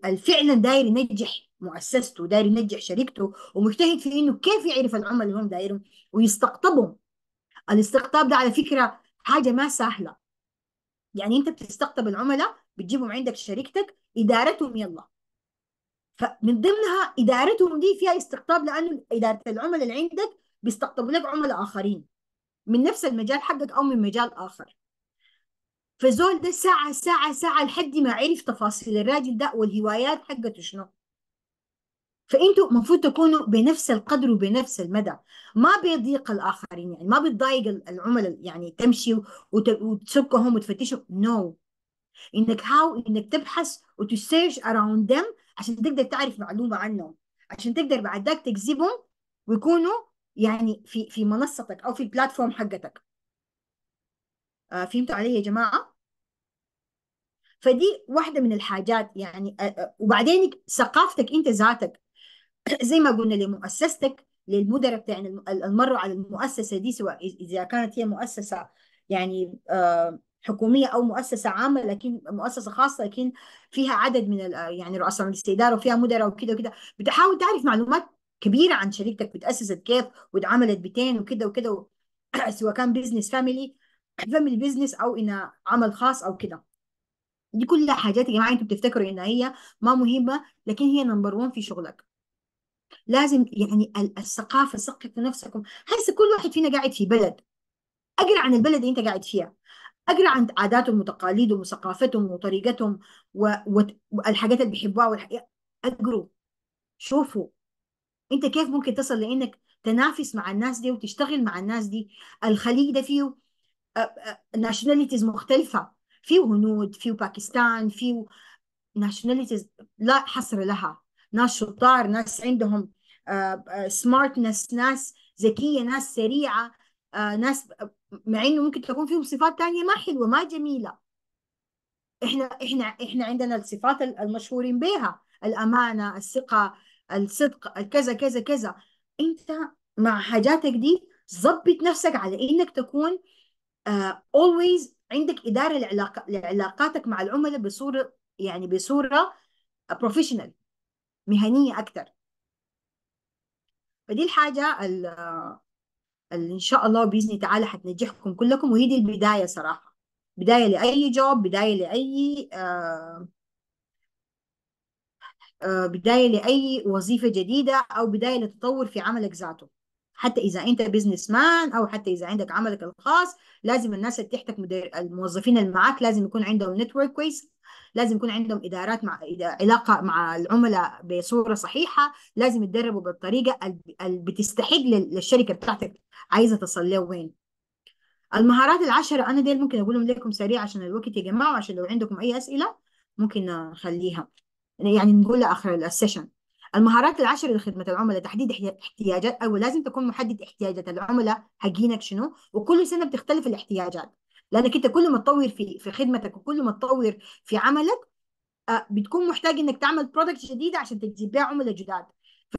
الفعلا داير ينجح مؤسسته داير ينجح شركته ومجتهد في انه كيف يعرف العملاء اللي هم دايرهم ويستقطبهم الاستقطاب ده على فكره حاجه ما سهله يعني انت بتستقطب العملاء بتجيبهم عندك شركتك ادارتهم يلا فمن ضمنها ادارتهم دي فيها استقطاب لانه اداره العملاء اللي عندك بيستقطبوا لك عملاء اخرين من نفس المجال حقك او من مجال اخر فزول ده ساعة ساعة ساعة لحد ما عرف تفاصيل الراجل ده والهوايات حقته شنو فانتوا المفروض تكونوا بنفس القدر وبنفس المدى ما بيضيق الاخرين يعني ما بتضايق العملاء يعني تمشي وتسكهم وتفتشوا نو no. انك هاو انك تبحث وتسيرش اراوند ذيم عشان تقدر تعرف معلومه عنهم عشان تقدر بعد ذاك تجذبهم ويكونوا يعني في في منصتك او في البلاتفورم حقتك آه، فهمتوا علي يا جماعة؟ فدي واحدة من الحاجات يعني آه، آه، وبعدين ثقافتك أنت ذاتك زي ما قلنا لمؤسستك للمدراء يعني المروا على المؤسسة دي سواء إذا كانت هي مؤسسة يعني حكومية أو مؤسسة عامة لكن مؤسسة خاصة لكن فيها عدد من يعني رؤساء الاستدارة وفيها مدراء وكده وكده بتحاول تعرف معلومات كبيرة عن شركتك وتأسست كيف واتعملت بتين وكده وكده سواء كان بزنس فاميلي بفاميلي بيزنس او ان عمل خاص او كده دي كلها حاجات يا جماعه انتوا بتفتكروا ان هي ما مهمه لكن هي نمبر 1 في شغلك لازم يعني الثقافه ثقفوا نفسكم هسه كل واحد فينا قاعد في بلد اقرا عن البلد اللي انت قاعد فيها اقرا عن عاداتهم وتقاليدهم وثقافتهم وطريقتهم و... والحاجات اللي بيحبوها والح... اقروا شوفوا انت كيف ممكن تصل لانك تنافس مع الناس دي وتشتغل مع الناس دي الخليج ده فيه ناشوناليتيز مختلفة في هنود في باكستان في ناشوناليتيز لا حصر لها ناس شطار ناس عندهم سمارتنس ناس ذكية ناس سريعة ناس مع انه ممكن تكون فيهم صفات تانية ما حلوة ما جميلة احنا احنا احنا عندنا الصفات المشهورين بها الامانة الثقة الصدق الكذا كذا كذا انت مع حاجاتك دي ظبط نفسك على انك تكون اولويز آه، عندك اداره لعلاق... لعلاقاتك مع العملاء بصوره يعني بصوره بروفيشنال مهنيه اكثر فدي الحاجه اللي ان شاء الله باذن تعالى حتنجحكم كلكم وهي دي البدايه صراحه بدايه لاي جوب بدايه لاي آه،, آه بداية لأي وظيفة جديدة أو بداية لتطور في عملك ذاته حتى اذا انت بزنس مان او حتى اذا عندك عملك الخاص لازم الناس اللي تحتك الموظفين اللي معاك لازم يكون عندهم نتورك كويس لازم يكون عندهم ادارات مع علاقه مع العملاء بصوره صحيحه لازم يتدربوا بالطريقه اللي بتستحق للشركه بتاعتك عايزه تصل له وين المهارات العشرة أنا ديل ممكن أقولهم لكم سريع عشان الوقت يا جماعة وعشان لو عندكم أي أسئلة ممكن نخليها يعني نقول آخر السيشن المهارات العشر لخدمه العملاء تحديد احتياجات او لازم تكون محدد احتياجات العملاء حقينك شنو وكل سنه بتختلف الاحتياجات لانك انت كل ما تطور في في خدمتك وكل ما تطور في عملك آه، بتكون محتاج انك تعمل برودكت جديده عشان تجيب بيع عملاء جداد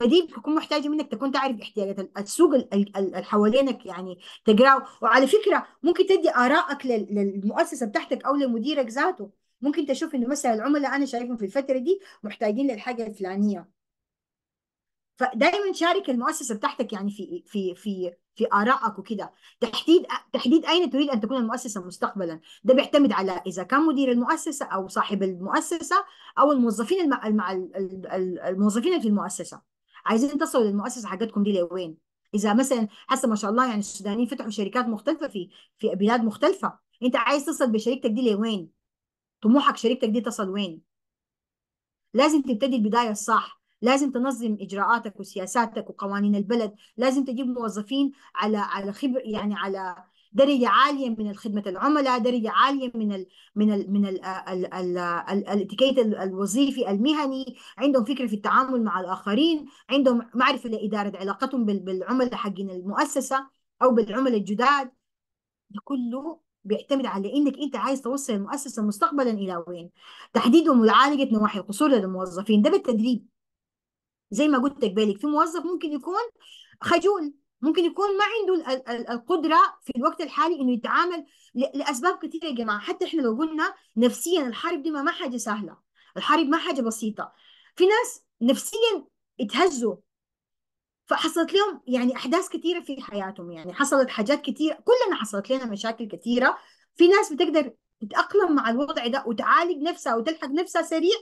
فدي بتكون محتاجه منك تكون تعرف احتياجات السوق اللي حوالينك يعني تقراه وعلى فكره ممكن تدي ارائك للمؤسسه بتاعتك او لمديرك ذاته ممكن تشوف انه مثلا العملاء انا شايفهم في الفتره دي محتاجين للحاجه الفلانيه فدايما شارك المؤسسه بتاعتك يعني في في في في ارائك وكده تحديد تحديد اين تريد ان تكون المؤسسه مستقبلا ده بيعتمد على اذا كان مدير المؤسسه او صاحب المؤسسه او الموظفين الم... المع... الموظفين في المؤسسه عايزين تصلوا للمؤسسه حقتكم دي لوين اذا مثلا هسه ما شاء الله يعني السودانيين فتحوا شركات مختلفه في في بلاد مختلفه انت عايز تصل بشركتك دي لوين طموحك شركتك دي تصل وين لازم تبتدي البدايه الصح لازم تنظم اجراءاتك وسياساتك وقوانين البلد لازم تجيب موظفين على على خبر يعني على درجه عاليه من خدمه العملاء درجه عاليه من الـ من الـ من الاتيكيت الوظيفي المهني عندهم فكره في التعامل مع الاخرين عندهم معرفه لاداره علاقتهم بالعملاء حقين المؤسسه او بالعملاء الجداد ده كله بيعتمد على انك انت عايز توصل المؤسسه مستقبلا الى وين تحديد ومعالجه نواحي القصور للموظفين ده بالتدريب زي ما قلت لك بالك في موظف ممكن يكون خجول ممكن يكون ما عنده القدره في الوقت الحالي انه يتعامل لاسباب كثيره يا جماعه حتى احنا لو قلنا نفسيا الحرب دي ما حاجه سهله الحرب ما حاجه بسيطه في ناس نفسيا اتهزوا فحصلت لهم يعني احداث كثيره في حياتهم يعني حصلت حاجات كثيره كلنا حصلت لنا مشاكل كثيره في ناس بتقدر تتاقلم مع الوضع ده وتعالج نفسها وتلحق نفسها سريع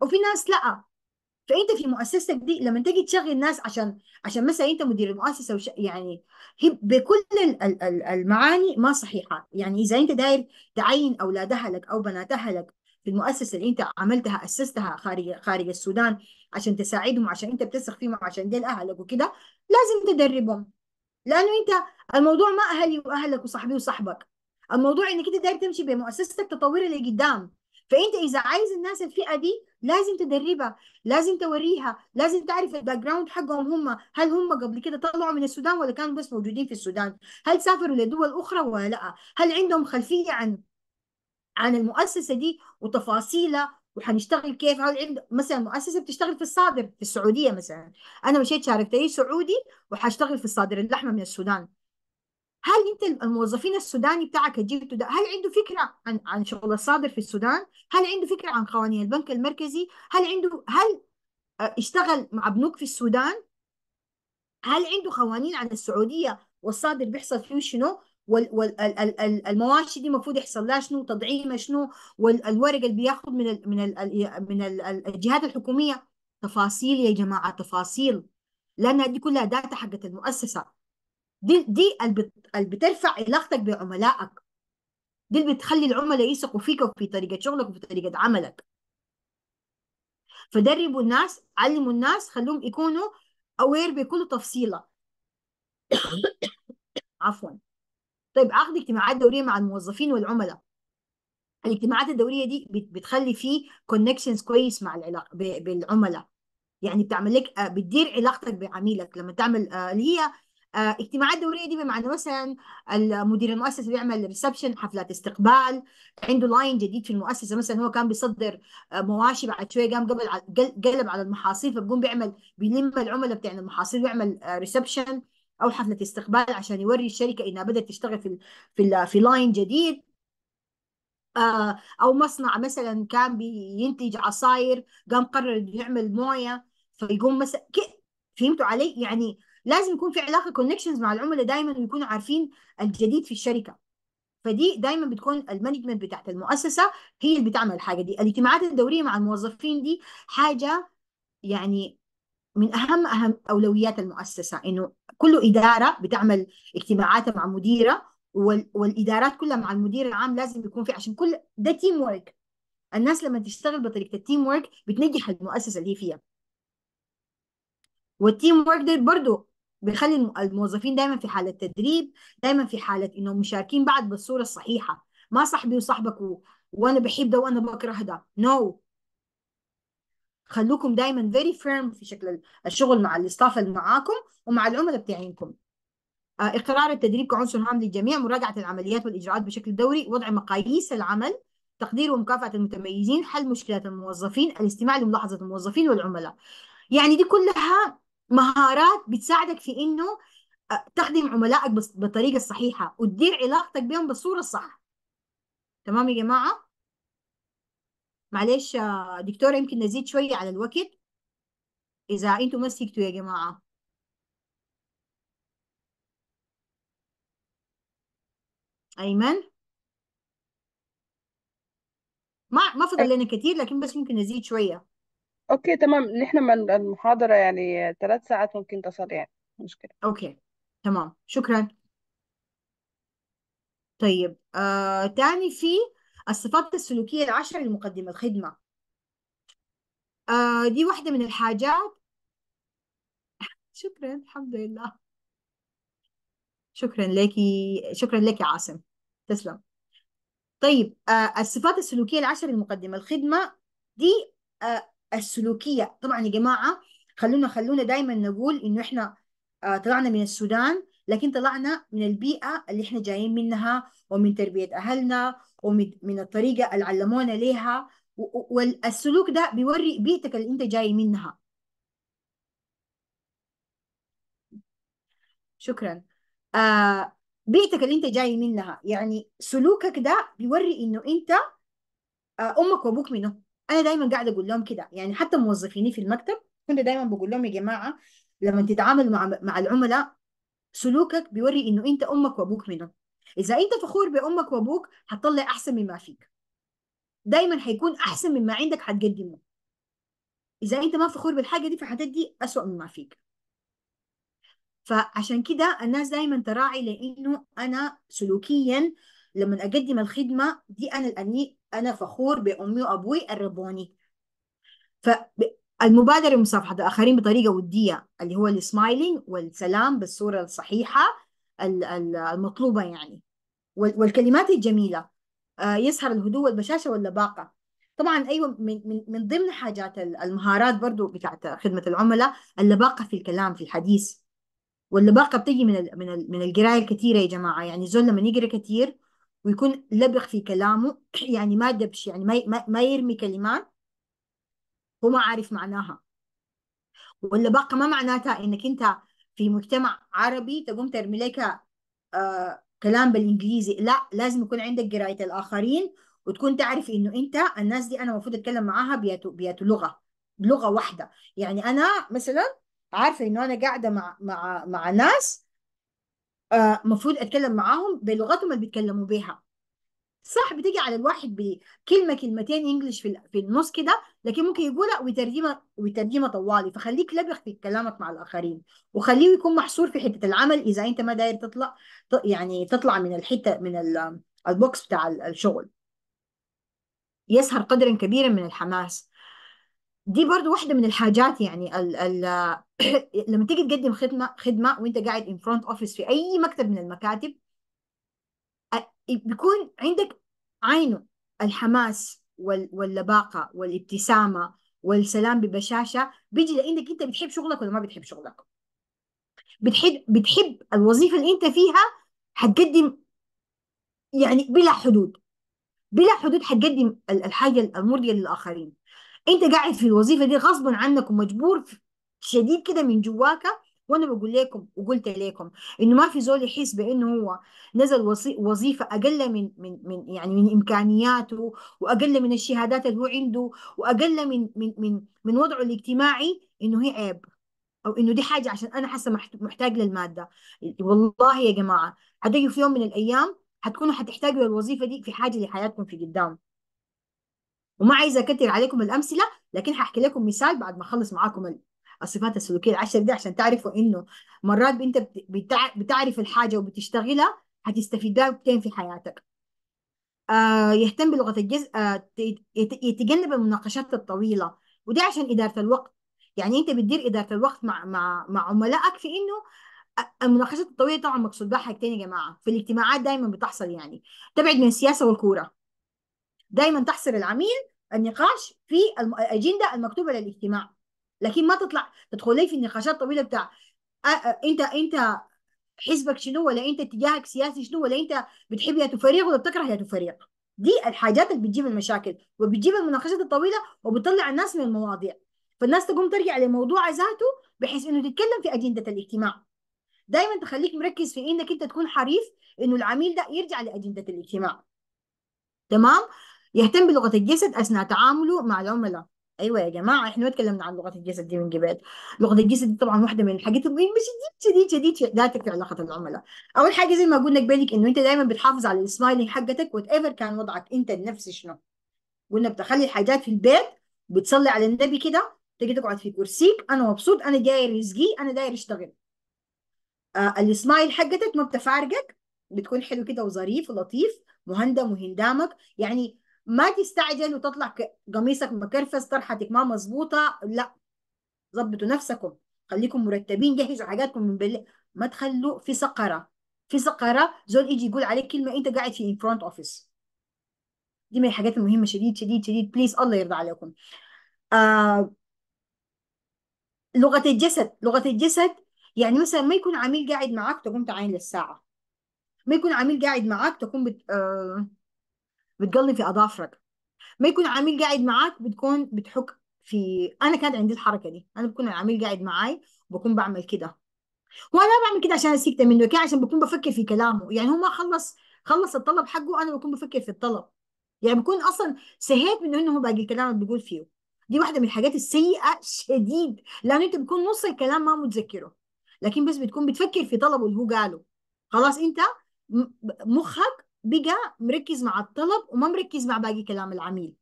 وفي ناس لا فانت في مؤسستك دي لما تيجي تشغل ناس عشان عشان مثلا انت مدير المؤسسه وش يعني هي بكل المعاني ما صحيحه يعني اذا انت داير تعين اولادها لك او بناتها لك في المؤسسه اللي انت عملتها اسستها خارج خارج السودان عشان تساعدهم عشان انت بتثق فيهم عشان ديل اهلك وكده لازم تدربهم لانه انت الموضوع ما اهلي واهلك وصاحبي وصاحبك الموضوع انك انت داير تمشي بمؤسستك تطورها لقدام فانت اذا عايز الناس الفئه دي لازم تدربها لازم توريها لازم تعرف الباك جراوند حقهم هم هل هم قبل كده طلعوا من السودان ولا كانوا بس موجودين في السودان هل سافروا لدول اخرى ولا لا هل عندهم خلفيه عن عن المؤسسه دي وتفاصيلها وحنشتغل كيف هل مثلا مؤسسه بتشتغل في الصادر في السعوديه مثلا انا مشيت شاركت اي سعودي وحاشتغل في الصادر اللحمه من السودان هل انت الموظفين السوداني بتاعك جبته ده هل عنده فكره عن عن شغل الصادر في السودان؟ هل عنده فكره عن قوانين البنك المركزي؟ هل عنده هل آه، اشتغل مع بنوك في السودان؟ هل عنده قوانين عن السعوديه والصادر بيحصل فيه شنو؟ والمواشي دي المفروض يحصل لها شنو تضعيمه شنو والورق اللي بياخذ من من من الجهات الحكوميه تفاصيل يا جماعه تفاصيل لان دي كلها داتا حقت المؤسسه دي دي اللي بترفع علاقتك بعملائك دي اللي بتخلي العملاء يثقوا فيك وفي طريقة شغلك وفي طريقة عملك فدربوا الناس علموا الناس خلوهم يكونوا اوير بكل تفصيلة عفوا طيب عقد اجتماعات دورية مع الموظفين والعملاء الاجتماعات الدورية دي بتخلي في كونكشنز كويس مع العلاقة بالعملاء يعني بتعمل لك آه، بتدير علاقتك بعميلك لما تعمل آه، اللي هي آه، اجتماعات دوريه دي بمعنى مثلا مدير المؤسسه بيعمل ريسبشن حفلات استقبال عنده لاين جديد في المؤسسه مثلا هو كان بيصدر آه، مواشي بعد شويه قام قبل قلب على المحاصيل فبقوم بيعمل بيلم العملاء بتاع المحاصيل ويعمل ريسبشن آه، او حفله استقبال عشان يوري الشركه انها بدات تشتغل في في في لاين جديد او مصنع مثلا كان بينتج عصاير قام قرر يعمل مويه فيقوم مثلا فهمتوا علي يعني لازم يكون في علاقه كونكشنز مع العملاء دايما ويكونوا عارفين الجديد في الشركه فدي دايما بتكون المانجمنت بتاعت المؤسسه هي اللي بتعمل الحاجه دي الاجتماعات الدوريه مع الموظفين دي حاجه يعني من اهم اهم اولويات المؤسسه انه كل اداره بتعمل اجتماعاتها مع مديره والادارات كلها مع المدير العام لازم يكون في عشان كل ده تيم ورك الناس لما تشتغل بطريقه التيم ورك بتنجح المؤسسه اللي فيها والتيم ورك ده برضه بيخلي الموظفين دايما في حاله تدريب دايما في حاله انهم مشاركين بعض بالصوره الصحيحه ما صاحبي وصاحبك و... وانا بحب ده وانا بكره ده نو no. خلوكم دايما فيري فيرم في شكل الشغل مع الاستاف اللي معاكم ومع العملاء بتاعينكم آه، اقرار التدريب كعنصر هام للجميع مراجعه العمليات والاجراءات بشكل دوري وضع مقاييس العمل تقدير ومكافاه المتميزين حل مشكلات الموظفين الاستماع لملاحظه الموظفين والعملاء يعني دي كلها مهارات بتساعدك في انه آه، تخدم عملائك بالطريقه الصحيحه وتدير علاقتك بهم بالصوره الصح تمام يا جماعه معلش دكتوره يمكن نزيد شويه على الوقت اذا انتم مسكتوا يا جماعه ايمن ما ما فضل لنا كثير لكن بس ممكن نزيد شويه اوكي تمام نحن من المحاضرة يعني ثلاث ساعات ممكن تصل يعني مشكلة أوكي تمام شكرا طيب آه، تاني في الصفات السلوكية العشر لمقدم الخدمة آه، دي واحدة من الحاجات شكرا الحمد لله شكرا لك شكرا لك يا عاصم تسلم طيب آه، الصفات السلوكية العشر لمقدم الخدمة دي آه، السلوكيه طبعا يا جماعه خلونا خلونا دايما نقول انه احنا آه، طلعنا من السودان لكن طلعنا من البيئه اللي احنا جايين منها ومن تربيه اهلنا ومن الطريقه اللي علمونا ليها والسلوك ده بيوري بيئتك اللي انت جاي منها شكرا آه بيئتك اللي انت جاي منها يعني سلوكك ده بيوري انه انت آه امك وابوك منه انا دايما قاعده اقول لهم كده يعني حتى موظفيني في المكتب كنت دايما بقول لهم يا جماعه لما تتعامل مع مع العملاء سلوكك بيوري انه انت امك وابوك منهم اذا انت فخور بامك وابوك هتطلع احسن مما فيك دايما هيكون احسن مما عندك هتقدمه اذا انت ما فخور بالحاجه دي فهتدي اسوء مما فيك فعشان كده الناس دايما تراعي لانه انا سلوكيا لما اقدم الخدمه دي انا الاني أنا فخور بأمي وأبوي قربوني فالمبادرة بمصافحة الآخرين بطريقة ودية اللي هو السمايلينج والسلام بالصورة الصحيحة المطلوبة يعني والكلمات الجميلة آه، يسهر الهدوء والبشاشة واللباقة طبعا ايوه من من ضمن حاجات المهارات برضو بتاعت خدمه العملاء اللباقه في الكلام في الحديث واللباقه بتيجي من الـ من الـ من القرايه الكثيره يا جماعه يعني زول لما يقرا كثير ويكون لبق في كلامه يعني ما دبش يعني ما ما يرمي كلمات هو ما عارف معناها واللباقة ما معناتها انك انت في مجتمع عربي تقوم ترمي لك آه كلام بالانجليزي لا لازم يكون عندك قراية الاخرين وتكون تعرف انه انت الناس دي انا المفروض اتكلم معاها بياتو بياتو لغة لغة واحدة يعني انا مثلا عارفة انه انا قاعدة مع مع مع ناس المفروض آه اتكلم معاهم بلغتهم اللي بيتكلموا بيها صح بتيجي على الواحد بكلمه كلمتين انجلش في في النص كده لكن ممكن يقولها وترجمه وترجمه طوالي فخليك لبخ في كلامك مع الاخرين وخليه يكون محصور في حته العمل اذا انت ما داير تطلع يعني تطلع من الحته من البوكس بتاع الشغل يسهر قدرا كبيرا من الحماس دي برضو واحدة من الحاجات يعني ال ال لما تيجي تقدم خدمة خدمة وانت قاعد in front office في اي مكتب من المكاتب بيكون عندك عينه الحماس وال واللباقة والابتسامة والسلام ببشاشة بيجي لانك انت بتحب شغلك ولا ما بتحب شغلك بتحب بتحب الوظيفة اللي انت فيها هتقدم يعني بلا حدود بلا حدود هتقدم الحاجة المرضية للآخرين انت قاعد في الوظيفه دي غصبا عنك ومجبور شديد كده من جواك وانا بقول لكم وقلت لكم انه ما في زول يحس بانه هو نزل وظيفه اقل من من من يعني من امكانياته واقل من الشهادات اللي هو عنده واقل من من من من وضعه الاجتماعي انه هي عيب او انه دي حاجه عشان انا حاسه محتاج للماده والله يا جماعه هتيجي في يوم من الايام هتكونوا هتحتاجوا للوظيفه دي في حاجه لحياتكم في قدام وما عايزه اكتر عليكم الامثله لكن هحكي لكم مثال بعد ما اخلص معاكم الصفات السلوكيه العشر دي عشان تعرفوا انه مرات انت بتعرف الحاجه وبتشتغلها هتستفيدها بها في حياتك آه يهتم بلغه الجزء آه يتجنب المناقشات الطويله وده عشان اداره الوقت يعني انت بتدير اداره الوقت مع مع مع عملائك في انه آه، المناقشات الطويله طبعا مقصود بها حاجتين يا جماعه في الاجتماعات دايما بتحصل يعني تبعد من السياسه والكوره دائما تحصر العميل النقاش في الاجنده المكتوبه للاجتماع لكن ما تطلع تدخلي في النقاشات الطويله بتاع انت انت حزبك شنو ولا انت اتجاهك سياسي شنو ولا انت بتحب يا تفريق ولا بتكره يا تفريق دي الحاجات اللي بتجيب المشاكل وبتجيب المناقشات الطويله وبتطلع الناس من المواضيع فالناس تقوم ترجع لموضوع ذاته بحيث انه تتكلم في اجنده الاجتماع دايما تخليك مركز في انك انت تكون حريف انه العميل ده يرجع لاجنده الاجتماع تمام يهتم بلغة الجسد أثناء تعامله مع العملاء ايوه يا جماعه احنا ما تكلمنا عن لغه الجسد دي من قبل لغه الجسد دي طبعا واحده من الحاجات المهمه شديد شديد شديد ذاتك في علاقه العملاء اول حاجه زي ما قلنا قبل كده انه انت دايما بتحافظ على السمايلنج حقتك وات ايفر كان وضعك انت النفس شنو قلنا بتخلي الحاجات في البيت بتصلي على النبي كده تيجي تقعد في كرسيك انا مبسوط انا داير رزقي انا داير اشتغل آه السمايل حقتك ما بتفارقك بتكون حلو كده وظريف ولطيف مهندم وهندامك يعني ما تستعجل وتطلع قميصك مكرفس طرحتك ما مظبوطه لا ظبطوا نفسكم خليكم مرتبين جهزوا حاجاتكم من بل... ما تخلوا في سقره في سقره زول يجي يقول عليك كلمه انت قاعد في فرونت اوفيس دي من الحاجات المهمه شديد شديد شديد بليز الله يرضى عليكم آه لغه الجسد لغه الجسد يعني مثلا ما يكون عميل قاعد معاك تقوم تعاين للساعه ما يكون عميل قاعد معاك تقوم بت... آه بتقلي في اظافرك ما يكون عميل قاعد معاك بتكون بتحك في انا كانت عندي الحركه دي انا بكون العميل قاعد معاي وبكون بعمل كده وانا بعمل كده عشان اسكت منه كده عشان بكون بفكر في كلامه يعني هو ما خلص خلص الطلب حقه انا بكون بفكر في الطلب يعني بكون اصلا سهيت من انه هو باقي الكلام اللي بيقول فيه دي واحده من الحاجات السيئه شديد لان انت بتكون نص الكلام ما متذكره لكن بس بتكون بتفكر في طلبه اللي هو قاله خلاص انت مخك بقى مركز مع الطلب وما مركز مع باقي كلام العميل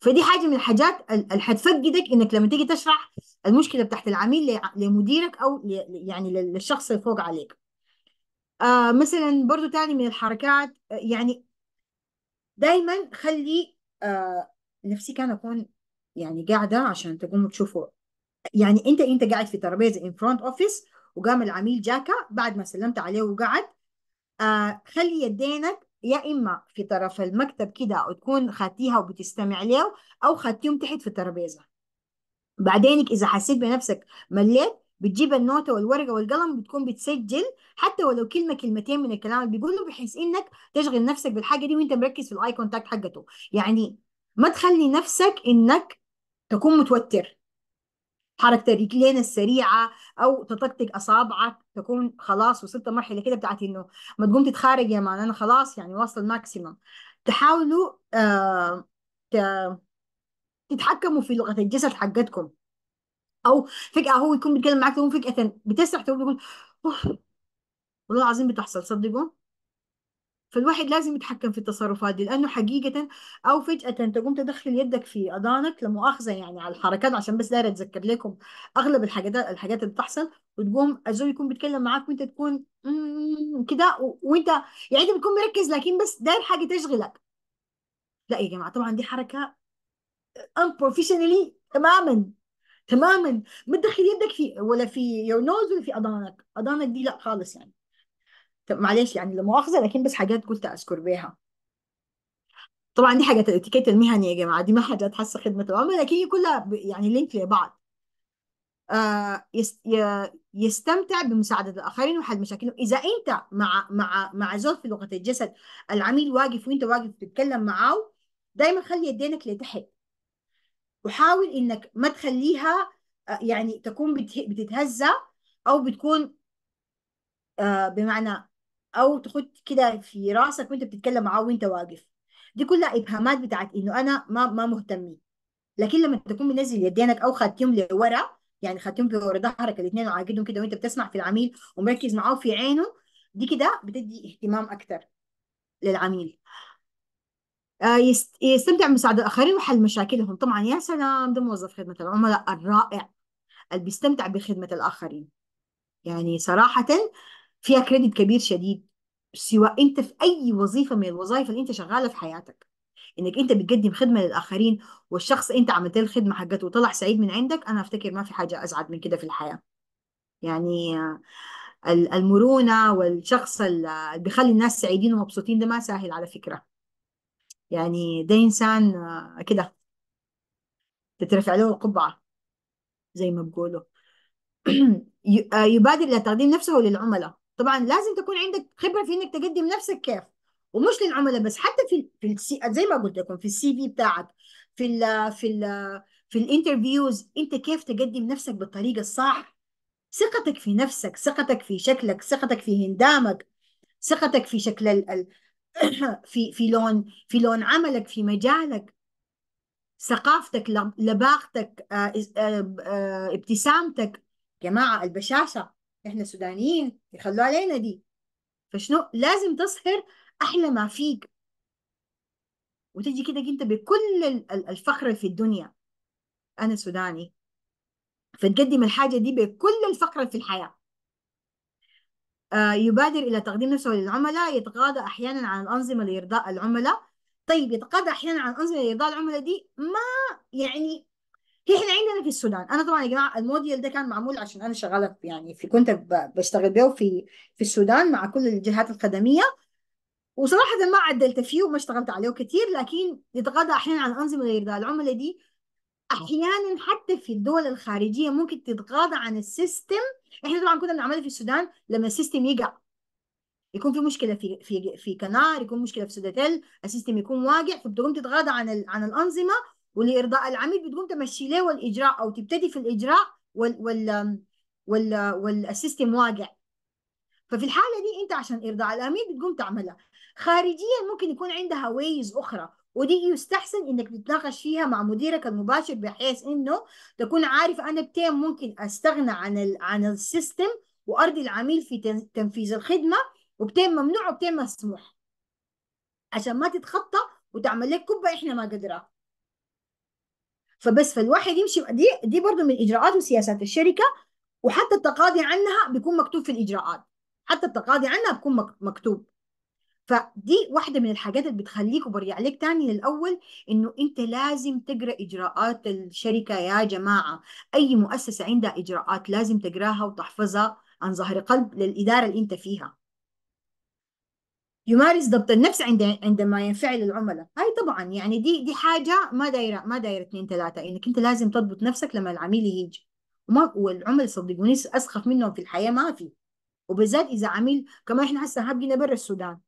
فدي حاجه من الحاجات اللي حتفقدك انك لما تيجي تشرح المشكله بتاعت العميل لمديرك او يعني للشخص اللي فوق عليك آه مثلا برضو تاني من الحركات آه، يعني دايما خلي آه نفسي كان اكون يعني قاعده عشان تقوموا تشوفوا يعني انت انت قاعد في ترابيزه ان فرونت اوفيس وقام العميل جاكا بعد ما سلمت عليه وقعد آه خلي يدينك يا اما في طرف المكتب كده وتكون خاتيها وبتستمع له او خاتيهم تحت في الترابيزه بعدينك اذا حسيت بنفسك مليت بتجيب النوتة والورقة والقلم بتكون بتسجل حتى ولو كلمة كلمتين من الكلام اللي بيقوله بحيث انك تشغل نفسك بالحاجة دي وانت مركز في الاي كونتاكت حقته يعني ما تخلي نفسك انك تكون متوتر حركه الرجلين السريعه او تطقطق اصابعك تكون خلاص وصلت مرحله كده بتاعت انه ما تقوم تتخارج يا مان انا خلاص يعني واصل ماكسيمم تحاولوا آه، تتحكموا في لغه الجسد حقتكم او فجاه هو يكون بيتكلم معاك تقوم فجاه بتسرح تقوم بيقول والله العظيم بتحصل صدقوا فالواحد لازم يتحكم في التصرفات دي لانه حقيقه او فجاه تقوم تدخل يدك في اذانك لمؤاخذه يعني على الحركات عشان بس دايره اتذكر لكم اغلب الحاجات الحاجات اللي بتحصل وتقوم الزول يكون بيتكلم معاك وانت تكون كده وانت يعني انت بتكون مركز لكن بس داير حاجه تشغلك لا يا جماعه طبعا دي حركه unprofessionally تماما تماما ما تدخل يدك في ولا في يور نوز ولا في اضانك اضانك دي لا خالص يعني معلش يعني لمؤاخذه لكن بس حاجات قلت أذكر بيها طبعا دي حاجات الاتيكيت المهني يا جماعة دي ما حاجات حاسه خدمة العملاء لكن هي كلها يعني لينك لبعض آه، يستمتع بمساعدة الآخرين وحل مشاكلهم إذا أنت مع مع مع زول في لغة الجسد العميل واقف وأنت واقف بتتكلم معاه دايما خلي يدينك لتحت وحاول إنك ما تخليها آه، يعني تكون بته- بتتهزأ أو بتكون آه، بمعنى او تخد كده في راسك وانت بتتكلم معاه وانت واقف دي كلها ابهامات بتاعت انه انا ما ما مهتم لكن لما تكون منزل يدينك او خدتهم لورا يعني خدتهم لورا ظهرك الاثنين وعاقدهم كده وانت بتسمع في العميل ومركز معاه في عينه دي كده بتدي اهتمام اكتر للعميل آه، يستمتع بمساعدة الآخرين وحل مشاكلهم طبعا يا سلام ده موظف خدمة العملاء الرائع اللي بيستمتع بخدمة الآخرين يعني صراحة فيها كريدت كبير شديد سواء انت في اي وظيفه من الوظائف اللي انت شغاله في حياتك انك انت بتقدم خدمه للاخرين والشخص انت عملت له الخدمه حقته وطلع سعيد من عندك انا افتكر ما في حاجه اسعد من كده في الحياه يعني آه، المرونه والشخص اللي بيخلي الناس سعيدين ومبسوطين ده ما سهل على فكره يعني ده انسان آه، كده تترفع له القبعه زي ما بقولوا آه، يبادر الى تقديم نفسه للعملاء طبعا لازم تكون عندك خبره في انك تقدم نفسك كيف ومش للعملاء بس حتى في في السي زي ما قلت لكم في السي في بتاعك في الـ في الـ في الانترفيوز انت كيف تقدم نفسك بالطريقه الصح ثقتك في نفسك ثقتك في شكلك ثقتك في هندامك ثقتك في شكل ال في في لون في لون عملك في مجالك ثقافتك لباقتك آه، آه، آه، ابتسامتك جماعه البشاشه احنا سودانيين يخلوا علينا دي فشنو لازم تصهر احلى ما فيك وتجي كده انت بكل الفخر اللي في الدنيا انا سوداني فتقدم الحاجه دي بكل الفخر في الحياه آه، يبادر الى تقديم نفسه للعملاء يتغاضى احيانا عن الانظمه لارضاء العملاء طيب يتقاضى احيانا عن الانظمه لارضاء العملاء دي ما يعني في احنا عندنا في السودان انا طبعا يا جماعه الموديل ده كان معمول عشان انا شغاله يعني في كنت بشتغل بيه في في السودان مع كل الجهات الخدميه وصراحه ما عدلت فيه وما اشتغلت عليه كتير لكن يتغاضى احيانا عن انظمه غير ذات العمله دي احيانا حتى في الدول الخارجيه ممكن تتغاضى عن السيستم احنا طبعا كنا بنعمله في السودان لما السيستم يقع يكون في مشكله في في في كنار يكون مشكله في سوداتيل السيستم يكون واقع فبتقوم تتغاضى عن عن الانظمه ولارضاء العميل بتقوم تمشي له والاجراء او تبتدي في الاجراء وال وال وال والسيستم واقع ففي الحاله دي انت عشان ارضاء العميل بتقوم تعملها خارجيا ممكن يكون عندها ويز اخرى ودي يستحسن انك تتناقش فيها مع مديرك المباشر بحيث انه تكون عارف انا بتيم ممكن استغنى عن الـ عن السيستم وارضي العميل في تنفيذ الخدمه وبتيم ممنوع وبتيم مسموح عشان ما تتخطى وتعمل لك كبه احنا ما قدرها فبس فالواحد يمشي دي دي برضه من اجراءات وسياسات الشركه وحتى التقاضي عنها بيكون مكتوب في الاجراءات حتى التقاضي عنها بيكون مكتوب فدي واحدة من الحاجات اللي بتخليك وبرجع لك تاني للأول إنه أنت لازم تقرأ إجراءات الشركة يا جماعة أي مؤسسة عندها إجراءات لازم تقراها وتحفظها عن ظهر قلب للإدارة اللي أنت فيها يمارس ضبط النفس عند عندما ينفعل العملاء هاي طبعا يعني دي دي حاجه ما دايره ما دايره اثنين ثلاثه انك يعني انت لازم تضبط نفسك لما العميل يجي وما والعملاء صدقوني اسخف منهم في الحياه ما في وبالذات اذا عميل كمان احنا هسه هبقينا برا السودان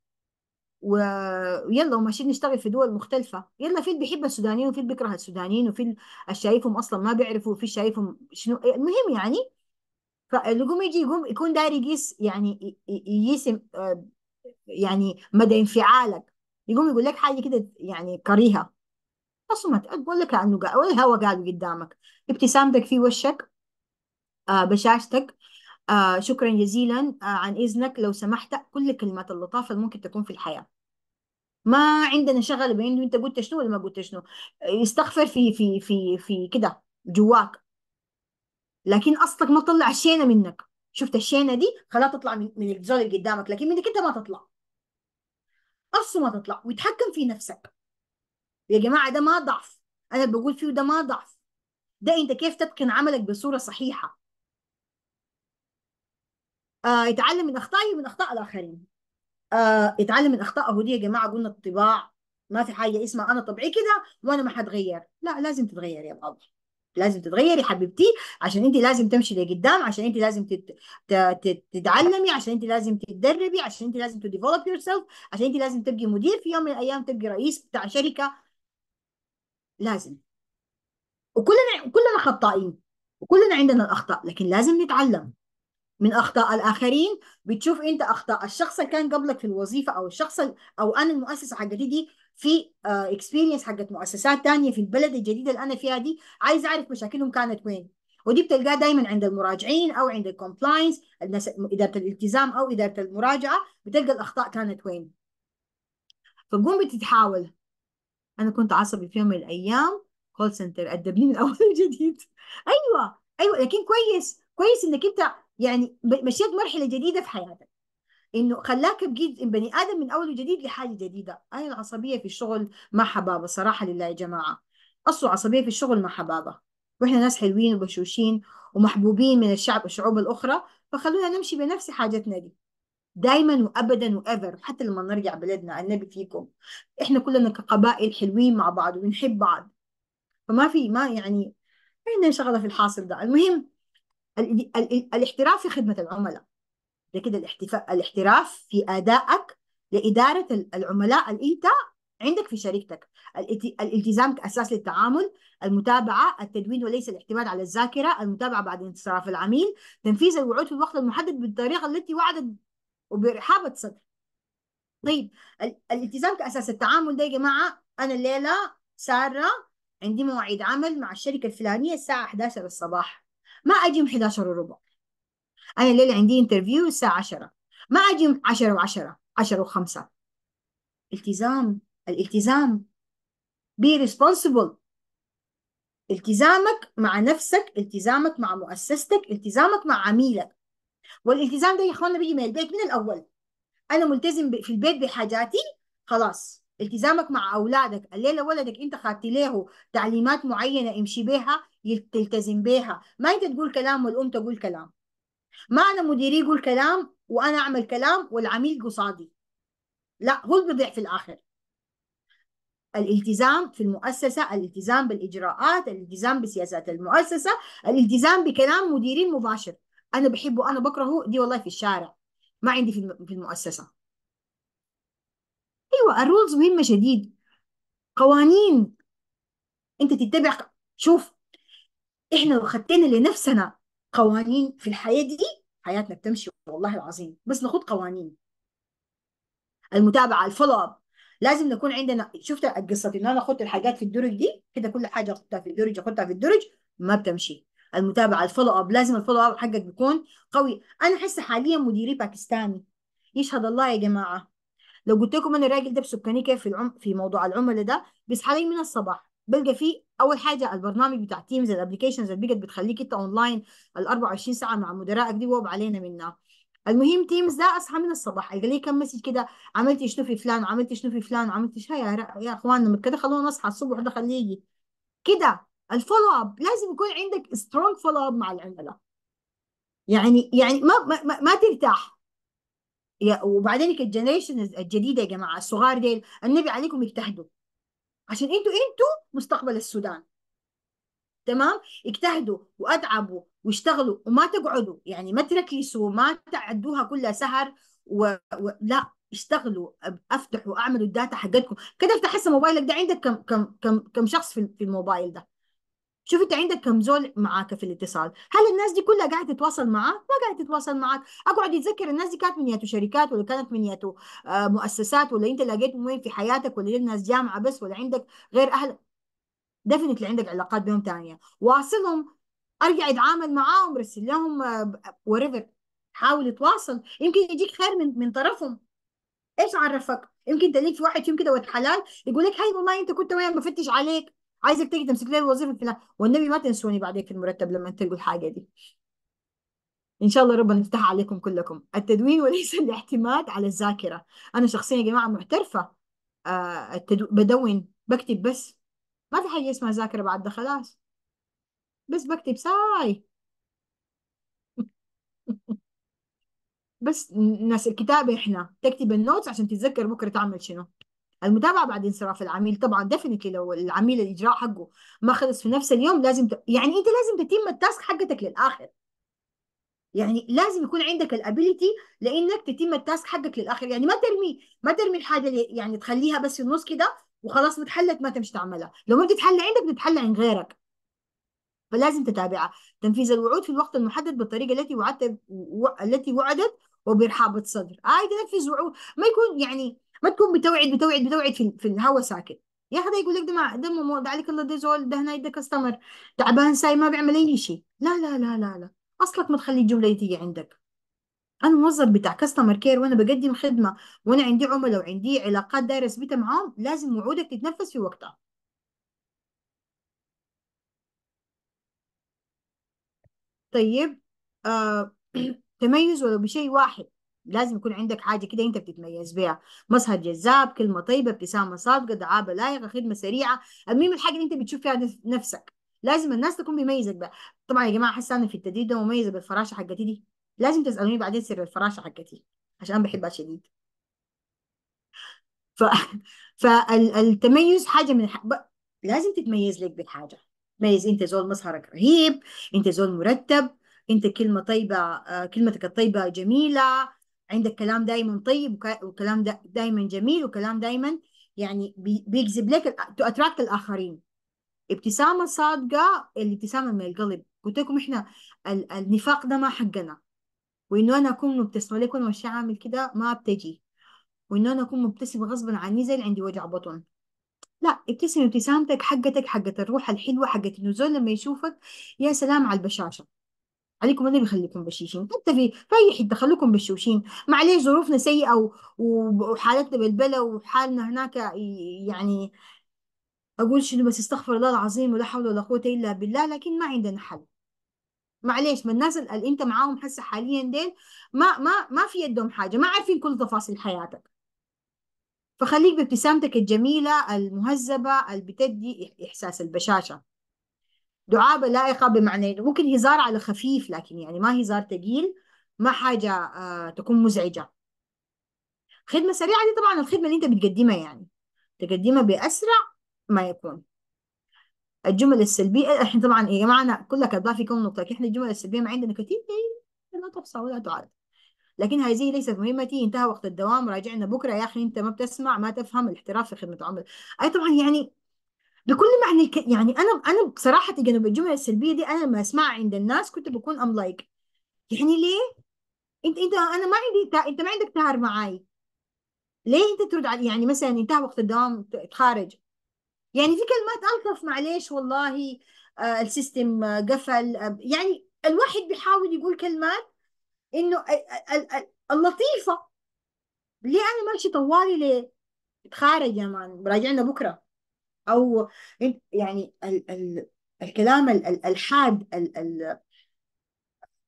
ويلا وماشيين نشتغل في دول مختلفه يلا في اللي بيحب السودانيين وفي اللي بيكره السودانيين وفي اللي شايفهم اصلا ما بيعرفوا وفي شايفهم شنو المهم يعني فاللي يقوم يجي يقوم يكون داري يقيس يعني يقيس آه، يعني مدى انفعالك يقوم يقول لك حاجه كده يعني كريهه فصمت اقول لك لانه قال والهوى قال قدامك ابتسامتك في وشك آه بشاشتك آه شكرا جزيلا آه عن اذنك لو سمحت كل كلمات اللطافه اللي ممكن تكون في الحياه ما عندنا شغل بين انت قلت شنو ولا ما قلت شنو استغفر في في في في كده جواك لكن اصلك ما طلع شينا منك شفت الشينه دي خلاها تطلع من الجزار اللي قدامك لكن منك انت ما تطلع اصله ما تطلع ويتحكم في نفسك يا جماعه ده ما ضعف انا بقول فيه ده ما ضعف ده انت كيف تتقن عملك بصوره صحيحه آه يتعلم من اخطائه من اخطاء الاخرين آه يتعلم من اخطائه دي يا جماعه قلنا الطباع ما في حاجه اسمها انا طبيعي كده وانا ما حتغير لا لازم تتغير يا بابا لازم تتغيري حبيبتي عشان انت لازم تمشي لقدام عشان انت لازم تتعلمي عشان انت لازم تتدربي عشان انت لازم تديفلوب يور سيلف عشان انت لازم تبقي مدير في يوم من الايام تبقي رئيس بتاع شركه لازم وكلنا كلنا خطائين وكلنا عندنا الاخطاء لكن لازم نتعلم من اخطاء الاخرين بتشوف انت اخطاء الشخص اللي كان قبلك في الوظيفه او الشخص او انا المؤسسه حقتي دي في اكسبيرينس آه، حقت مؤسسات تانية في البلد الجديدة اللي أنا فيها دي عايز أعرف مشاكلهم كانت وين ودي بتلقاه دايما عند المراجعين أو عند الكومبلاينس الناس إدارة الالتزام أو إدارة المراجعة بتلقى الأخطاء كانت وين فقوم بتتحاول أنا كنت عصبي في يوم من الأيام كول سنتر أدبني من أول وجديد أيوه أيوه لكن كويس كويس إنك أنت يعني مشيت مرحلة جديدة في حياتك انه خلاك بقيت بني ادم من اول وجديد لحاجه جديده انا العصبيه في الشغل ما حبابه صراحه لله يا جماعه اصل عصبيه في الشغل ما حبابه واحنا ناس حلوين وبشوشين ومحبوبين من الشعب والشعوب الاخرى فخلونا نمشي بنفس حاجتنا دي دايما وابدا وايفر حتى لما نرجع بلدنا النبي فيكم احنا كلنا كقبائل حلوين مع بعض وبنحب بعض فما في ما يعني عندنا شغله في الحاصل ده المهم ال ال ال الاحتراف في خدمه العملاء ده كده الاحتفاء الاحتراف في ادائك لاداره العملاء اللي انت عندك في شركتك الالتزام كاساس للتعامل المتابعه التدوين وليس الاعتماد على الذاكره المتابعه بعد انصراف العميل تنفيذ الوعود في الوقت المحدد بالطريقه التي وعدت وبرحابه صدر طيب الالتزام كاساس التعامل ده يا جماعه انا الليله ساره عندي مواعيد عمل مع الشركه الفلانيه الساعه 11 الصباح ما اجي 11 وربع انا الليله عندي انترفيو الساعه 10 ما اجي 10 و10 10 و5 التزام الالتزام بي ريسبونسبل التزامك مع نفسك التزامك مع مؤسستك التزامك مع عميلك والالتزام ده يا اخوانا بيجي من البيت من الاول انا ملتزم في البيت بحاجاتي خلاص التزامك مع اولادك الليله ولدك انت خدت له تعليمات معينه امشي بها تلتزم بها ما انت تقول كلام والام تقول كلام معنى مديري يقول كلام وانا اعمل كلام والعميل قصادي لا هو اللي بيضيع في الاخر الالتزام في المؤسسة الالتزام بالإجراءات الالتزام بسياسات المؤسسة الالتزام بكلام مديري المباشر أنا بحبه أنا بكرهه دي والله في الشارع ما عندي في المؤسسة أيوة الرولز مهمة شديد قوانين أنت تتبع شوف إحنا لو خدتنا لنفسنا قوانين في الحياة دي حياتنا بتمشي والله العظيم بس نخوض قوانين المتابعة الفولو اب لازم نكون عندنا شفت القصة ان انا اخدت الحاجات في الدرج دي كده كل حاجة اخدتها في الدرج اخدتها في الدرج ما بتمشي المتابعة الفولو اب لازم الفولو اب حقك بيكون قوي انا حاسة حاليا مديري باكستاني يشهد الله يا جماعة لو قلت لكم انا الراجل ده بسكاني كيف في العم في موضوع العملاء ده بيصحى من الصباح بلقى فيه اول حاجه البرنامج بتاع تيمز الابلكيشنز اللي بقت بتخليك انت اونلاين ال 24 ساعه مع مدرائك دي ووب علينا منها المهم تيمز ده اصحى من الصباح القى لي كم مسج كده عملت شنو في فلان عملت شنو في فلان عملت شنو يا يا اخواننا كده خلونا نصحى الصبح ده خليه يجي كده الفولو اب لازم يكون عندك سترونج فولو اب مع العملاء يعني يعني ما ما, ما, ما ترتاح وبعدين الجنريشن الجديده يا جماعه الصغار ديل النبي عليكم اجتهدوا عشان انتوا انتوا مستقبل السودان تمام اجتهدوا واتعبوا واشتغلوا وما تقعدوا يعني ما تركسوا ما تعدوها كلها سهر و... و... لا اشتغلوا افتحوا اعملوا الداتا حقتكم كده افتح هسه موبايلك ده عندك كم كم كم كم شخص في الموبايل ده شوف انت عندك كم زول معاك في الاتصال هل الناس دي كلها قاعده تتواصل معاك ما قاعده تتواصل معاك اقعد اتذكر الناس دي كانت من ياتو شركات ولا كانت من ياتو آه، مؤسسات ولا انت لقيتهم وين في حياتك ولا الناس جامعه بس ولا عندك غير اهلك ديفنتلي عندك علاقات بهم ثانيه واصلهم ارجع اتعامل معاهم رسل لهم وريفر آه، حاول اتواصل يمكن يجيك خير من من طرفهم ايش عرفك يمكن ليك في واحد يوم كده ولد حلال يقول لك هاي والله انت كنت وين بفتش عليك عايزك تيجي تمسك لي الوظيفه الفلانيه والنبي ما تنسوني بعديك المرتب لما تلقوا الحاجه دي ان شاء الله ربنا يفتح عليكم كلكم التدوين وليس الاعتماد على الذاكره انا شخصيا يا جماعه محترفه آه، التدو... بدون بكتب بس ما في حاجه اسمها ذاكره بعد خلاص بس بكتب ساي بس ناس الكتابة احنا تكتب النوتس عشان تتذكر بكرة تعمل شنو المتابعه بعد انصراف العميل طبعا ديفينتلي لو العميل الاجراء حقه ما خلص في نفس اليوم لازم ت... يعني انت لازم تتم التاسك حقتك للاخر يعني لازم يكون عندك الابيليتي لانك تتم التاسك حقك للاخر يعني ما ترمي ما ترمي الحاجه اللي يعني تخليها بس في النص كده وخلاص اتحلت ما تمشي تعملها لو ما بتتحل عندك بتتحل عند غيرك فلازم تتابعها تنفيذ الوعود في الوقت المحدد بالطريقه التي وعدت و... التي وعدت وبرحابه صدر هاي آه تنفذ وعود ما يكون يعني ما تكون بتوعد بتوعد بتوعد في, في الهوا ساكت يا حدا يقول لك ده ما ده مو عليك الله ده زول ده هنا ده كاستمر تعبان ساي ما بيعمل اي شيء لا لا لا لا لا اصلك ما تخلي الجمله تيجي عندك انا موظف بتاع كاستمر كير وانا بقدم خدمه وانا عندي عملاء وعندي علاقات دايره اثبتها معاهم لازم وعودك تتنفس في وقتها طيب آه، تميز ولو بشيء واحد لازم يكون عندك حاجه كده انت بتتميز بيها مظهر جذاب كلمه طيبه ابتسامه صادقه دعابه لايقه خدمه سريعه المهم الحاجه اللي انت بتشوف فيها نفسك لازم الناس تكون بيميزك بقى طبعا يا جماعه حاسه انا في التدريب ده مميزه بالفراشه حقتي دي لازم تسالوني بعدين سر الفراشه حقتي عشان انا بحبها شديد ف... فالتميز حاجه من الح... ب... لازم تتميز لك بالحاجه تميز انت زول مظهرك رهيب انت زول مرتب انت كلمه طيبه آه، كلمتك الطيبه جميله عندك كلام دايما طيب وكلام دايما جميل وكلام دايما يعني بيجذب لك تو اتراكت الاخرين ابتسامه صادقه الابتسامه من القلب قلت لكم احنا النفاق ده ما حقنا وانه انا اكون مبتسمه لك وانا ماشي عامل كده ما بتجي وانه انا اكون مبتسمه غصبا عني زي اللي عندي وجع بطن لا ابتسم ابتسامتك حقتك حقت الروح الحلوه حقت النزول لما يشوفك يا سلام على البشاشه عليكم اللي بيخليكم بشيشين حتى في اي حته يدخلوكم بشوشين معليش ظروفنا سيئة وحالتنا بالبلا وحالنا هناك يعني أقول شنو بس استغفر الله العظيم ولا حول ولا قوة إلا بالله لكن ما عندنا حل معليش ما الناس اللي أنت معاهم هسه حاليا ديل ما ما ما في يدهم حاجة ما عارفين كل تفاصيل حياتك فخليك بابتسامتك الجميلة المهذبة اللي بتدي إحساس البشاشة دعابة لائقة بمعنى ممكن هزار على خفيف لكن يعني ما هزار ثقيل ما حاجة آه تكون مزعجة خدمة سريعة دي طبعا الخدمة اللي انت بتقدمها يعني تقدمها بأسرع ما يكون الجمل السلبية احنا طبعا يا جماعة كلها كذا في كم نقطة احنا الجمل السلبية ما عندنا كثير إيه، لا تحصى ولا تعد لكن هذه ليست مهمتي انتهى وقت الدوام راجعنا بكرة يا أخي أنت ما بتسمع ما تفهم الاحتراف في خدمة عمل أي طبعا يعني بكل معنى الك... يعني انا انا بصراحه تجنب الجمله السلبيه دي انا لما اسمعها عند الناس كنت بكون ام لايك يعني ليه؟ انت انت انا ما عندي تا... انت ما عندك تهر معاي ليه انت ترد علي يعني مثلا انتهى وقت الدوام تخارج يعني في كلمات الطف معلش والله آه السيستم آه قفل آه يعني الواحد بيحاول يقول كلمات انه اللطيفه ليه انا ماشي طوالي ليه؟ تخارج يا مان راجعنا بكره او يعني ال ال الكلام ال الحاد ال ال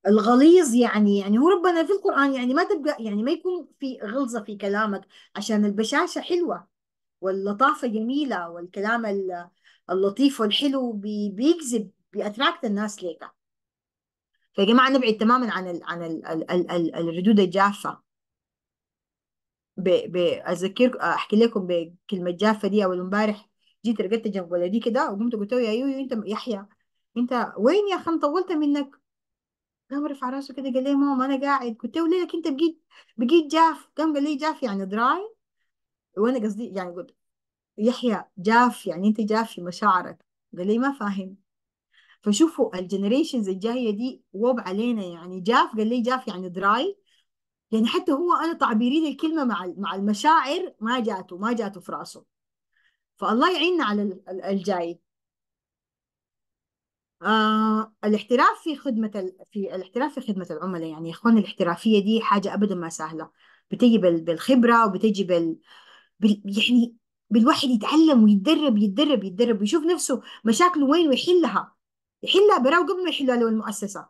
الغليظ يعني يعني هو ربنا في القرآن يعني ما تبقى يعني ما يكون في غلظة في كلامك عشان البشاشة حلوة واللطافة جميلة والكلام اللطيف والحلو بيجذب بأتراكت الناس ليك فيا جماعة نبعد تماما عن الـ عن الـ الـ الـ الـ الردود الجافة ب ب أذكر أحكي لكم بكلمة جافة دي أول امبارح جيت رقدت جنب ولدي كده وقمت قلت له يا يويو انت يحيى انت وين يا خان طولت منك قام رفع راسه كده قال لي ماما انا قاعد قلت له لك انت بقيت بقيت جاف قام قال لي جاف يعني دراي وانا قصدي يعني قلت يحيى جاف يعني انت جاف في مشاعرك قال لي ما فاهم فشوفوا الجنريشنز الجايه دي وب علينا يعني جاف قال لي جاف يعني دراي يعني حتى هو انا تعبيري للكلمه مع مع المشاعر ما جاته ما جاته في راسه فالله يعيننا على الجاي آه الاحتراف في خدمة ال... في الاحتراف في خدمة العملاء يعني يا اخوان الاحترافية دي حاجة أبدا ما سهلة بتجي بال... بالخبرة وبتجي بال... بال... يعني بالواحد يتعلم ويتدرب يتدرب يتدرب ويشوف نفسه مشاكله وين ويحلها يحلها براو قبل ما يحلها لو المؤسسة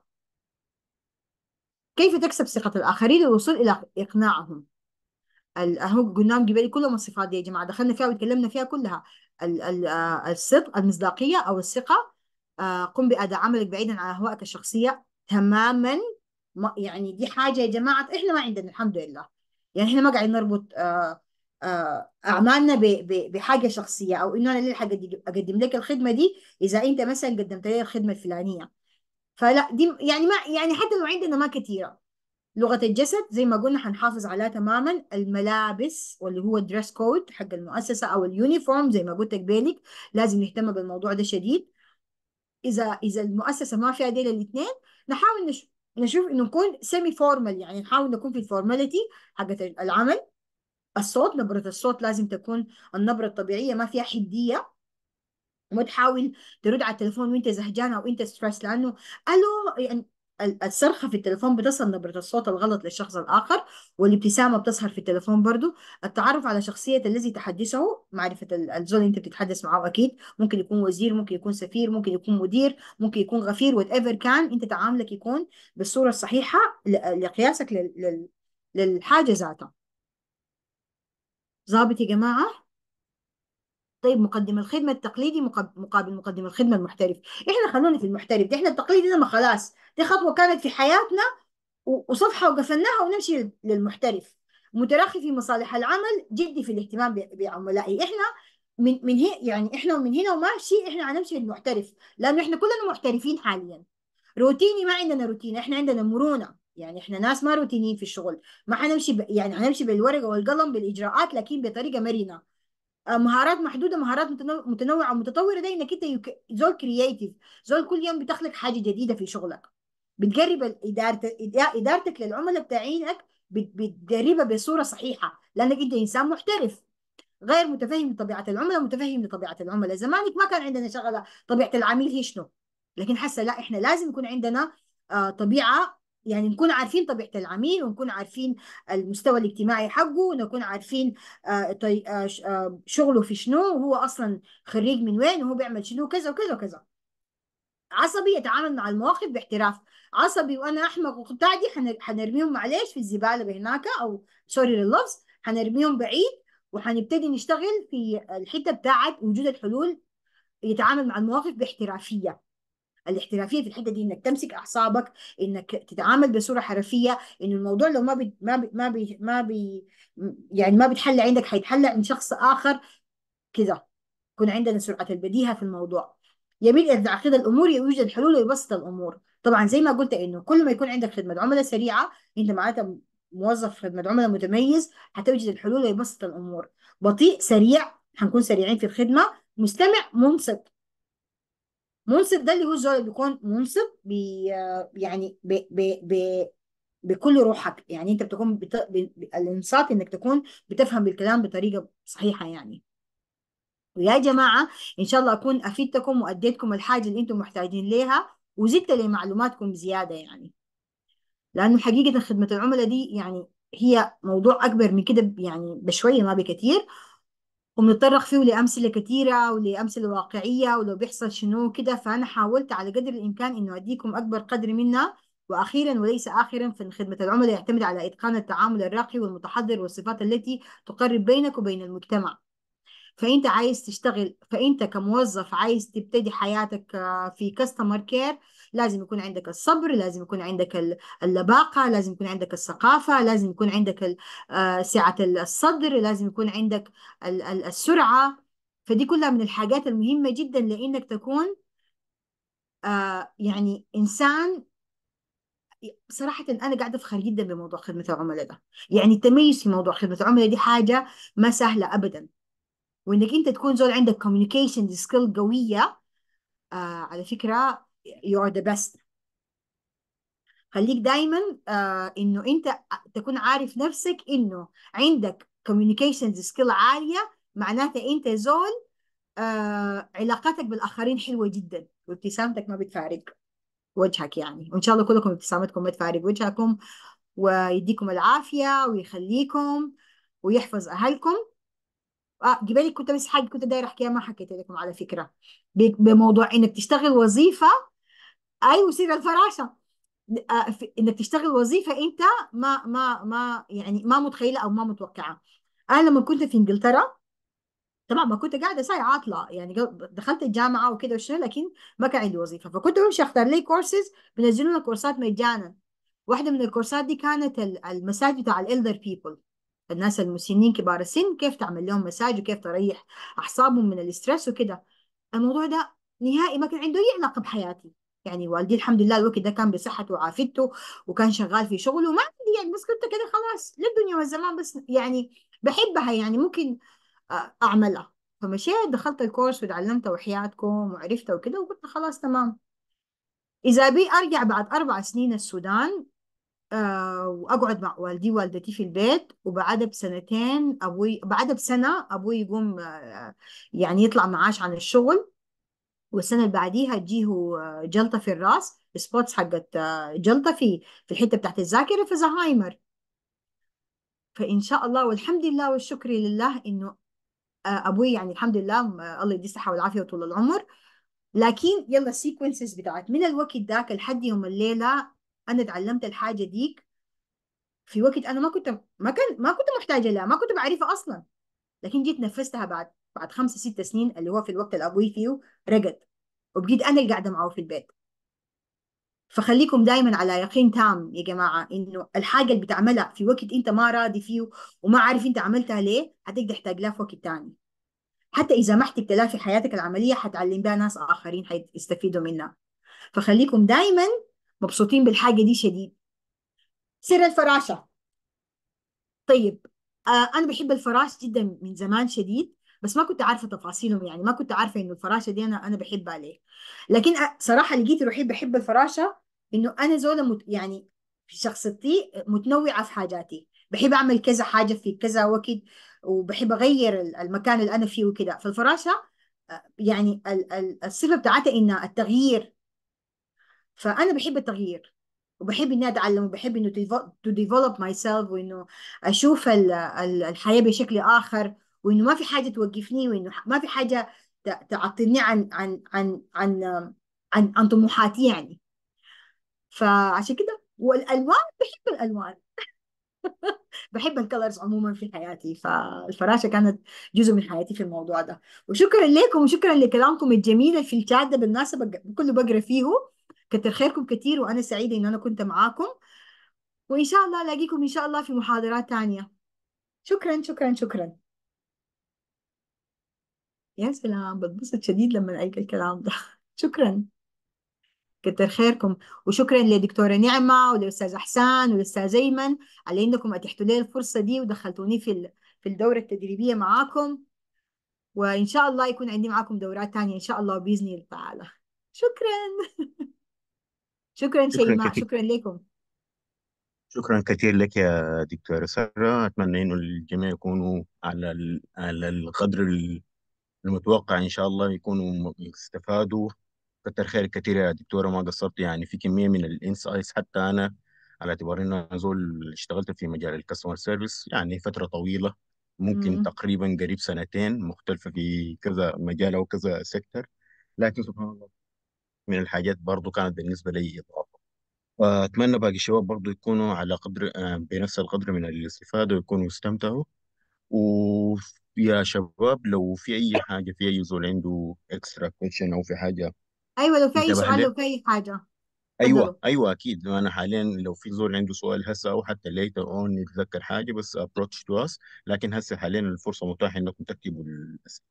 كيف تكسب ثقة الآخرين للوصول إلى إقناعهم اهو قلناهم قبل كلهم الصفات دي يا جماعة دخلنا فيها وتكلمنا فيها كلها ال ال آه، الصدق المصداقية أو الثقة آه، قم بأداء عملك بعيدا عن أهوائك الشخصية تماما يعني دي حاجة يا جماعة إحنا ما عندنا الحمد لله يعني إحنا ما قاعدين نربط آه، أعمالنا بحاجة شخصية أو إنه أنا ليه أقدم لك الخدمة دي إذا أنت مثلا قدمت لي الخدمة الفلانية فلا دي يعني ما يعني حتى لو عندنا ما كثيرة لغة الجسد زي ما قلنا حنحافظ عليها تماما الملابس واللي هو الدريس كود حق المؤسسة أو اليونيفورم زي ما قلت لك بينك لازم نهتم بالموضوع ده شديد إذا إذا المؤسسة ما فيها ديل الاثنين نحاول نشوف نشوف انه نكون سيمي فورمال يعني نحاول نكون في الفورماليتي حقت العمل الصوت نبرة الصوت لازم تكون النبرة الطبيعية ما فيها حدية وما تحاول ترد على التليفون وانت زهجان او انت ستريس لانه الو يعني الصرخة في التليفون بتصل نبرة الصوت الغلط للشخص الآخر والابتسامة بتظهر في التليفون برضو التعرف على شخصية الذي تحدثه معرفة الزول اللي أنت بتتحدث معه أكيد ممكن يكون وزير ممكن يكون سفير ممكن يكون مدير ممكن يكون غفير وات ايفر كان أنت تعاملك يكون بالصورة الصحيحة لقياسك للحاجة ذاتها ظابط يا جماعة طيب مقدم الخدمه التقليدي مقابل مقدم الخدمه المحترف احنا خلونا في المحترف احنا التقليدي ده ما خلاص دي خطوه كانت في حياتنا وصفحه وقفلناها ونمشي للمحترف مترخي في مصالح العمل جدي في الاهتمام بعملائي احنا من من هي يعني احنا من هنا وماشي احنا هنمشي للمحترف لانه احنا كلنا محترفين حاليا روتيني ما عندنا روتين احنا عندنا مرونه يعني احنا ناس ما روتينيين في الشغل ما حنمشي ب... يعني هنمشي بالورقه والقلم بالاجراءات لكن بطريقه مرنه آه، مهارات محدوده مهارات متنوعه ومتطوره ده انك انت زول كرييتيف زول كل يوم بتخلق حاجه جديده في شغلك بتجرب ادارتك ادارتك للعملاء بتاعينك بتجربها بصوره صحيحه لانك انت انسان محترف غير متفهم لطبيعه العملاء متفهم لطبيعه العملاء زمانك ما كان عندنا شغله طبيعه العميل هي شنو لكن حسه لا احنا لازم يكون عندنا آه، طبيعه يعني نكون عارفين طبيعة العميل ونكون عارفين المستوى الاجتماعي حقه ونكون عارفين آه، آه، آه، شغله في شنو وهو أصلا خريج من وين وهو بيعمل شنو كذا وكذا وكذا عصبي يتعامل مع المواقف باحتراف عصبي وأنا أحمق وبتاع دي حنرميهم معلش في الزبالة بهناك أو سوري لللفظ حنرميهم بعيد وحنبتدي نشتغل في الحتة بتاعت وجود الحلول يتعامل مع المواقف باحترافية الاحترافيه في الحته دي انك تمسك اعصابك انك تتعامل بصوره حرفيه ان الموضوع لو ما بي ما بي ما بي ما بي يعني ما بيتحل عندك حيتحل عند شخص اخر كذا يكون عندنا سرعه البديهه في الموضوع يميل الى تعقيد الامور يوجد حلول ويبسط الامور طبعا زي ما قلت انه كل ما يكون عندك خدمه عملاء سريعه انت معناتها موظف خدمه عملاء متميز حتوجد الحلول ويبسط الامور بطيء سريع حنكون سريعين في الخدمه مستمع منصت منصب ده اللي هو الزرع بيكون منصب بي يعني بي بي بي بكل روحك يعني انت بتكون بت... الانصات انك تكون بتفهم الكلام بطريقه صحيحه يعني ويا جماعه ان شاء الله اكون افدتكم واديتكم الحاجه اللي انتم محتاجين ليها وزدت لمعلوماتكم زياده يعني لانه حقيقه خدمه العملاء دي يعني هي موضوع اكبر من كده يعني بشويه ما بكثير وبنتطرق فيه لأمثلة كتيرة ولأمثلة واقعية ولو بيحصل شنو كده فأنا حاولت على قدر الإمكان إنه أديكم أكبر قدر منها وأخيرا وليس آخرا في خدمة العملاء يعتمد على إتقان التعامل الراقي والمتحضر والصفات التي تقرب بينك وبين المجتمع فأنت عايز تشتغل فأنت كموظف عايز تبتدي حياتك آه، في كاستمر كير لازم يكون عندك الصبر لازم يكون عندك اللباقة لازم يكون عندك الثقافة لازم يكون عندك آه، سعة الصدر لازم يكون عندك السرعة فدي كلها من الحاجات المهمة جدا لأنك تكون آه، يعني إنسان صراحة أنا قاعدة أفخر جدا بموضوع خدمة العملاء ده يعني التميز في موضوع خدمة العملاء دي حاجة ما سهلة أبدا وإنك أنت تكون زول عندك communication سكيل قوية آه على فكرة you are the best خليك دايما uh, انه انت تكون عارف نفسك انه عندك communication skill عاليه معناته انت زول uh, علاقاتك بالاخرين حلوه جدا وابتسامتك ما بتفارق وجهك يعني وان شاء الله كلكم ابتسامتكم ما تفارق وجهكم ويديكم العافيه ويخليكم ويحفظ اهلكم اه قبل كنت بس حاجه كنت دايره احكيها ما حكيت لكم على فكره بموضوع انك تشتغل وظيفه ايوه سير الفراشه آه، انك تشتغل وظيفه انت ما ما ما يعني ما متخيله او ما متوقعه انا لما كنت في انجلترا طبعا ما كنت قاعده ساي عاطله يعني دخلت الجامعه وكده والشغل لكن ما كان عندي وظيفه فكنت بمشي اختار لي كورسز بينزلوا لنا كورسات مجانا واحده من الكورسات دي كانت المساج بتاع الالدر بيبل الناس المسنين كبار السن كيف تعمل لهم مساج وكيف تريح اعصابهم من الاسترس وكده الموضوع ده نهائي ما كان عنده اي علاقه بحياتي يعني والدي الحمد لله الوقت ده كان بصحته وعافيته وكان شغال في شغله ما عندي يعني بس كنت كده خلاص للدنيا والزمان بس يعني بحبها يعني ممكن آه، اعملها فمشيت دخلت الكورس وتعلمت وحياتكم وعرفت وكده وقلت خلاص تمام إذا بي أرجع بعد أربع سنين السودان آه وأقعد مع والدي ووالدتي في البيت وبعدها بسنتين أبوي بعدها بسنة أبوي يقوم آه، يعني يطلع معاش عن الشغل والسنه اللي بعديها تجيه آه، جلطه في الراس سبوتس حقت آه، جلطه في في الحته بتاعت الذاكره في زهايمر فان شاء الله والحمد لله والشكر لله انه آه، ابوي يعني الحمد لله الله يدي الصحه والعافيه وطول العمر لكن يلا السيكونسز بتاعت من الوقت ذاك لحد يوم الليله انا اتعلمت الحاجه ديك في وقت انا ما كنت ما كان ما كنت محتاجه لها ما كنت بعرفها اصلا لكن جيت نفذتها بعد بعد خمس ست سنين اللي هو في الوقت اللي ابوي فيه رقد وبقيت انا اللي قاعده معه في البيت فخليكم دايما على يقين تام يا جماعه انه الحاجه اللي بتعملها في وقت انت ما راضي فيه وما عارف انت عملتها ليه هتقدر تحتاج لها في وقت تاني حتى اذا ما احتجتها في حياتك العمليه حتعلم بها ناس اخرين حيستفيدوا منها فخليكم دايما مبسوطين بالحاجه دي شديد سر الفراشه طيب آه انا بحب الفراش جدا من زمان شديد بس ما كنت عارفه تفاصيلهم يعني ما كنت عارفه انه الفراشه دي انا انا بحبها ليه لكن صراحه لقيت روحي بحب الفراشه انه انا زوله مت... يعني في شخصيتي متنوعه في حاجاتي بحب اعمل كذا حاجه في كذا وقت وبحب اغير المكان اللي انا فيه وكده فالفراشه يعني الصفه بتاعتها انها التغيير فانا بحب التغيير وبحب اني اتعلم وبحب انه تو ديفلوب ماي سيلف وانه اشوف الحياه بشكل اخر وانه ما في حاجه توقفني وانه ما في حاجه تعطلني عن عن عن عن عن, عن طموحاتي يعني فعشان كده والالوان بحب الالوان بحب الكلرز عموما في حياتي فالفراشه كانت جزء من حياتي في الموضوع ده وشكرا لكم وشكرا لكلامكم الجميل في الشات ده بالمناسبه كله بقرا فيه كتر خيركم كتير وانا سعيده ان انا كنت معاكم وان شاء الله الاقيكم ان شاء الله في محاضرات ثانيه شكرا شكرا شكرا يا سلام بتبسط شديد لما ألاقيك الكلام ده شكرا كتر خيركم وشكرا لدكتورة نعمة ولأستاذ أحسان وللأستاذ أيمن على إنكم أتيحتوا لي الفرصة دي ودخلتوني في في الدورة التدريبية معاكم وإن شاء الله يكون عندي معاكم دورات تانية إن شاء الله بإذن الله تعالى شكرا شكرا شيماء شكرا, شكرا لكم شكرا كثير لك يا دكتورة سارة أتمنى إنه الجميع يكونوا على على القدر المتوقع إن شاء الله يكونوا استفادوا كتر خير كتير يا دكتورة ما قصرت يعني في كمية من الانسايتس حتى أنا على اعتبار إن أنا زول اشتغلت في مجال الكاستمر سيرفيس يعني فترة طويلة ممكن مم. تقريبا قريب سنتين مختلفة في كذا مجال أو كذا سيكتور لكن سبحان الله من الحاجات برضو كانت بالنسبة لي إضافة وأتمنى باقي الشباب برضو يكونوا على قدر آه، بنفس القدر من الاستفادة ويكونوا استمتعوا و يا شباب لو في اي حاجه في اي زول عنده اكسترا كويشن او في حاجه ايوه لو في اي سؤال لو في اي حاجه ايوه تفضلوا. ايوه اكيد انا حاليا لو في زول عنده سؤال هسه او حتى ليتر اون يتذكر حاجه بس ابروتش تو اس لكن هسه حاليا الفرصه متاحه انكم تكتبوا الاسئله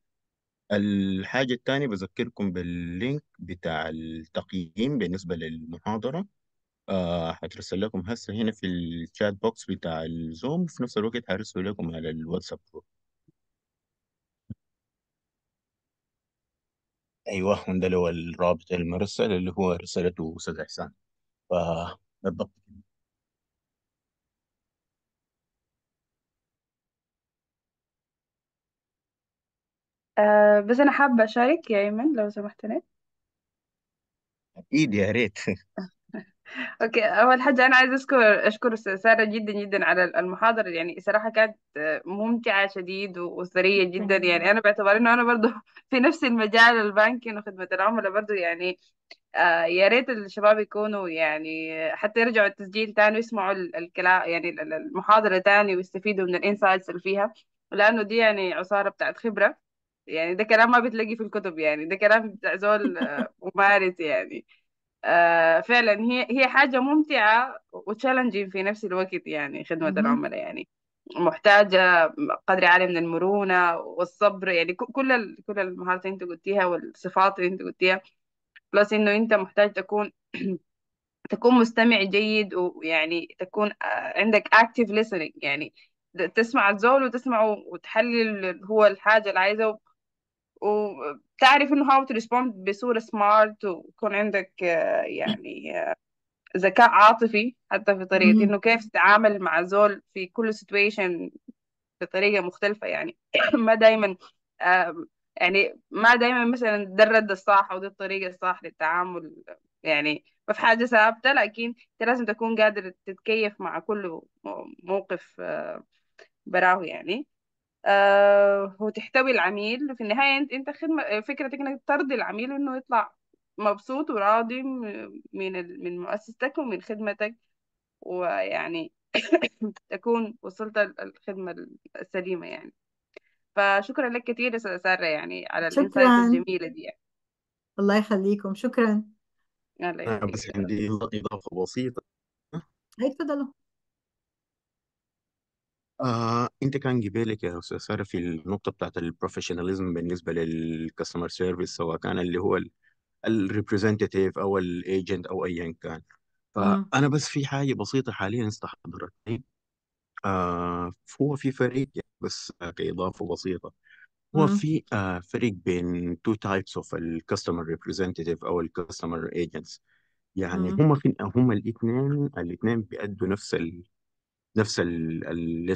الحاجه الثانيه بذكركم باللينك بتاع التقييم بالنسبه للمحاضره آه لكم هسه هنا في الشات بوكس بتاع الزوم وفي نفس الوقت هرسله لكم على الواتساب جروب ايوه وده اللي هو الرابط المرسل اللي هو رسالته استاذ احسان ف بالضبط أه بس أنا حابة أشارك يا إيمن لو سمحت لي اكيد يا ريت اوكي اول حاجه انا عايزه اشكر اشكر ساره جدا جدا على المحاضره يعني صراحه كانت ممتعه شديد وثريه جدا يعني انا باعتبار انه انا برضو في نفس المجال البانكين وخدمه العملاء برضو يعني آه، يا ريت الشباب يكونوا يعني حتى يرجعوا التسجيل تاني ويسمعوا الكلام يعني المحاضره تاني ويستفيدوا من الانسايتس اللي فيها لانه دي يعني عصاره بتاعت خبره يعني ده كلام ما بتلاقي في الكتب يعني ده كلام بتاع زول آه، ممارس يعني آه، فعلا هي هي حاجة ممتعة وتشالنجين في نفس الوقت يعني خدمة العملاء يعني محتاجة قدر عالي من المرونة والصبر يعني كل كل المهارات اللي انت قلتيها والصفات اللي انت قلتيها بلس انه انت محتاج تكون تكون مستمع جيد ويعني تكون آه، عندك active listening يعني تسمع الزول وتسمعه وتحلل هو الحاجة اللي عايزه و... تعرف انه هاو تو ريسبوند بصوره سمارت ويكون عندك آه، يعني آه، ذكاء عاطفي حتى في طريقه انه كيف تتعامل مع زول في كل سيتويشن بطريقه مختلفه يعني ما دايما يعني ما دايما مثلا ده الرد الصح ودي الطريقه الصح للتعامل يعني ما في حاجه ثابته لكن انت لازم تكون قادر تتكيف مع كل موقف آه، براه يعني آه، وتحتوي العميل في النهاية أنت أنت خدمة فكرتك إنك ترضي العميل إنه يطلع مبسوط وراضي من من مؤسستك ومن خدمتك ويعني تكون وصلت الخدمة السليمة يعني فشكرا لك كثير يا سارة يعني على الإنسايت الجميلة دي يعني. الله يخليكم شكرا الله يخليك بس عندي إضافة بسيطة هاي تفضلوا آه، انت كان جبالك يا استاذ سارة في النقطه بتاعت البروفيشناليزم بالنسبه للكاستمر سيرفيس سواء كان اللي هو الريبريزنتيف او الايجنت او ايا كان فانا بس في حاجه بسيطه حاليا استحضرتني آه هو في فريق يعني بس كاضافه بسيطه هو في آه فريق بين تو تايبس اوف الكاستمر ريبريزنتيف او الكاستمر ايجنتس يعني هم هما في هما الاثنين الاثنين بيأدوا نفس نفس ال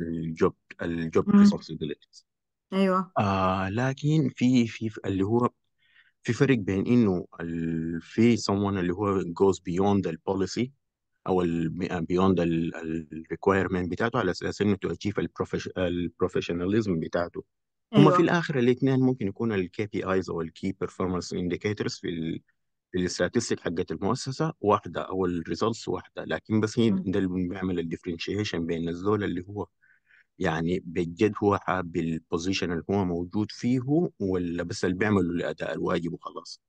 الجوب الجوب ريسبونسبيلتيز ايوه آه لكن في في اللي هو في فرق بين انه في سمون اللي هو جوز بيوند البوليسي او بيوند الريكوايرمنت بتاعته على اساس انه تجيف البروفيشناليزم بتاعته أيوة. في الاخر الاثنين ممكن يكون الكي بي ايز او الكي بيرفورمانس انديكيتورز في الاستاتستيك حقت المؤسسه واحده او الريزلتس واحده لكن بس هي ده اللي بيعمل الديفرنشيشن بين الزول اللي هو يعني بجد هو حاب البوزيشن اللي هو موجود فيه ولا بس اللي بيعمله لاداء الواجب وخلاص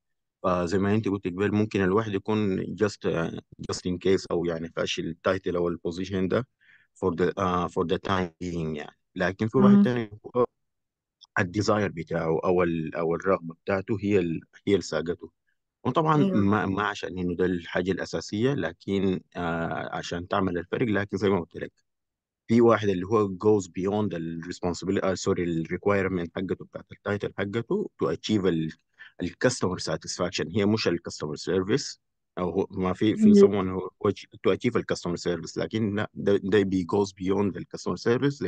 فزي ما انت قلت قبل ممكن الواحد يكون جاست جاست ان كيس او يعني فاشل التايتل او البوزيشن ده فور ذا فور ذا تايم يعني لكن في واحد ثاني الديزاير بتاعه او او الرغبه بتاعته هي هي اللي ساقته وطبعا أيوه. ما ما عشان انه ده الحاجه الاساسيه لكن آه عشان تعمل الفرق لكن زي ما قلت لك في واحد اللي هو جوز بيوند الريسبونسبيلتي سوري الريكويرمنت حقته بتاعت التايتل حقته تو اتشيف الكاستمر ساتسفاكشن هي مش الكاستمر سيرفيس او ما في في سمون تو اتشيف الكاستمر سيرفيس لكن لا ده بي جوز بيوند الكاستمر سيرفيس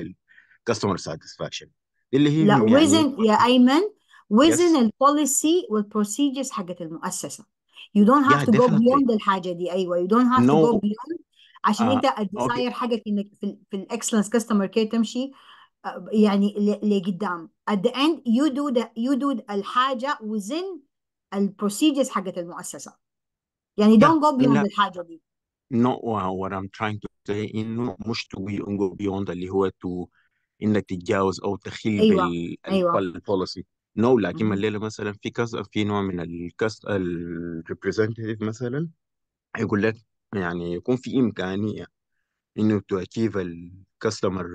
للكاستمر ساتسفاكشن اللي هي لا يعني وزن يا ايمن within yes البوليسي والبروسيجرز حقة المؤسسة you don't have yeah to go beyond الحاجة دي أيوة you don't have to go beyond عشان آه، أنت أوكي okay. حاجة إنك في في الإكسلنس كاستمر كير تمشي آه، يعني ل- لقدام at the end you do the you do الحاجة within البروسيجرز حقة المؤسسة يعني yeah don't go beyond no. الحاجة دي no uh, what I'm trying to say إنه مش to be go beyond اللي هو to إنك تتجاوز أو تخيل أيوة أيوة نو لكن الليله مثلا في كاس في نوع من الكاس الريبريزنتيف مثلا يقول لك يعني يكون في امكانيه انه تو اتشيف الكاستمر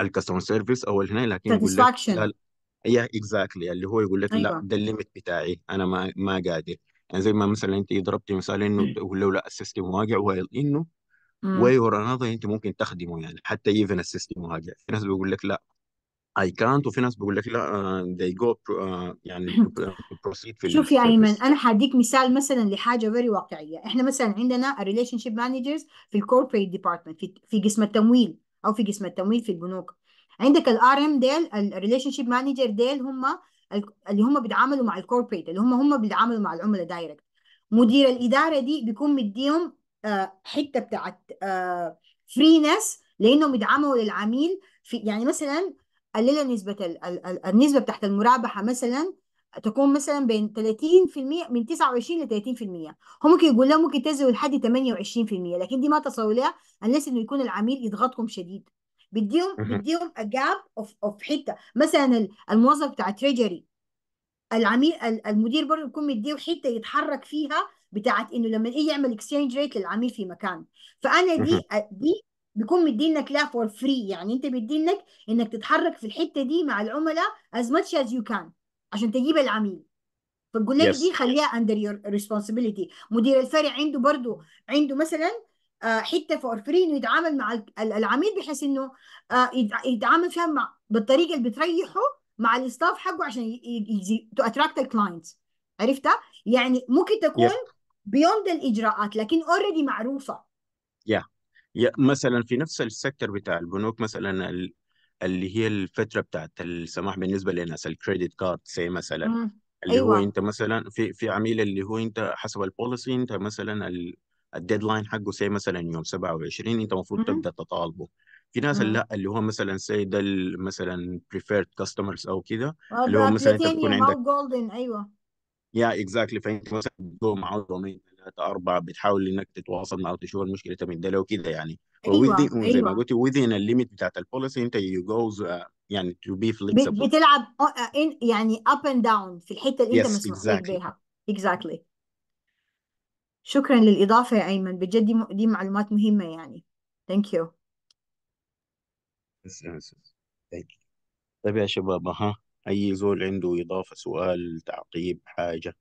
الكاستمر سيرفيس او هنا لكن يقول لك يا اكزاكتلي اللي هو يقول لك أيوة. لا ده الليمت بتاعي انا ما ما قادر يعني زي ما مثلا انت ضربتي مثال انه تقول له لا السيستم واقع انه وي اور انت ممكن تخدمه يعني حتى ايفن السيستم واقع في ناس بيقول لك لا اي كانت وفي ناس بيقول لك لا آه، they go آه، يعني بروسيد آه، في شوف يا ايمن انا حديك مثال مثلا لحاجه فيري واقعيه احنا مثلا عندنا ريليشن شيب مانجرز في الكوربريت ديبارتمنت في في قسم التمويل او في قسم التمويل في البنوك عندك الار ام ديل الريليشن شيب مانجر ديل هم اللي هم بيتعاملوا مع الكوربريت اللي هم هم بيتعاملوا مع العملاء دايركت مدير الاداره دي بيكون مديهم حته بتاعت فريناس لانهم يدعموا للعميل في يعني مثلا قللنا نسبة النسبة بتاعت المرابحة مثلا تكون مثلا بين 30% من 29 ل 30% هو ممكن يقول لها ممكن تزود لحد 28% لكن دي ما تصور لها unless انه يكون العميل يضغطكم شديد بديهم بديهم اجاب اوف اوف حته مثلا الموظف بتاع تريجري العميل المدير برضه يكون مديه حته يتحرك فيها بتاعت انه لما يجي يعمل اكسشينج ريت للعميل في مكان فانا دي دي بيكون مدينك لها فور فري يعني انت مدينك انك تتحرك في الحته دي مع العملاء از ماتش از يو كان عشان تجيب العميل فالجولات yes. دي خليها اندر يور ريسبونسبيلتي مدير الفرع عنده برضه عنده مثلا آه، حته فور فري انه يتعامل مع العميل بحيث انه آه، يتعامل فيها مع بالطريقه اللي بتريحه مع الاستاف حقه عشان تو اتراكت الكلاينتس عرفتها؟ يعني ممكن تكون yeah. بيوند الاجراءات لكن اوريدي معروفه. yeah. مثلا في نفس السكتر بتاع البنوك مثلا اللي هي الفتره بتاعت السماح بالنسبه للناس الكريدت كارد سي مثلا اللي أيوة. هو انت مثلا في في عميل اللي هو انت حسب البوليسي انت مثلا الديدلاين حقه سي مثلا يوم 27 انت المفروض تبدا تطالبه في ناس لا اللي هو مثلا سي آه، ده مثلا بريفيرد كاستمرز او كده اللي هو مثلا انت عندك جولدن ايوه يا yeah, اكزاكتلي exactly. فانت مثلا معاه إيه؟ دومين ثلاثه اربعه بتحاول انك تتواصل معه وتشوف المشكله من ده لو كده يعني أيوة. أيوة. within, زي ما قلت within الليميت بتاعت البوليسي انت يو جوز آه، يعني تو بي flexible بتلعب آه، آه، يعني اب اند داون في الحته اللي yes, انت مسموح exactly. بيها exactly شكرا للاضافه يا ايمن بجد دي, معلومات مهمه يعني ثانك يو ثانك يو طيب يا شباب ها اي زول عنده اضافه سؤال تعقيب حاجه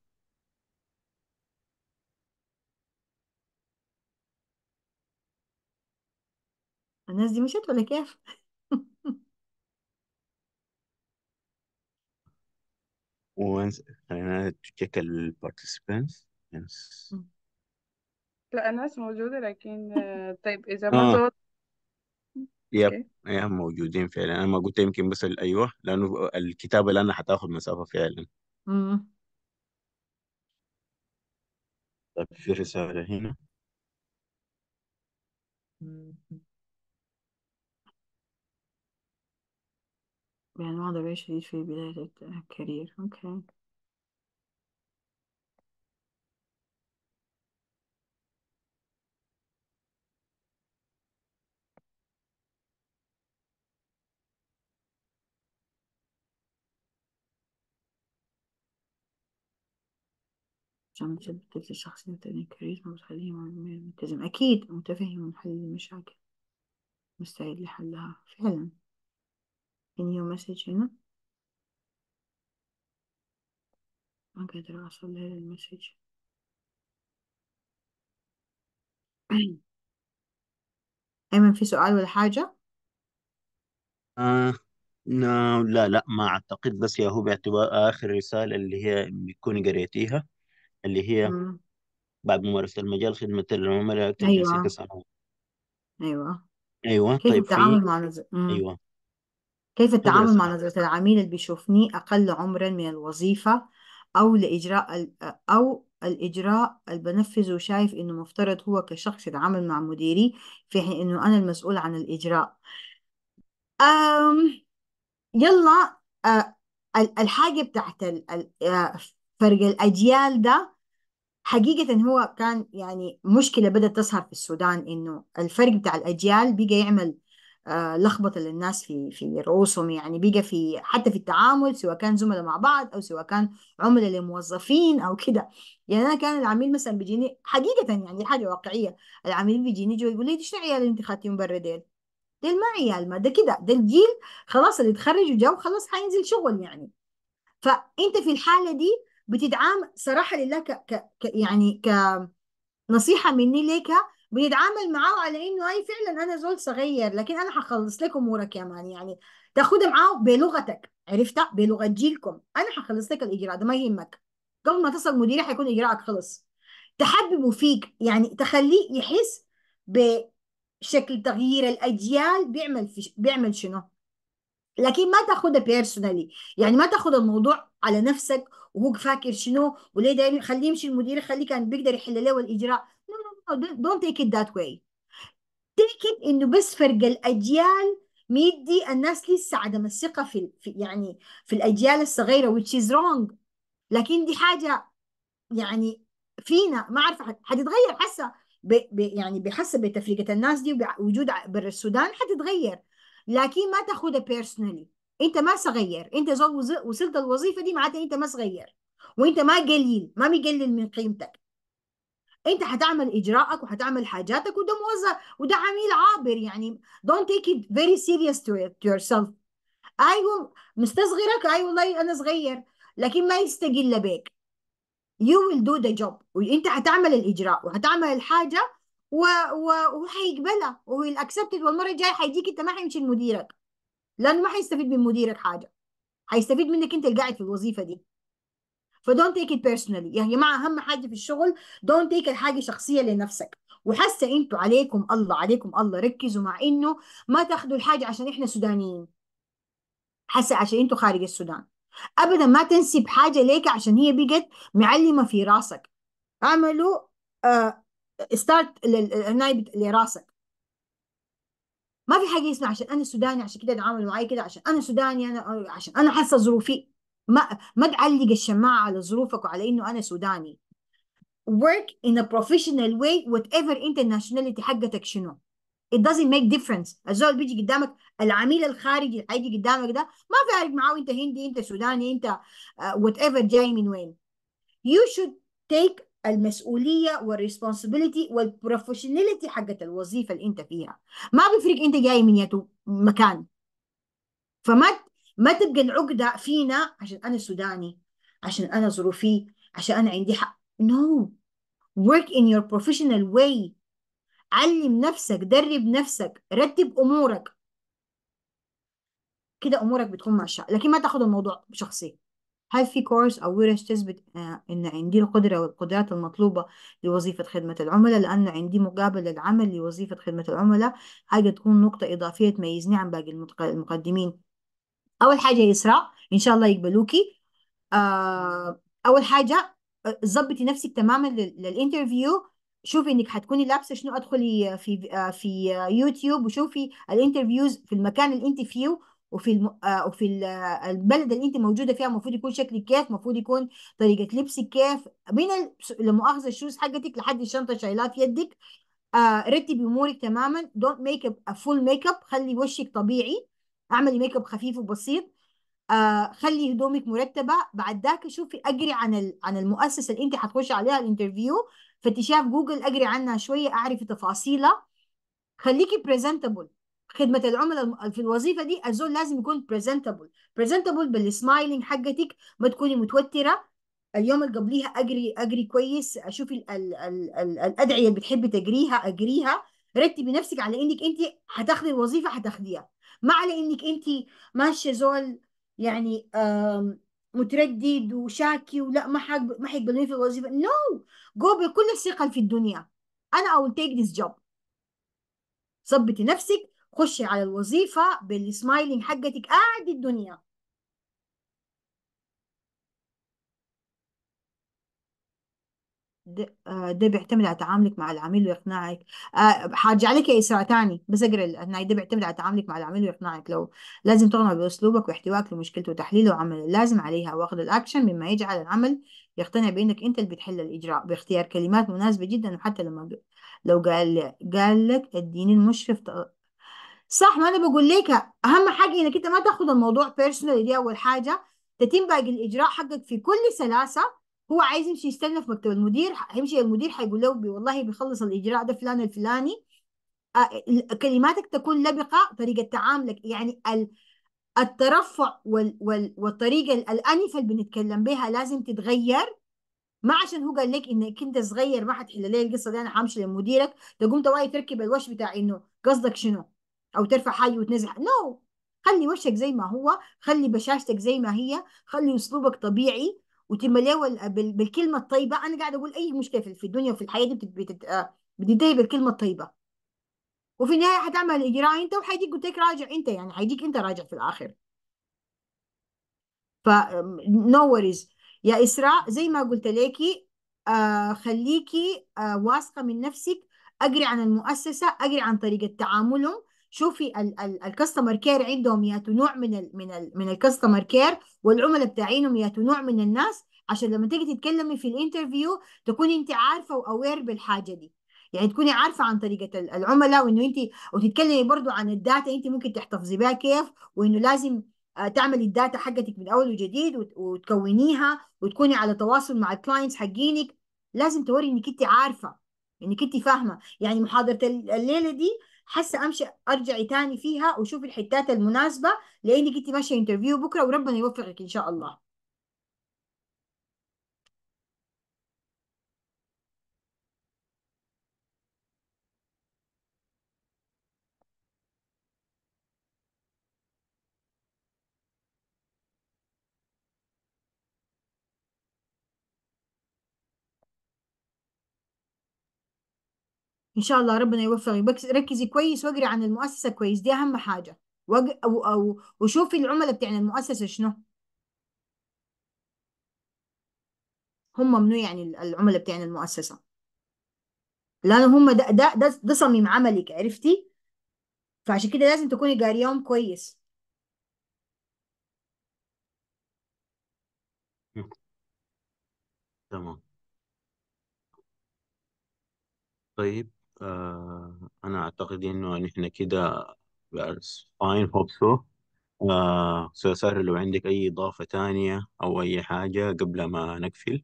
الناس دي مشيت ولا كيف once خلينا تشيك ال participants yes لا الناس موجودة لكن آه، طيب إذا ما اه صوت يب أوكي يا موجودين فعلا انا ما قلت يمكن بس ايوه لانه الكتابه لأنها هتاخد مسافه فعلا طيب في رساله هنا يعني ما أقدر في بداية الكارير أوكي عشان تبدل الشخصية تاني كارير وتخليه ملتزم أكيد متفهم ومحلل المشاكل مستعد لحلها فعلا Can you message هنا ما قادر أوصل لهذا المسج أيمن في سؤال ولا حاجة؟ آه لا لا لا ما أعتقد بس يا هو باعتبار آخر رسالة اللي هي بتكون قريتيها اللي هي مم. بعد ممارسة المجال خدمة العملاء أكثر من أيوة ست سنوات أيوة أيوة كيف طيب في التعامل مع أيوة كيف التعامل مع نظرة العميل اللي بيشوفني أقل عمرا من الوظيفة أو لإجراء أو الإجراء اللي بنفذه وشايف إنه مفترض هو كشخص يتعامل مع مديري في حين إنه أنا المسؤول عن الإجراء أم يلا أه، الحاجة بتاعت فرق الأجيال ده حقيقة هو كان يعني مشكلة بدأت تظهر في السودان إنه الفرق بتاع الأجيال بيجي يعمل آه، لخبطة للناس في في رؤوسهم يعني بيجا في حتى في التعامل سواء كان زملاء مع بعض او سواء كان عملاء لموظفين او كده يعني انا كان العميل مثلا بيجيني حقيقة يعني حاجة واقعية العميل بيجيني يجي يقول لي دي شنو عيال انت خدتيهم برا ديل ديل ما عيال ما ده كده ده الجيل خلاص اللي اتخرج وجا وخلاص حينزل شغل يعني فانت في الحالة دي بتتعامل صراحة لله ك... ك... يعني ك نصيحة مني ليك بيتعامل معاه على انه اي فعلا انا زول صغير لكن انا هخلص لك امورك يا مان يعني تاخدها معاه بلغتك عرفتها بلغه جيلكم انا هخلص لك الاجراء ده ما يهمك قبل ما تصل مديري حيكون اجراءك خلص تحببه فيك يعني تخليه يحس بشكل تغيير الاجيال بيعمل في بيعمل شنو لكن ما تاخدها بيرسونالي يعني ما تاخد الموضوع على نفسك وهو فاكر شنو وليه داير خليه يمشي المدير خليه كان بيقدر يحل له الاجراء دونت تيك ات ذات واي تيك ات انه بس فرق الاجيال ميدي الناس لسه عدم الثقه في, يعني في الاجيال الصغيره which is wrong لكن دي حاجه يعني فينا ما عارفه حتتغير حسه يعني بحسب تفريقه الناس دي وجود برا السودان حتتغير لكن ما تاخدها بيرسونالي انت ما صغير انت وصلت الوظيفه دي معناتها انت ما صغير وانت ما قليل ما مقلل من قيمتك انت هتعمل اجراءك وهتعمل حاجاتك وده موظف وده عميل عابر يعني don't take it very serious to, it, to yourself ايوه مستصغرك ايوه والله انا صغير لكن ما يستقل بيك you will do the job وانت هتعمل الاجراء وهتعمل الحاجه و... و... وهيقبلها وهيأكسبتد والمره الجايه هيجيك انت ما حيمشي لمديرك لانه ما حيستفيد من مديرك حاجه هيستفيد منك انت اللي قاعد في الوظيفه دي فدونت تيك ات بيرسونالي يا جماعه اهم حاجه في الشغل دونت تيك الحاجه شخصيه لنفسك وحاسه انتوا عليكم الله عليكم الله ركزوا مع انه ما تاخدوا الحاجه عشان احنا سودانيين حاسه عشان انتوا خارج السودان ابدا ما تنسب حاجه ليك عشان هي بقت معلمه في راسك اعملوا ستارت آه، النايب لراسك ما في حاجه اسمها عشان انا سوداني عشان كده اتعاملوا معي كده عشان انا سوداني انا آه، عشان انا حاسه ظروفي ما ما تعلق الشماعة على ظروفك وعلى إنه أنا سوداني work in a professional way whatever انت الناشوناليتي حقتك شنو it doesn't make difference الزول بيجي قدامك العميل الخارجي اللي هيجي قدامك ده ما في عارف معاه انت هندي انت سوداني انت uh, whatever جاي من وين you should take المسؤولية والريسبونسبيلتي والبروفيشناليتي حقت الوظيفة اللي انت فيها ما بيفرق انت جاي من يتو مكان فما ما تبقى العقدة فينا عشان أنا سوداني عشان أنا ظروفي عشان أنا عندي حق نو ورك ان يور بروفيشنال واي علم نفسك درب نفسك رتب أمورك كده أمورك بتكون ماشية لكن ما تاخد الموضوع شخصي هل في كورس أو ورش تثبت آه، إن عندي القدرة والقدرات المطلوبة لوظيفة خدمة العملاء لأن عندي مقابل العمل لوظيفة خدمة العملاء حاجة تكون نقطة إضافية تميزني عن باقي المقدمين اول حاجه يسرى ان شاء الله يقبلوكي آه، اول حاجه آه، ظبطي نفسك تماما للانترفيو شوفي انك حتكوني لابسه شنو ادخلي في آه، في يوتيوب وشوفي الانترفيوز في المكان اللي انت فيه وفي الم... وفي البلد اللي انت موجوده فيها المفروض يكون شكلك كيف المفروض يكون طريقه لبسك كيف من المؤاخذه الشوز حقتك لحد الشنطه شايلاه في يدك رتبي امورك تماما دونت ميك اب فول ميك اب خلي وشك طبيعي اعملي ميك اب خفيف وبسيط آه، خلي هدومك مرتبه بعداك شوفي اجري عن عن المؤسسه اللي انت حتخش عليها الانترفيو فتشاف جوجل اجري عنها شويه اعرفي تفاصيلها خليكي بريزنتبل خدمه العملاء في الوظيفه دي الزول لازم يكون بريزنتبل بريزنتبل بالسمايلينج حقتك ما تكوني متوتره اليوم اللي قبليها اجري اجري كويس اشوفي ال ال ال ال الادعيه اللي بتحبي تجريها اجريها رتبي نفسك على انك انت هتاخدي الوظيفه هتاخديها ما على انك انت ماشيه زول يعني متردد وشاكي ولا ما حق ما حيقبلوني في الوظيفه نو no. جو بكل الثقه في الدنيا انا اول تيك ذيس جوب ظبطي نفسك خشي على الوظيفه بالسمايلينج حقتك قاعد آه، الدنيا ده, آه، ده بيعتمد على تعاملك مع العميل وإقناعك آه عليك لك يا إسراء تاني بس أقرأ الأثناء ده بيعتمد على تعاملك مع العميل وإقناعك لو لازم تقنع بأسلوبك واحتوائك لمشكلته وتحليله وعمل اللازم عليها وأخذ الأكشن مما يجعل العمل يقتنع بأنك أنت اللي بتحل الإجراء باختيار كلمات مناسبة جدا وحتى لما لو قال قال لك اديني المشرف صح ما أنا بقول لك أهم حاجة إنك أنت ما تاخذ الموضوع بيرسونال دي أول حاجة تتم باقي الإجراء حقك في كل سلاسة هو عايز يمشي يستنى في مكتب المدير هيمشي المدير هيقول له والله بيخلص الاجراء ده فلان الفلاني آه، كلماتك تكون لبقه طريقه تعاملك يعني الترفع وال وال والطريقه الانفه اللي بنتكلم بها لازم تتغير ما عشان هو قال لك انك انت صغير ما حتحل لي القصه دي انا همشي لمديرك تقوم تواي تركب الوش بتاع انه قصدك شنو او ترفع حاجه وتنزل نو no. خلي وشك زي ما هو خلي بشاشتك زي ما هي خلي اسلوبك طبيعي وتملاوى بالكلمه الطيبه انا قاعده اقول اي مشكله في الدنيا وفي الحياه دي آه، بتنتهي بالكلمه الطيبه وفي النهايه هتعمل اجراء انت وحيديك قلت لك راجع انت يعني حيديك انت راجع في الاخر ف نو وريز يا اسراء زي ما قلت لكي آه خليكي آه واثقه من نفسك اقري عن المؤسسه اقري عن طريقه تعاملهم شوفي الكاستمر كير عندهم ياتوا نوع من الـ من الـ من الكاستمر كير والعملاء بتاعينهم ياتوا نوع من الناس عشان لما تيجي تتكلمي في الانترفيو تكوني انت عارفه واوير بالحاجه دي يعني تكوني عارفه عن طريقه العملاء وانه انت وتتكلمي برضو عن الداتا انت ممكن تحتفظي بها كيف وانه لازم آه، تعملي الداتا حقتك من اول وجديد وتكونيها وتكوني على تواصل مع الكلاينتس حقينك لازم توري انك انت عارفه انك انت فاهمه يعني محاضره الليله دي حاسه امشي ارجعي تاني فيها وشوفي الحتات المناسبه لانك كنت ماشيه انترفيو بكره وربنا يوفقك ان شاء الله ان شاء الله ربنا يوفقك ركزي كويس واقري عن المؤسسه كويس دي اهم حاجه وق... أو... أو... وشوفي العملاء بتاعنا المؤسسه شنو هم منو يعني العملاء بتاعنا المؤسسه لانه هم ده ده ده, ده صميم عملك عرفتي فعشان كده لازم تكوني قاريهم كويس تمام طيب آه، أنا أعتقد يعني إنه نحن كده فاين هوب سو سارة لو عندك أي إضافة تانية أو أي حاجة قبل ما نقفل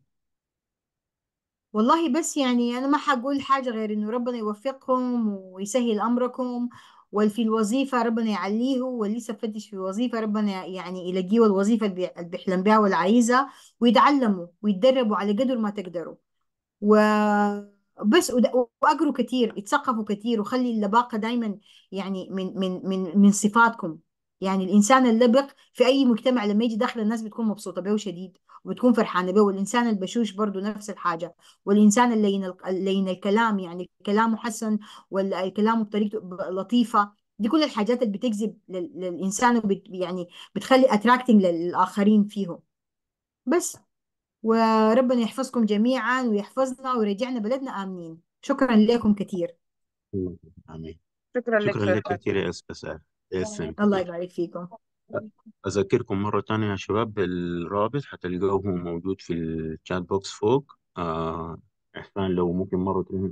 والله بس يعني أنا ما حقول حاجة غير إنه ربنا يوفقكم ويسهل أمركم وفي الوظيفة ربنا يعليه واللي لسه فتش في الوظيفة ربنا يعني يلاقيه الوظيفة اللي بيحلم بها والعايزة ويتعلموا ويتدربوا على قدر ما تقدروا و بس واقروا كثير اتثقفوا كثير وخلي اللباقه دائما يعني من من من من صفاتكم يعني الانسان اللبق في اي مجتمع لما يجي داخل الناس بتكون مبسوطه به شديد وبتكون فرحانه به والانسان البشوش برضه نفس الحاجه والانسان اللين اللين الكلام يعني كلامه حسن والكلام بطريقته لطيفه دي كل الحاجات اللي بتجذب للانسان وبت يعني بتخلي اتراكتنج للاخرين فيهم بس وربنا يحفظكم جميعا ويحفظنا ويرجعنا بلدنا آمنين شكرا لكم كثير آمين شكرا شكرا لك كثير يا أستاذ الله يبارك فيكم أذكركم مرة ثانيه يا شباب بالرابط هتلقوه موجود في الشات بوكس فوق آه، إحسان لو ممكن مرة تانية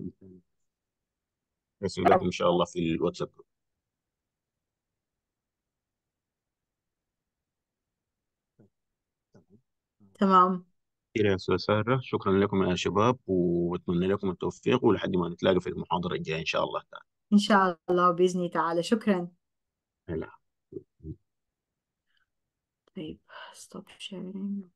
رسم إن شاء الله في الواتساب تمام كتير يا أستاذ سارة شكرا لكم يا شباب واتمنى لكم التوفيق ولحد ما نتلاقى في المحاضرة الجاية إن شاء الله تعالى إن شاء الله بإذن تعالى شكرا هلا طيب stop sharing